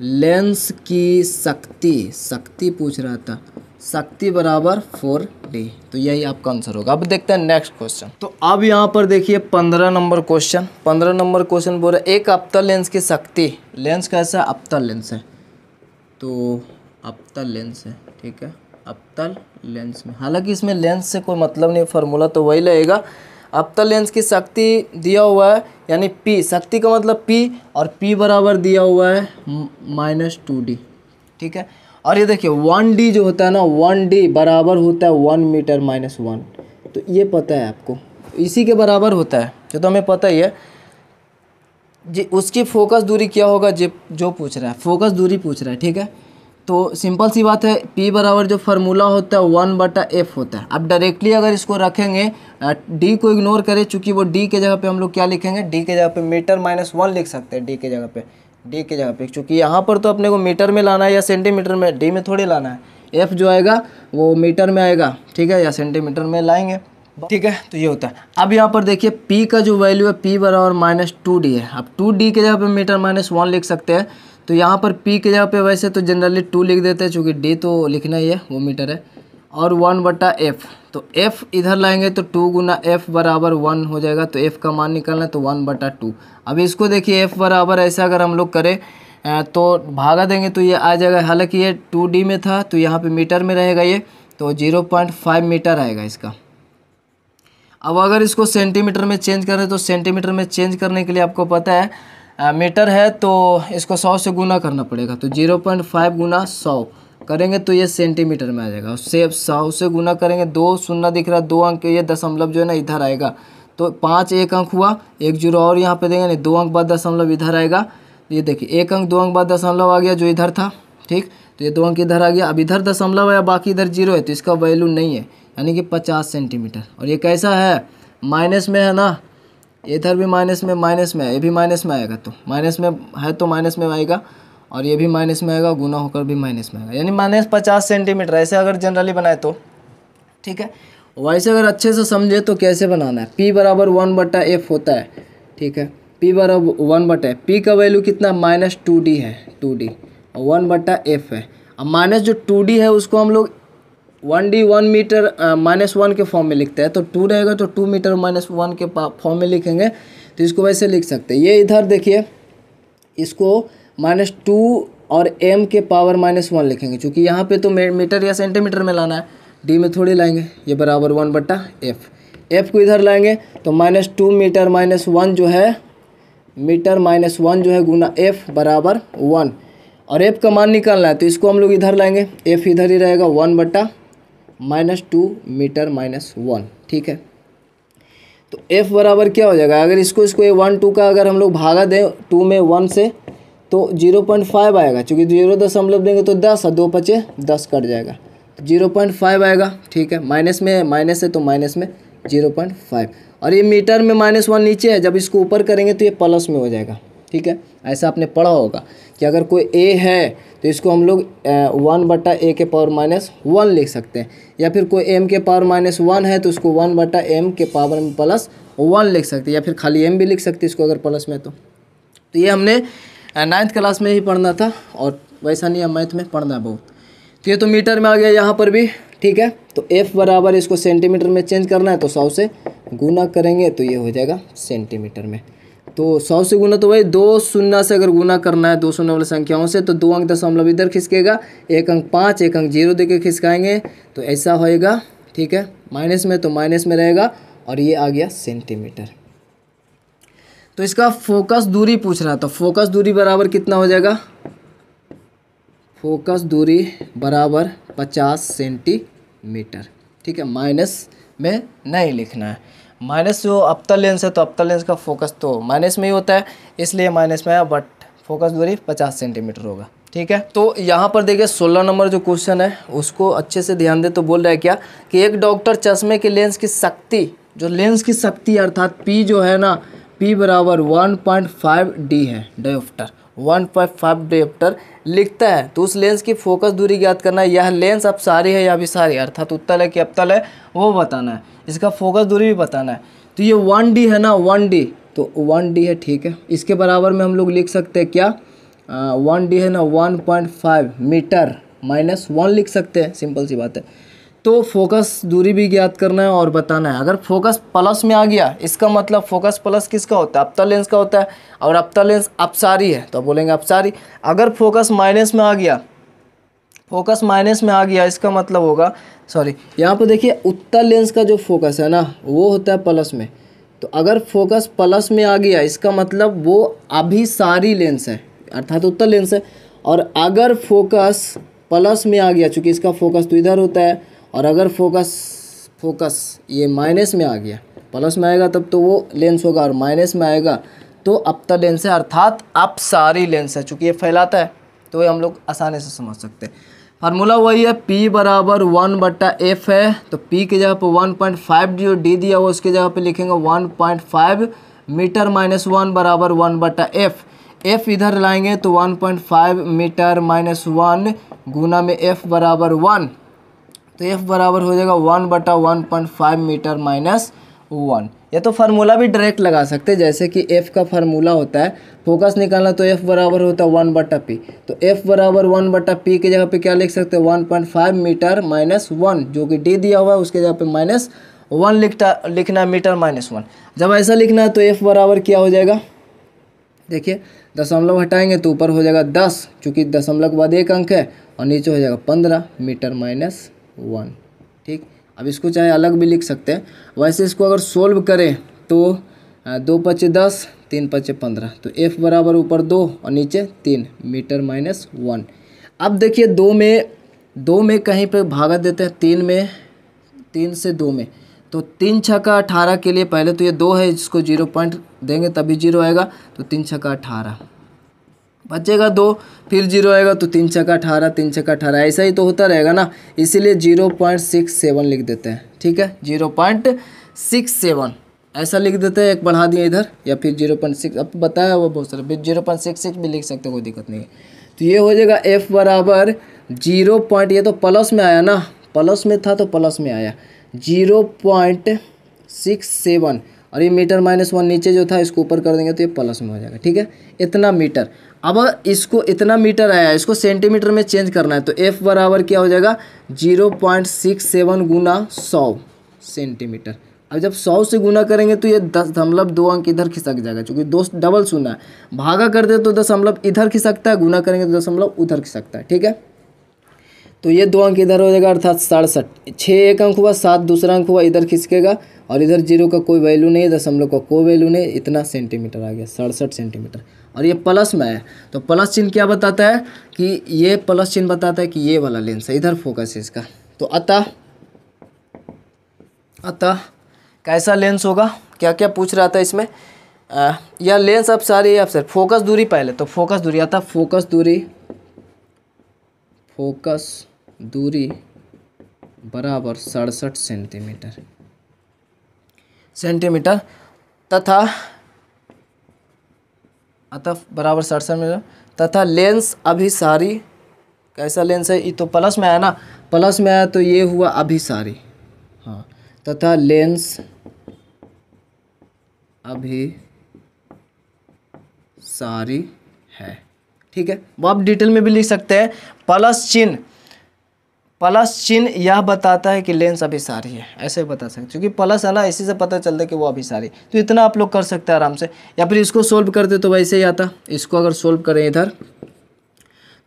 S1: लेंस की शक्ति शक्ति पूछ रहा था शक्ति बराबर फोर डी तो यही आपका आंसर होगा अब देखते हैं नेक्स्ट क्वेश्चन तो अब यहाँ पर देखिए पंद्रह नंबर क्वेश्चन पंद्रह नंबर क्वेश्चन बोल रहे एक अपतल लेंस की शक्ति लेंस कैसा अपतल लेंस है तो अपतल लेंस है ठीक है अपतल लेंस में हालांकि इसमें लेंस से कोई मतलब नहीं फॉर्मूला तो वही लगेगा अवतल लेंस की शक्ति दिया हुआ है यानी पी शक्ति का मतलब पी और पी बराबर दिया हुआ है माइनस टू डी ठीक है और ये देखिए वन डी जो होता है ना वन डी बराबर होता है वन मीटर माइनस वन तो ये पता है आपको इसी के बराबर होता है जो तो हमें पता ही है जी उसकी फोकस दूरी क्या होगा जो पूछ रहा है फोकस दूरी पूछ रहा है ठीक है तो सिंपल सी बात है P बराबर जो फार्मूला होता है वन बटा एफ होता है अब डायरेक्टली अगर इसको रखेंगे D को इग्नोर करें चूँकि वो D के जगह पे हम लोग क्या लिखेंगे D के जगह पे मीटर माइनस वन लिख सकते हैं D के जगह पे D के जगह पे चूँकि यहाँ पर तो अपने को मीटर में लाना है या सेंटीमीटर में D में थोड़ी लाना है एफ़ जो आएगा वो मीटर में आएगा ठीक है या सेंटीमीटर में लाएंगे ठीक है तो ये होता है अब यहाँ पर देखिए पी का जो वैल्यू है पी बराबर माइनस टू डी है अब टू डी के जगह पे मीटर माइनस वन लिख सकते हैं तो यहाँ पर पी के जगह पे वैसे तो जनरली टू लिख देते हैं चूँकि डी तो लिखना ही है वो मीटर है और वन बटा एफ तो एफ इधर लाएंगे तो टू गुना एफ बराबर वन हो जाएगा तो एफ़ का मान निकालना है तो वन बटा टू अब इसको देखिए एफ़ बराबर ऐसा अगर हम लोग करें तो भागा देंगे तो ये आ जाएगा हालांकि ये टू डी में था तो यहाँ पर मीटर में रहेगा ये तो जीरो पॉइंट फाइव मीटर आएगा इसका अब अगर इसको सेंटीमीटर में चेंज करें तो सेंटीमीटर में चेंज करने के लिए आपको पता है मीटर है तो इसको सौ से गुना करना पड़ेगा तो जीरो पॉइंट फाइव गुना सौ करेंगे तो ये सेंटीमीटर में आ जाएगा उससे सौ से गुना करेंगे दो शून्य दिख रहा है दो अंक ये दशमलव जो है ना इधर आएगा तो पाँच एक अंक हुआ एक जीरो और यहाँ पे देंगे नहीं दो अंक बाद दशमलव इधर आएगा ये देखिए एक अंक दो अंक बाद दशमलव आ गया जो इधर था ठीक तो ये दो अंक इधर आ गया अब इधर दशमलव है बाकी इधर जीरो है तो इसका वैल्यू नहीं है यानी कि पचास सेंटीमीटर और ये कैसा है माइनस में है ना इधर भी माइनस में माइनस में ये भी माइनस में आएगा तो माइनस में है तो माइनस में आएगा और ये भी माइनस में आएगा गुना होकर भी माइनस में आएगा यानी माइनस पचास सेंटीमीटर ऐसे अगर जनरली बनाए तो ठीक है वैसे अगर अच्छे से समझे तो कैसे बनाना है पी बराबर वन बटा एफ होता है ठीक है पी बराबर वन बटा पी का वैल्यू कितना माइनस टू डी है टू डी और वन बटा एफ है अब माइनस जो टू डी है उसको हम लोग one D one metre minus one के फॉर्म में लिखते हैं तो टू रहेगा तो टू मीटर माइनस वन के फॉर्म में लिखेंगे तो इसको वैसे लिख सकते हैं ये इधर देखिए इसको माइनस टू और एम के पावर माइनस वन लिखेंगे क्योंकि यहाँ पे तो मीटर या सेंटीमीटर में लाना है डी में थोड़ी लाएंगे ये बराबर वन बट्टा एफ एफ को इधर लाएंगे तो minus two metre minus one जो है मीटर माइनस वन जो है गुना एफ बराबर वन और एफ का मान निकालना है तो इसको हम लोग इधर लाएंगे एफ इधर ही रहेगा वन बट्टा minus two metre minus one ठीक है तो एफ़ बराबर क्या हो जाएगा अगर इसको इसको ये वन टू का अगर हम लोग भागा दें टू में वन से तो जीरो पॉइंट फाइव आएगा चूँकि जीरो दशमलव देंगे तो दस और दो पचे दस कट जाएगा तो जीरो पॉइंट फाइव आएगा ठीक है माइनस में माइनस है तो माइनस में जीरो पॉइंट फाइव और ये मीटर में माइनस वन नीचे है जब इसको ऊपर करेंगे तो ये प्लस में हो जाएगा ठीक है ऐसा आपने पढ़ा होगा कि अगर कोई ए है तो इसको हम लोग वन बटा ए के पावर माइनस वन लिख सकते हैं या फिर कोई एम के पावर माइनस वन है तो उसको वन बटा एम के पावर में प्लस वन लिख सकते हैं या फिर खाली एम भी लिख सकते हैं इसको अगर प्लस में तो तो ये हमने नाइन्थ क्लास में ही पढ़ना था और वैसा नहीं है मैथ में पढ़ना बहुत तो ये तो मीटर में आ गया यहाँ पर भी ठीक है तो एफ़ बराबर इसको सेंटीमीटर में चेंज करना है तो सौ से गुना करेंगे तो ये हो जाएगा सेंटीमीटर में तो सौ से गुना तो भाई दो शून्य से अगर गुना करना है दो शून्य वाली संख्याओं से तो दो अंक दशमलव इधर खिसकेगा एक अंक पाँच एक अंक जीरो देकर खिसकाएंगे तो ऐसा होएगा ठीक है माइनस में तो माइनस में रहेगा और ये आ गया सेंटीमीटर तो इसका फोकस दूरी पूछ रहा था तो फोकस दूरी बराबर कितना हो जाएगा फोकस दूरी बराबर पचास सेंटीमीटर ठीक है माइनस में नहीं लिखना है माइनस जो अपतल लेंस है तो अपतल लेंस का फोकस तो माइनस में ही होता है इसलिए माइनस में आया बट फोकस दूरी पचास सेंटीमीटर होगा ठीक है तो यहाँ पर देखिए सोलह नंबर जो क्वेश्चन है उसको अच्छे से ध्यान दे तो बोल रहा है क्या कि एक डॉक्टर चश्मे के लेंस की शक्ति जो लेंस की शक्ति अर्थात पी जो है ना पी बराबर वन पॉइंट फाइव डी है dioptre one point five dioptre लिखता है तो उस लेंस की फोकस दूरी ज्ञात करना है यह लेंस अब सारी है या भी सारी अर्थात उत्तल है कि अपतल है वो बताना है इसका फोकस दूरी भी बताना है तो ये वन डी है ना वन डी तो वन डी है ठीक है इसके बराबर में हम लोग लिख सकते हैं क्या वन डी है ना one point five metre minus one लिख सकते हैं सिंपल सी बात है तो फोकस दूरी भी ज्ञात करना है और बताना है अगर फोकस प्लस में आ गया इसका मतलब फोकस प्लस किसका होता है अपतल लेंस का होता है और अपतल लेंस अपसारी है तो बोलेंगे अपसारी अगर फोकस माइनस में आ गया फोकस माइनस में आ गया इसका मतलब होगा सॉरी यहाँ पर देखिए उत्तर लेंस का जो फोकस है ना वो होता है प्लस में तो अगर फोकस प्लस में आ गया इसका मतलब वो अभी सारी लेंस है अर्थात उत्तर लेंस है और अगर फोकस प्लस में आ गया चूँकि इसका फोकस तो इधर होता है और अगर फोकस फोकस ये माइनस में आ गया प्लस में आएगा तब तो वो लेंस होगा और माइनस में आएगा तो अपता लेंस है अर्थात अप सारी लेंस है चूँकि ये फैलाता है तो ये हम लोग आसानी से समझ सकते हैं फार्मूला वही है P बराबर वन बट्टा एफ है तो P के जगह पर वन पॉइंट फाइव जो डी दिया हुआ उसके जगह पे लिखेंगे one point five metre minus one बराबर वन बट्टा एफ एफ इधर लाएंगे तो one point five metre minus one गुना में एफ बराबर वन तो एफ बराबर हो जाएगा वन बटा one point five metre minus one या तो फार्मूला भी डायरेक्ट लगा सकते हैं जैसे कि एफ़ का फार्मूला होता है फोकस निकालना तो एफ़ बराबर होता है वन बटा पी तो एफ़ बराबर वन बटा पी की जगह पे क्या लिख सकते हैं one point five metre minus one जो कि डी दिया हुआ है उसके जगह पे माइनस वन लिखता लिखना मीटर माइनस वन जब ऐसा लिखना है तो एफ़ बराबर क्या हो जाएगा देखिए दशमलव हटाएंगे तो ऊपर हो जाएगा दस चूँकि दशमलव के बाद एक अंक है और नीचे हो जाएगा पंद्रह मीटर माइनस वन ठीक अब इसको चाहे अलग भी लिख सकते हैं वैसे इसको अगर सोल्व करें तो दो पचे दस तीन पचे पंद्रह तो एफ बराबर ऊपर दो और नीचे तीन मीटर माइनस वन अब देखिए दो में दो में कहीं पे भागा देते हैं तीन में तीन से दो में तो तीन छः का अठारह के लिए पहले तो ये दो है जिसको जीरो पॉइंट देंगे तभी जीरो आएगा तो तीन छः का अठारह बचेगा दो फिर जीरो आएगा तो तीन छक्का अठारह तीन छक्का अठारह ऐसा ही तो होता रहेगा ना इसीलिए जीरो पॉइंट सिक्स सेवन लिख देते हैं ठीक है जीरो पॉइंट सिक्स सेवन ऐसा लिख देते हैं एक बढ़ा दिए इधर या फिर जीरो पॉइंट सिक्स अब बताया वो बहुत सारा फिर जीरो पॉइंट सिक्स सिक्स भी लिख सकते कोई दिक्कत नहीं है तो ये हो जाएगा एफ बराबर जीरो पॉइंट ये तो प्लस में आया ना प्लस में था तो प्लस में आया जीरो पॉइंट सिक्स सेवन और ये मीटर माइनस वन नीचे जो था इसको ऊपर कर देंगे तो ये प्लस में हो जाएगा ठीक है इतना मीटर अब इसको इतना मीटर आया है इसको सेंटीमीटर में चेंज करना है तो एफ बराबर क्या हो जाएगा जीरो पॉइंट सिक्स सेवन गुना सौ सेंटीमीटर अब जब सौ से गुना करेंगे तो ये दस दशमलव दो अंक इधर खिसक जाएगा क्योंकि दो डबल सुना है भागा कर दे तो दशमलव इधर खिसकता है गुना करेंगे तो दशमलव उधर खिसकता है ठीक है तो ये दो अंक इधर हो जाएगा अर्थात सड़सठ छः एक अंक हुआ सात दूसरा अंक हुआ इधर खिसकेगा और इधर जीरो का कोई वैल्यू नहीं है दशमलव का कोई वैल्यू नहीं इतना सेंटीमीटर आ गया सड़सठ सेंटीमीटर और ये प्लस में है तो प्लस चिन्ह क्या बताता है कि ये प्लस चिन्ह बताता है कि ये वाला लेंस है इधर फोकस है इसका तो अतः अतः कैसा लेंस होगा क्या क्या पूछ रहा था इसमें आ, या लेंस अब सारी अब सर फोकस दूरी पहले तो फोकस दूरी आता फोकस दूरी फोकस दूरी बराबर सड़सठ सेंटीमीटर सेंटीमीटर तथा अतः बराबर सड़सठ में तथा लेंस अभिसारी कैसा लेंस है ये तो प्लस में आया ना प्लस में आया तो ये हुआ अभिसारी हाँ तथा लेंस अभी सारी है ठीक है वो आप डिटेल में भी लिख सकते हैं प्लस चिन्ह प्लस चिन्ह यह बताता है कि लेंस अभिसारी है ऐसे बता सकते क्योंकि प्लस है ना इसी से पता चलता है कि वो अभिसारी तो इतना आप लोग कर सकते हैं आराम से या फिर इसको सोल्व करते तो वैसे ही आता इसको अगर सोल्व करें इधर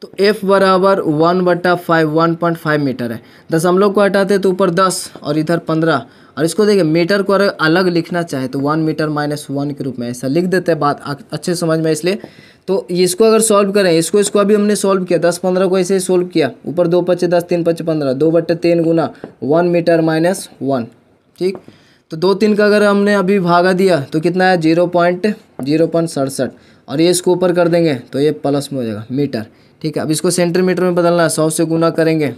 S1: तो F बराबर वन बटा five one point five metre है दस हम लोग को हटाते तो ऊपर दस और इधर पंद्रह और इसको देखिए मीटर को अगर अलग लिखना चाहे तो वन मीटर माइनस वन के रूप में ऐसा लिख देते हैं बात अच्छे समझ में इसलिए तो इसको अगर सॉल्व करें इसको इसको अभी हमने सॉल्व किया दस पंद्रह को ऐसे ही सोल्व किया ऊपर दो पच्चे दस तीन पच्चे पंद्रह दो बट्टे तीन गुना वन मीटर माइनस वन ठीक तो दो तीन का अगर हमने अभी भागा दिया तो कितना है जीरो पॉइंट जीरो पॉइंट सड़सठ और ये इसको ऊपर कर देंगे तो ये प्लस में हो जाएगा मीटर ठीक है अब इसको सेंटीमीटर में बदलना है सौ से गुना करेंगे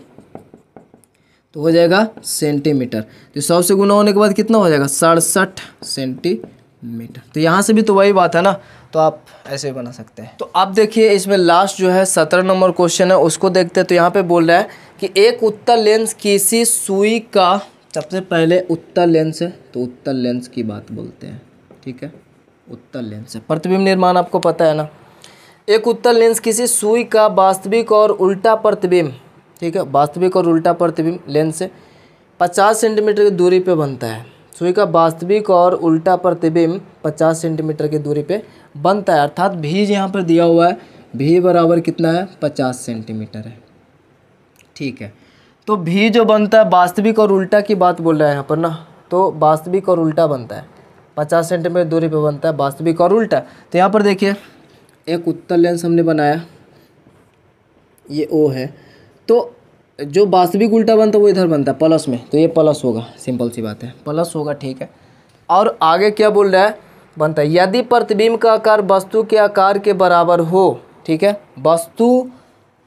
S1: तो हो जाएगा सेंटीमीटर तो सौ से गुना होने के बाद कितना हो जाएगा सड़सठ सेंटीमीटर तो यहाँ से भी तो वही बात है ना तो आप ऐसे बना सकते हैं तो अब देखिए इसमें लास्ट जो है सत्रह नंबर क्वेश्चन है उसको देखते हैं तो यहाँ पे बोल रहा है कि एक उत्तर लेंस किसी सुई का सबसे पहले उत्तर लेंस है तो उत्तर लेंस की बात बोलते हैं ठीक है उत्तर लेंस है प्रतिबिंब निर्माण आपको पता है ना एक उत्तर लेंस किसी सुई का वास्तविक और उल्टा प्रतिबिंब ठीक है वास्तविक और उल्टा प्रतिबिंब लेंस से पचास सेंटीमीटर की दूरी पे बनता है सुई का वास्तविक और उल्टा प्रतिबिंब पचास सेंटीमीटर की दूरी पे बनता है अर्थात भीज यहाँ पर दिया हुआ है भी बराबर कितना है पचास सेंटीमीटर है ठीक है तो भी जो बनता है वास्तविक और उल्टा की बात बोल रहे हैं यहाँ पर ना तो वास्तविक और उल्टा बनता है पचास सेंटीमीटर दूरी पर बनता है वास्तविक और उल्टा तो यहाँ पर देखिए एक उत्तर लेंस हमने बनाया ये ओ है तो जो वास्तविक उल्टा बनता है वो इधर बनता है प्लस में तो ये प्लस होगा सिंपल सी बात है प्लस होगा ठीक है और आगे क्या बोल रहा है बनता है यदि प्रतिबिंब का आकार वस्तु के आकार के बराबर हो ठीक है वस्तु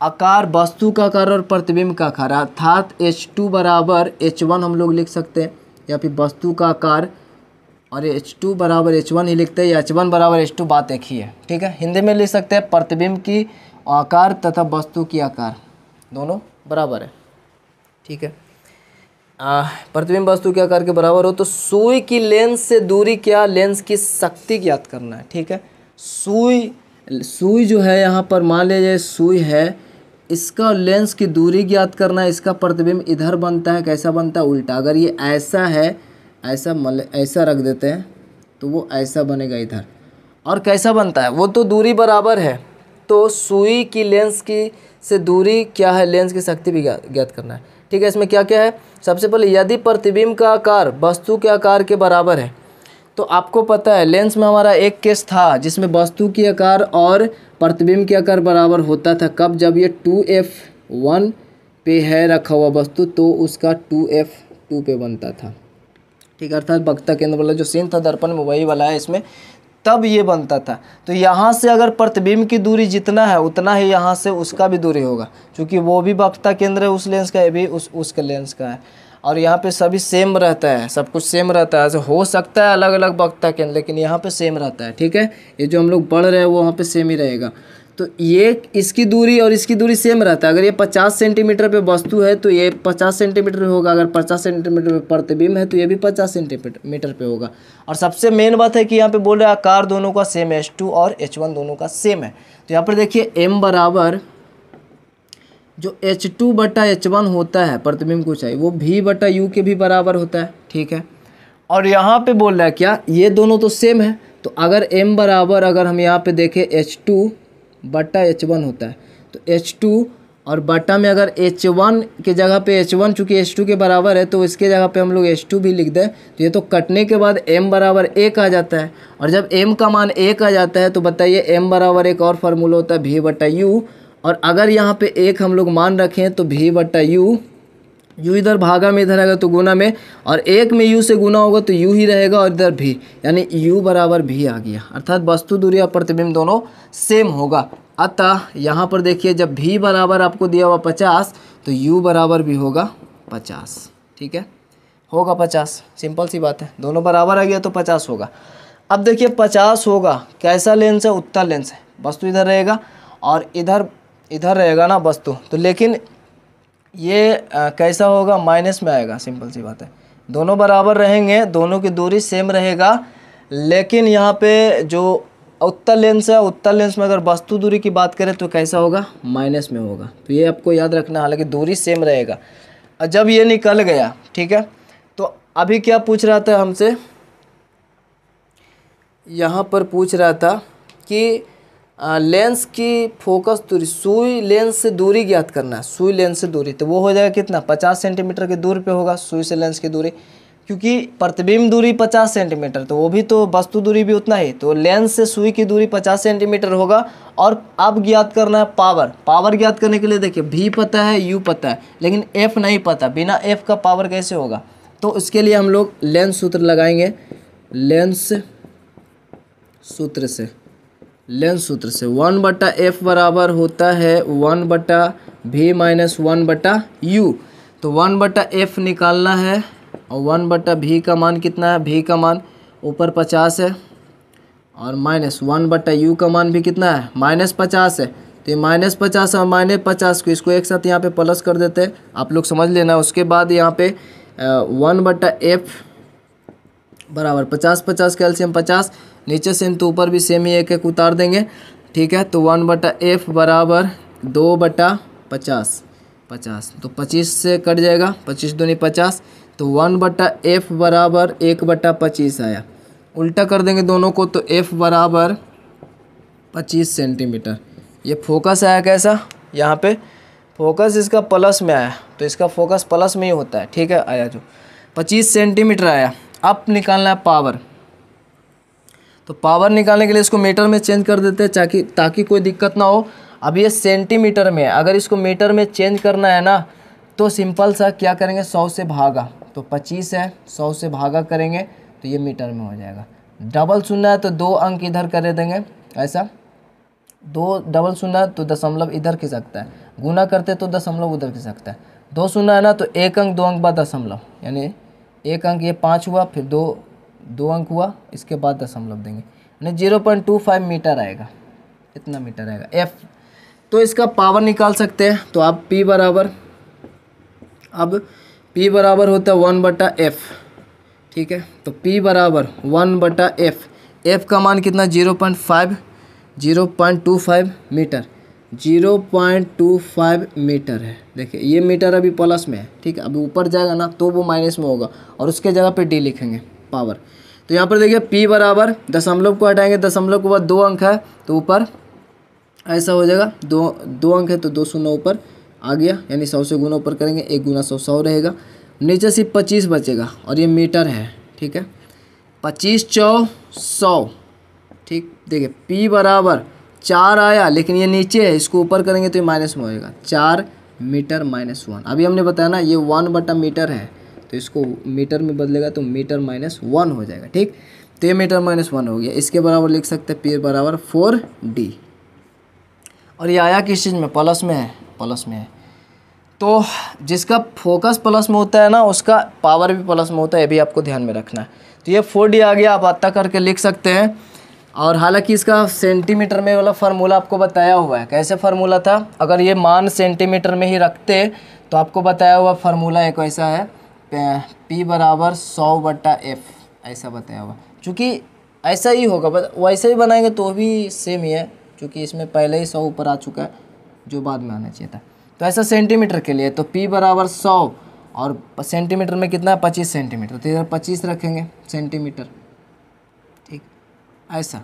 S1: आकार वस्तु का आकार और प्रतिबिंब का आकार अर्थात एच टू बराबर एच वन हम लोग लिख सकते हैं या फिर वस्तु का आकार और एच टू बराबर एच वन ही लिखते हैं या एच वन बराबर एच टू बात एक ही है ठीक है हिंदी में लिख सकते हैं प्रतिबिंब की आकार तथा वस्तु की आकार दोनों बराबर है ठीक है प्रतिबिंब वस्तु क्या करके बराबर हो तो सुई की लेंस से दूरी क्या लेंस की शक्ति ज्ञात करना है ठीक है सुई सुई जो है यहाँ पर मान जाए सुई है इसका लेंस की दूरी ज्ञात करना है इसका प्रतिबिंब इधर बनता है कैसा बनता है उल्टा अगर ये ऐसा है ऐसा मल ऐसा रख देते हैं तो वो ऐसा बनेगा इधर और कैसा बनता है वो तो दूरी बराबर है तो सुई की लेंस की से दूरी क्या है लेंस की शक्ति भी ज्ञात करना है ठीक है इसमें क्या क्या है सबसे पहले यदि प्रतिबिंब का आकार वस्तु के आकार के बराबर है तो आपको पता है लेंस में हमारा एक केस था जिसमें वस्तु के आकार और प्रतिबिंब के आकार बराबर होता था कब जब ये टू एफ वन पे है रखा हुआ वस्तु तो उसका टू एफ टू पे बनता था ठीक है अर्थात वक्ता केंद्र वाला जो सीन था दर्पण में वही वाला है इसमें तब ये बनता था तो यहाँ से अगर प्रतिबिंब की दूरी जितना है उतना ही यहाँ से उसका भी दूरी होगा क्योंकि वो भी वक्ता केंद्र है उस लेंस का ये भी उस उसका लेंस का है और यहाँ पे सभी सेम रहता है सब कुछ सेम रहता है ऐसे हो सकता है अलग अलग वक्ता केंद्र लेकिन यहाँ पे सेम रहता है ठीक है ये जो हम लोग बढ़ रहे हैं वो वहाँ पर सेम ही रहेगा तो ये इसकी दूरी और इसकी दूरी सेम रहता है अगर ये पचास सेंटीमीटर पे वस्तु है तो ये पचास सेंटीमीटर पर होगा अगर पचास सेंटीमीटर पे प्रतिबिंब है तो ये भी पचास सेंटीमीटर मीटर पर होगा और सबसे मेन बात है कि यहाँ पे बोल रहे आकार दोनों का सेम एच टू और एच वन दोनों का सेम है तो यहाँ पर देखिए एम बराबर जो एच टू बटा एच वन होता है प्रतिबिंब को चाहिए वो भी बटा यू के भी बराबर होता है ठीक है और यहाँ पे बोल रहा है क्या ये दोनों तो सेम है तो अगर m बराबर अगर हम यहाँ पे देखें h2 बट्टा एच वन होता है तो एच टू और बट्टा में अगर एच वन के जगह पे एच वन चूँकि एच टू के बराबर है तो इसके जगह पे हम लोग एच टू भी लिख दें तो ये तो कटने के बाद एम बराबर एक आ जाता है और जब एम का मान एक आ जाता है तो बताइए एम बराबर एक और फार्मूला होता है भी बटा यू और अगर यहाँ पर एक हम लोग मान रखें तो भी बटा यू यू इधर भागा में इधर आएगा तो गुना में और एक में यू से गुना होगा तो यू ही रहेगा और इधर भी यानी यू बराबर भी आ गया अर्थात वस्तु दूरी और प्रतिबिंब दोनों सेम होगा अतः यहाँ पर देखिए जब भी बराबर आपको दिया हुआ पचास तो यू बराबर भी होगा पचास ठीक है होगा पचास सिंपल सी बात है दोनों बराबर आ गया तो पचास होगा अब देखिए पचास होगा कैसा लेंस है उत्तर लेंस है वस्तु इधर रहेगा और इधर इधर रहेगा ना वस्तु तो लेकिन ये आ, कैसा होगा माइनस में आएगा सिंपल सी बात है दोनों बराबर रहेंगे दोनों की दूरी सेम रहेगा लेकिन यहाँ पे जो उत्तर लेंस है उत्तर लेंस में अगर वस्तु दूरी की बात करें तो कैसा होगा माइनस में होगा तो ये आपको याद रखना हालांकि दूरी सेम रहेगा और जब ये निकल गया ठीक है तो अभी क्या पूछ रहा था हमसे यहाँ पर पूछ रहा था कि लेंस की फोकस दूरी सुई लेंस से दूरी ज्ञात करना है सुई लेंस से दूरी तो वो हो जाएगा कितना पचास सेंटीमीटर के दूर पे होगा सुई से लेंस की दूरी क्योंकि प्रतिबिंब दूरी पचास सेंटीमीटर तो वो भी तो वस्तु दूरी भी उतना ही तो लेंस से सुई की दूरी पचास सेंटीमीटर होगा और अब ज्ञात करना है पावर पावर ज्ञात करने के लिए देखिए भी पता है यू पता है लेकिन एफ नहीं पता बिना एफ का पावर कैसे होगा तो इसके लिए हम लोग लेंस सूत्र लगाएंगे लेंस सूत्र से लेंस सूत्र से वन बटा एफ बराबर होता है वन बटा भी माइनस वन बटा यू तो वन बटा एफ निकालना है और वन बटा भी का मान कितना है भी का मान ऊपर पचास है और माइनस वन बटा यू का मान भी कितना है माइनस पचास है तो ये माइनस पचास और माइनस पचास को इसको एक साथ यहाँ पे प्लस कर देते हैं आप लोग समझ लेना उसके बाद यहाँ पे वन बटा एफ बराबर पचास पचास कैल्शियम पचास नीचे सेम तो ऊपर भी सेम ही एक एक उतार देंगे ठीक है तो वन बटा एफ बराबर दो बटा पचास पचास तो पच्चीस से कट जाएगा पच्चीस दूनी पचास तो वन बटा एफ बराबर एक बटा पच्चीस आया उल्टा कर देंगे दोनों को तो एफ बराबर पच्चीस सेंटीमीटर ये फोकस आया कैसा यहाँ पे फोकस इसका प्लस में आया तो इसका फोकस प्लस में ही होता है ठीक है आया जो पच्चीस सेंटीमीटर आया अब निकालना है पावर तो पावर निकालने के लिए इसको मीटर में चेंज कर देते हैं ताकि ताकि कोई दिक्कत ना हो अब ये सेंटीमीटर में अगर इसको मीटर में चेंज करना है ना तो सिंपल सा क्या करेंगे सौ से भागा तो पच्चीस है सौ से भागा करेंगे तो ये मीटर में हो जाएगा डबल सुनना है तो दो अंक इधर कर देंगे ऐसा दो डबल सुनना है तो दशमलव इधर खिसकता है गुना करते तो दशमलव उधर सकता है दो सुनना है ना तो एक अंक दो अंक बाद दशमलव यानी एक अंक ये पाँच हुआ फिर दो दो अंक हुआ इसके बाद दशमलव देंगे यानी zero point two five metre आएगा इतना मीटर आएगा एफ तो इसका पावर निकाल सकते हैं तो आप पी बराबर अब पी बराबर होता है वन बटा एफ ठीक है तो पी बराबर वन बटा एफ एफ का मान कितना zero point five zero point two five metre zero point two five metre है देखिए ये मीटर अभी प्लस में है ठीक है अभी ऊपर जाएगा ना तो वो माइनस में होगा और उसके जगह पे डी लिखेंगे पावर तो यहाँ पर देखिए पी बराबर दशमलव को हटाएंगे दशमलव के बाद दो अंक है तो ऊपर ऐसा हो जाएगा दो दो अंक है तो दो सौ नौ ऊपर आ गया यानी सौ से गुना ऊपर करेंगे एक गुना सौ सौ रहेगा नीचे सिर्फ पच्चीस बचेगा और ये मीटर है ठीक है पच्चीस चौ सौ ठीक देखिए पी बराबर चार आया लेकिन ये नीचे है इसको ऊपर करेंगे तो ये माइनस में होएगा चार मीटर माइनस वन अभी हमने बताया ना ये वन बटा मीटर है तो इसको मीटर में बदलेगा तो मीटर माइनस वन हो जाएगा ठीक तो ये मीटर माइनस वन हो गया इसके बराबर लिख सकते हैं पी बराबर फोर डी और ये आया किस चीज़ में प्लस में है प्लस में है तो जिसका फोकस प्लस में होता है ना उसका पावर भी प्लस में होता है ये भी आपको ध्यान में रखना है तो ये फोर डी आ गया आप आता करके लिख सकते हैं और हालांकि इसका सेंटीमीटर में वाला फार्मूला आपको बताया हुआ है कैसे फार्मूला था अगर ये मान सेंटीमीटर में ही रखते तो आपको बताया हुआ फार्मूला एक ऐसा है पी बराबर सौ बट्टा एफ ऐसा बताया हुआ चूँकि ऐसा ही होगा बस वैसे ही बनाएंगे तो भी सेम ही है क्योंकि इसमें पहले ही सौ ऊपर आ चुका है जो बाद में आना चाहिए था तो ऐसा सेंटीमीटर के लिए तो पी बराबर सौ और सेंटीमीटर में कितना है पच्चीस सेंटीमीटर तो इधर पच्चीस रखेंगे सेंटीमीटर ठीक ऐसा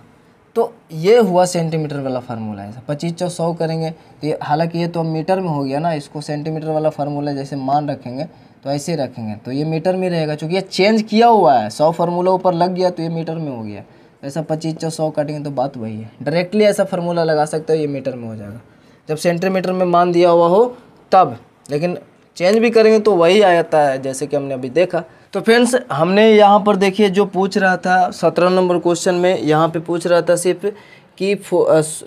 S1: तो ये हुआ सेंटीमीटर वाला फार्मूला ऐसा पच्चीस चौ सौ करेंगे तो ये हालांकि ये तो मीटर में हो गया ना इसको सेंटीमीटर वाला फार्मूला जैसे मान रखेंगे तो ऐसे रखेंगे तो ये मीटर में रहेगा चूँकि ये चेंज किया हुआ है सौ फार्मूला ऊपर लग गया तो ये मीटर में हो गया तो ऐसा पच्चीस सौ सौ काटेंगे तो बात वही है डायरेक्टली ऐसा फार्मूला लगा सकते हो ये मीटर में हो जाएगा जब सेंटीमीटर में मान दिया हुआ हो तब लेकिन चेंज भी करेंगे तो वही आ जाता है जैसे कि हमने अभी देखा तो फ्रेंड्स हमने यहाँ पर देखिए जो पूछ रहा था सत्रह नंबर क्वेश्चन में यहाँ पर पूछ रहा था सिर्फ कि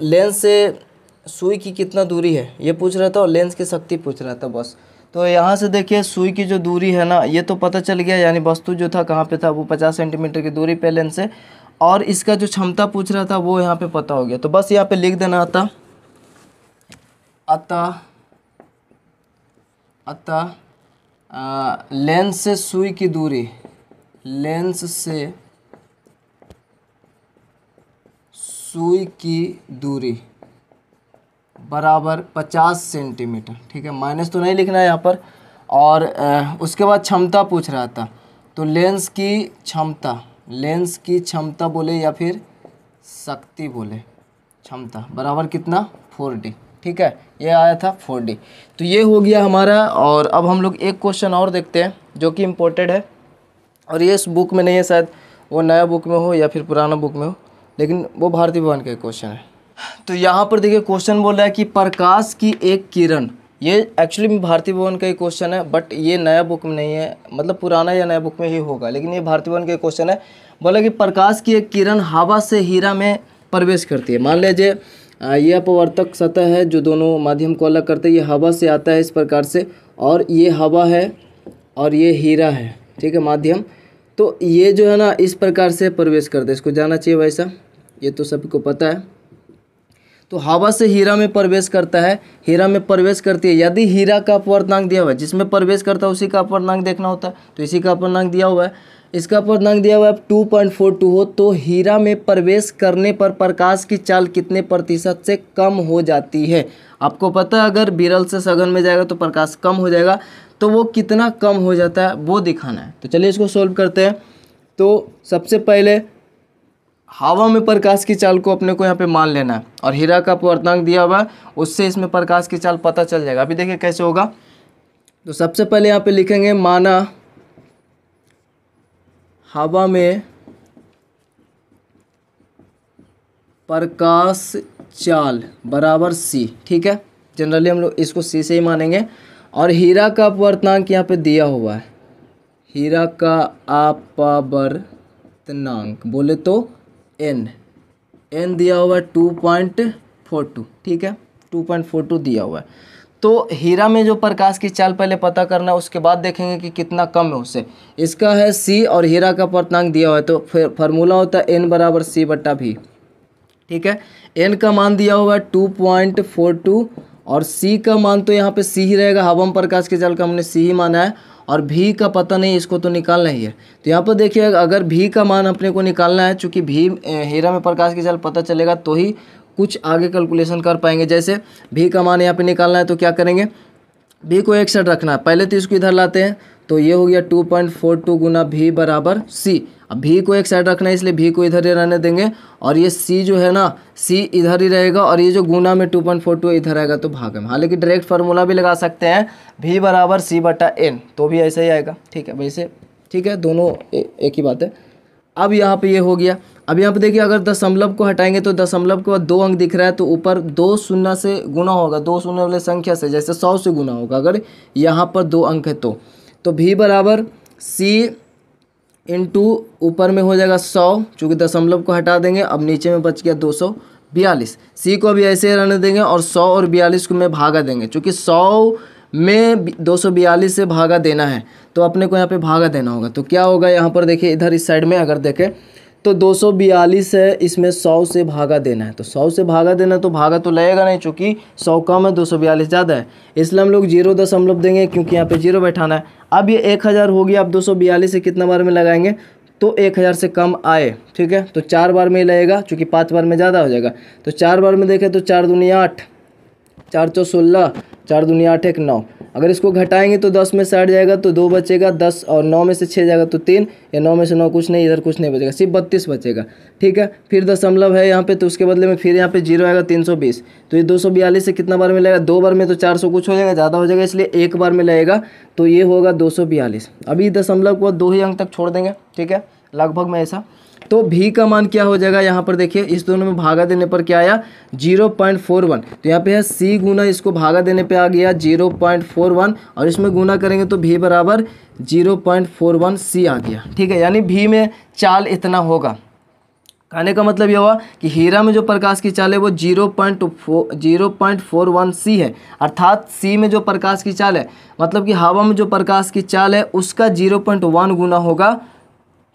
S1: लेंस से सुई की कितना दूरी है ये पूछ रहा था और लेंस की शक्ति पूछ रहा था बस तो यहाँ से देखिए सुई की जो दूरी है ना ये तो पता चल गया यानी वस्तु जो था कहाँ पे था वो पचास सेंटीमीटर की दूरी पे लेंस से और इसका जो क्षमता पूछ रहा था वो यहाँ पे पता हो गया तो बस यहाँ पे लिख देना आता आता आता लेंस से सुई की दूरी लेंस से सुई की दूरी बराबर पचास सेंटीमीटर ठीक है माइनस तो नहीं लिखना है यहाँ पर और उसके बाद क्षमता पूछ रहा था तो लेंस की क्षमता लेंस की क्षमता बोले या फिर शक्ति बोले क्षमता बराबर कितना फोर डी ठीक है ये आया था फोर डी तो ये हो गया हमारा और अब हम लोग एक क्वेश्चन और देखते हैं जो कि इम्पोर्टेड है और ये इस बुक में नहीं है शायद वो नया बुक में हो या फिर पुराना बुक में हो लेकिन वो भारती भवन का क्वेश्चन है तो यहाँ पर देखिए क्वेश्चन बोल रहा है कि प्रकाश की एक किरण ये एक्चुअली में भारतीय भवन का ही क्वेश्चन है बट ये नया बुक में नहीं है मतलब पुराना या नया बुक में ही होगा लेकिन ये भारतीय भवन का क्वेश्चन है बोला कि प्रकाश की एक किरण हवा से हीरा में प्रवेश करती है मान लीजिए ये अपवर्तक सतह है जो दोनों माध्यम को अलग करते हैं ये हवा से आता है इस प्रकार से और ये हवा है और ये हीरा है ठीक है माध्यम तो ये जो है ना इस प्रकार से प्रवेश करते हैं इसको जाना चाहिए वैसा ये तो सबको पता है तो हवा से हीरा में प्रवेश करता है हीरा में प्रवेश करती है यदि हीरा का अपवर्तनांक दिया हुआ है जिसमें प्रवेश करता है उसी का अपवर्तनांक देखना होता है तो इसी का अपवर्तनांक दिया हुआ है इसका अपवर्तनांक दिया हुआ है टू पॉइंट फोर टू हो तो हीरा में प्रवेश करने पर प्रकाश की चाल कितने प्रतिशत से कम हो जाती है आपको पता है अगर बिरल से सघन में जाएगा तो प्रकाश कम हो जाएगा तो वो कितना कम हो जाता है वो दिखाना है तो चलिए इसको सोल्व करते हैं तो सबसे पहले हवा में प्रकाश की चाल को अपने को यहाँ पे मान लेना है और हीरा का पूर्णांक दिया हुआ है उससे इसमें प्रकाश की चाल पता चल जाएगा अभी देखिए कैसे होगा तो सबसे पहले यहाँ पे लिखेंगे माना हवा में प्रकाश चाल बराबर सी ठीक है जनरली हम लोग इसको सी से ही मानेंगे और हीरा का अपवर्तनांक यहाँ पे दिया हुआ है हीरा का अपवर्तनांक बोले तो एन एन दिया हुआ है टू पॉइंट फोर टू ठीक है टू पॉइंट फोर टू दिया हुआ है तो हीरा में जो प्रकाश की चाल पहले पता करना है उसके बाद देखेंगे कि कितना कम है उससे इसका है सी और हीरा का पूर्णांक दिया हुआ है तो फिर फार्मूला होता है एन बराबर सी बट्टा भी ठीक है एन का मान दिया हुआ है टू पॉइंट फोर टू और सी का मान तो यहाँ पे सी ही रहेगा हवम प्रकाश के जल का हमने सी ही माना है और भी का पता नहीं इसको तो निकालना ही है तो यहाँ पर देखिए अगर भी का मान अपने को निकालना है चूँकि भी हीरा में प्रकाश की जल पता चलेगा तो ही कुछ आगे कैलकुलेशन कर पाएंगे जैसे भी का मान यहाँ पर निकालना है तो क्या करेंगे भी को एक साइड रखना है पहले तो इसको इधर लाते हैं तो ये हो गया टू पॉइंट फोर टू गुना भी बराबर सी अब भी को एक साइड रखना है इसलिए भी को इधर ही रहने देंगे और ये सी जो है ना सी इधर ही रहेगा और ये जो गुना में टू पॉइंट फोर टू इधर रहेगा तो भाग में हालांकि डायरेक्ट फार्मूला भी लगा सकते हैं भी बराबर सी बटा एन तो भी ऐसे ही आएगा ठीक है वैसे ठीक है दोनों ए, एक ही बात है अब यहाँ पर ये हो गया अब यहाँ पर देखिए अगर दशमलव को हटाएंगे तो दशमलव के बाद दो अंक दिख रहा है तो ऊपर दो शून्य से गुना होगा दो शून्य वाले संख्या से जैसे सौ से गुना होगा अगर यहाँ पर दो अंक है तो तो भी बराबर सी इंटू ऊपर में हो जाएगा सौ चूँकि दशमलव को हटा देंगे अब नीचे में बच गया दो सौ बयालीस सी को अभी ऐसे रहने देंगे और सौ और बयालीस को में भागा देंगे चूँकि सौ में दो सौ बयालीस से भागा देना है तो अपने को यहाँ पे भागा देना होगा तो क्या होगा यहाँ पर देखिए इधर इस साइड में अगर देखें तो बयालीस है इसमें 100 से भागा देना है तो 100 से भागा देना तो भागा तो लगेगा नहीं चूँकि 100 कम है बयालीस ज़्यादा है इसलिए हम लोग जीरो दशमलव देंगे क्योंकि यहाँ पे जीरो बैठाना है अब ये 1000 हो गया आप बयालीस से कितना बार में लगाएंगे तो 1000 से कम आए ठीक है तो चार बार में ही लगेगा चूँकि पाँच बार में ज़्यादा हो जाएगा तो चार बार में देखें तो चार दुनिया आठ चार चौ सोलह चार दुनिया आठ एक नौ अगर इसको घटाएंगे तो दस में से आठ जाएगा तो दो बचेगा दस और नौ में से छः जाएगा तो तीन या नौ में से नौ कुछ नहीं इधर कुछ नहीं बचेगा सिर्फ बत्तीस बचेगा ठीक है फिर दशमलव है यहाँ पे तो उसके बदले में फिर यहाँ पे जीरो आएगा तीन सौ बीस तो ये दो सौ बयालीस से कितना बार मिलेगा दो बार में तो चार सौ कुछ हो जाएगा ज़्यादा हो जाएगा इसलिए एक बार में लगेगा तो ये होगा दो सौ बयालीस अभी दशमलव को दो ही अंक तक छोड़ देंगे ठीक है लगभग मैं ऐसा तो भी का मान क्या हो जाएगा यहाँ पर देखिए इस दोनों में भागा देने पर क्या आया जीरो पॉइंट फोर वन तो यहाँ पे है सी गुना इसको भागा देने पे आ गया जीरो पॉइंट फोर वन और इसमें गुना करेंगे तो भी बराबर zero point four one c आ गया ठीक है यानी भी में चाल इतना होगा कहने का मतलब यह हुआ कि हीरा में जो प्रकाश की चाल है वो zero point four zero point four one c है अर्थात सी में जो प्रकाश की चाल है मतलब कि हवा में जो प्रकाश की चाल है उसका जीरो पॉइंट वन गुना होगा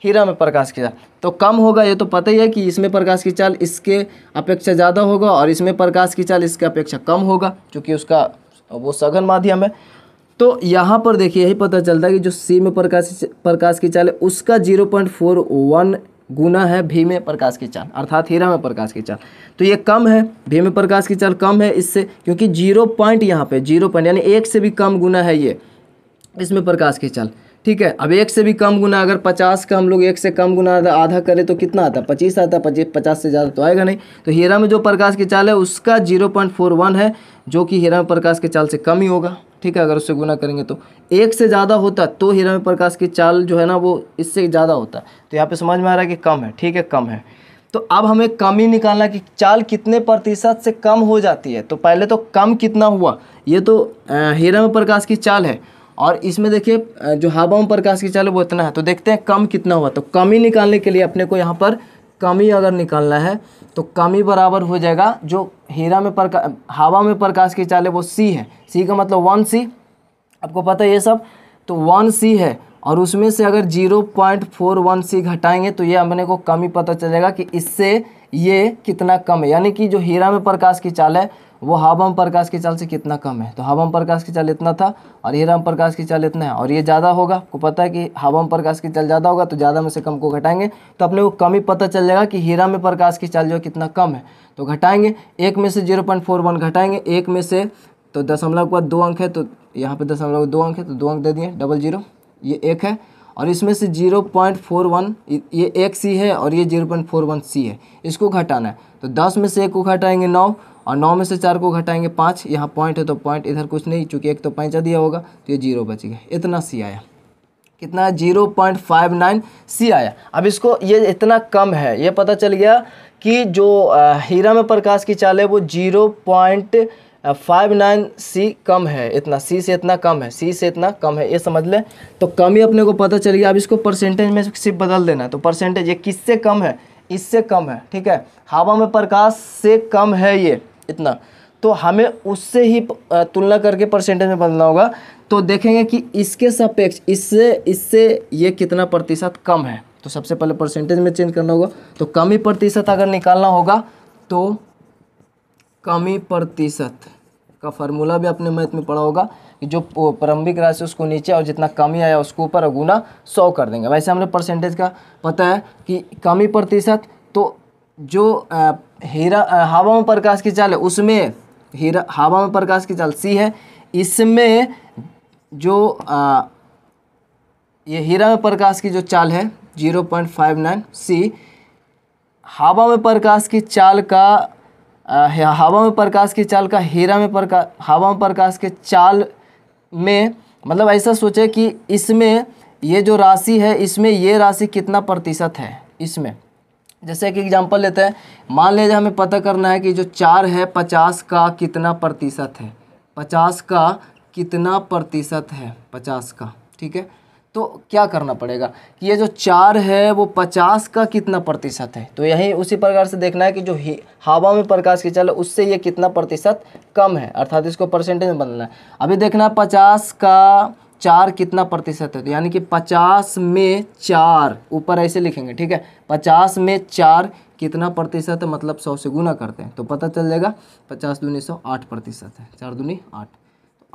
S1: हीरा में प्रकाश की चाल तो कम होगा ये तो पता ही है कि इसमें प्रकाश की चाल इसके अपेक्षा ज़्यादा होगा और इसमें प्रकाश की चाल इसके अपेक्षा कम होगा क्योंकि उसका वो सघन माध्यम है तो यहाँ पर देखिए यही पता चलता है कि जो सी में प्रकाश प्रकाश की चाल है उसका जीरो पॉइंट फोर वन गुना है भी में प्रकाश की चाल अर्थात हीरा में प्रकाश की चाल तो ये कम है भी में प्रकाश की चाल कम है इससे क्योंकि जीरो पॉइंट यहाँ पर जीरो पॉइंट यानी एक से भी कम गुना है ये इसमें प्रकाश की चाल ठीक है अब एक से भी कम गुना अगर पचास का हम लोग एक से कम गुना आधा करें तो कितना आता है पच्चीस आता है पचास से ज़्यादा तो आएगा नहीं तो हीरा में जो प्रकाश की चाल है उसका जीरो पॉइंट फोर वन है जो कि हीरा में प्रकाश की चाल से कम ही होगा ठीक है अगर उससे गुना करेंगे तो एक से ज़्यादा होता तो हीरा में प्रकाश की चाल जो है ना वो इससे ज़्यादा होता तो यहाँ पर समझ में आ रहा है कि कम है ठीक है कम है तो अब हमें कम ही निकालना कि चाल कितने प्रतिशत से कम हो जाती है तो पहले तो कम कितना हुआ ये तो हीरा में प्रकाश की चाल है और इसमें देखिए जो हवा में प्रकाश की चाल है वो इतना है तो देखते हैं कम कितना हुआ तो कमी निकालने के लिए अपने को यहाँ पर कमी अगर निकालना है तो कमी बराबर हो जाएगा जो हीरा में प्रकाश हवा में प्रकाश की चाल है वो सी है सी का मतलब वन सी आपको पता है ये सब तो वन सी है और उसमें से अगर zero point four one c घटाएंगे तो ये अपने को कम ही पता चलेगा कि इससे ये कितना कम है यानी कि जो हीरा में प्रकाश की चाल है वो हाबम प्रकाश की चाल से कितना कम है तो हाबम प्रकाश की चाल इतना था और हीरा प्रकाश की चाल इतना है और ये ज़्यादा होगा आपको पता है कि हाबम प्रकाश की चाल ज़्यादा होगा तो ज़्यादा में से कम को घटाएंगे तो अपने को कम ही पता चल जाएगा कि हीरा में प्रकाश की चाल जो कितना कम है तो घटाएंगे एक में से जीरो पॉइंट फोर वन घटाएंगे एक में से तो दशमलव के बाद दो अंक है तो यहाँ पर दशमलव दो अंक है तो दो अंक दे दिए डबल जीरो ये एक है और इसमें से जीरो पॉइंट फोर वन ये एक सी है और ये zero point four one c है इसको घटाना है तो दस में से एक को घटाएंगे नौ और नौ में से चार को घटाएंगे पाँच यहाँ पॉइंट है तो पॉइंट इधर कुछ नहीं चूँकि एक तो पैंचा दिया होगा तो ये जीरो बच गया इतना सी आया कितना zero point five nine c आया अब इसको ये इतना कम है ये पता चल गया कि जो हीरा में प्रकाश की चाल है वो zero point five nine c कम है इतना सी से इतना कम है सी से इतना कम है ये समझ लें तो कम ही अपने को पता चल गया अब इसको परसेंटेज में सिर्फ बदल देना तो परसेंटेज ये किससे कम है इससे कम है ठीक है हवा में प्रकाश से कम है ये इतना तो हमें उससे ही तुलना करके परसेंटेज में बदलना होगा तो देखेंगे कि इसके सापेक्ष इससे इससे ये कितना प्रतिशत कम है तो सबसे पहले परसेंटेज में चेंज करना होगा तो कम ही प्रतिशत अगर निकालना होगा तो कमी प्रतिशत का फार्मूला भी आपने मैथ में पढ़ा होगा कि जो प्रारंभिक राशि उसको नीचे और जितना कमी आया उसको ऊपर और गुना सौ कर देंगे वैसे हमने परसेंटेज का पता है कि कमी प्रतिशत तो जो हीरा हवा में प्रकाश की चाल है उसमें हीरा हवा में प्रकाश की चाल सी है इसमें जो आ, ये हीरा में प्रकाश की जो चाल है zero point five nine c हवा में प्रकाश की चाल का हवा में प्रकाश की चाल का हीरा में प्रकाश हवा में प्रकाश के चाल में मतलब ऐसा सोचे कि इसमें ये जो राशि है इसमें ये राशि कितना प्रतिशत है इसमें जैसे कि एग्जांपल लेते हैं मान लीजिए हमें पता करना है कि जो चार है पचास का कितना प्रतिशत है पचास का कितना प्रतिशत है पचास का ठीक है तो क्या करना पड़ेगा कि ये जो चार है वो पचास का कितना प्रतिशत है तो यही उसी प्रकार से देखना है कि जो हवा में प्रकाश की चल उससे ये कितना प्रतिशत कम है अर्थात इसको परसेंटेज में बदलना है अभी देखना है पचास का चार कितना प्रतिशत है तो यानी कि पचास में चार ऊपर ऐसे लिखेंगे ठीक है पचास में चार कितना प्रतिशत मतलब सौ से गुना करते हैं तो पता चल जाएगा पचास दूनी सौ आठ प्रतिशत है चार दूनी आठ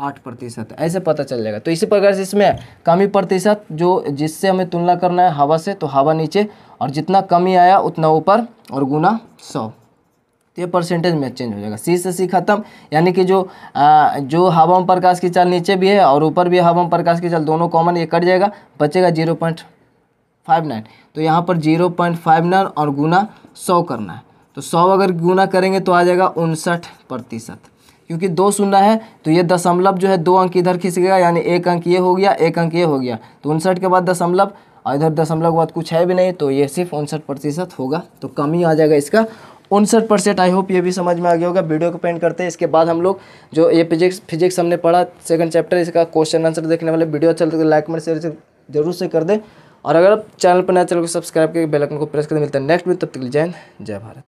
S1: आठ प्रतिशत ऐसे पता चल जाएगा तो इसी प्रकार से इसमें कमी प्रतिशत जो जिससे हमें तुलना करना है हवा से तो हवा नीचे और जितना कमी आया उतना ऊपर और गुना सौ तो ये परसेंटेज में चेंज हो जाएगा सी से सी खत्म यानी कि जो आ, जो हवा में प्रकाश की चाल नीचे भी है और ऊपर भी हवा में प्रकाश की चाल दोनों कॉमन ये कट जाएगा बचेगा जीरो पॉइंट फाइव नाइन तो यहाँ पर जीरो पॉइंट फाइव नाइन और गुना सौ करना है तो सौ अगर गुना करेंगे तो आ जाएगा उनसठ प्रतिशत क्योंकि दो शून्य है तो ये दशमलव जो है दो अंक इधर गया यानी एक अंक ये हो गया एक अंक ये हो गया तो उनसठ के बाद दशमलव और इधर दशमलव के बाद कुछ है भी नहीं तो ये सिर्फ उनसठ प्रतिशत होगा तो कम ही आ जाएगा इसका उनसठ परसेंट आई होप ये भी समझ में आ गया होगा वीडियो को पेंट करते हैं इसके बाद हम लोग जो ये फिजिक्स फिजिक्स हमने पढ़ा सेकंड चैप्टर इसका क्वेश्चन आंसर देखने वाले वीडियो अच्छा लगता है लाइक में शेयर जरूर से कर दें और अगर आप चैनल पर नए चैनल को सब्सक्राइब करके बेल आइकन को प्रेस करके मिलते हैं नेक्स्ट वीडियो तब तक जय हिंद जय भारत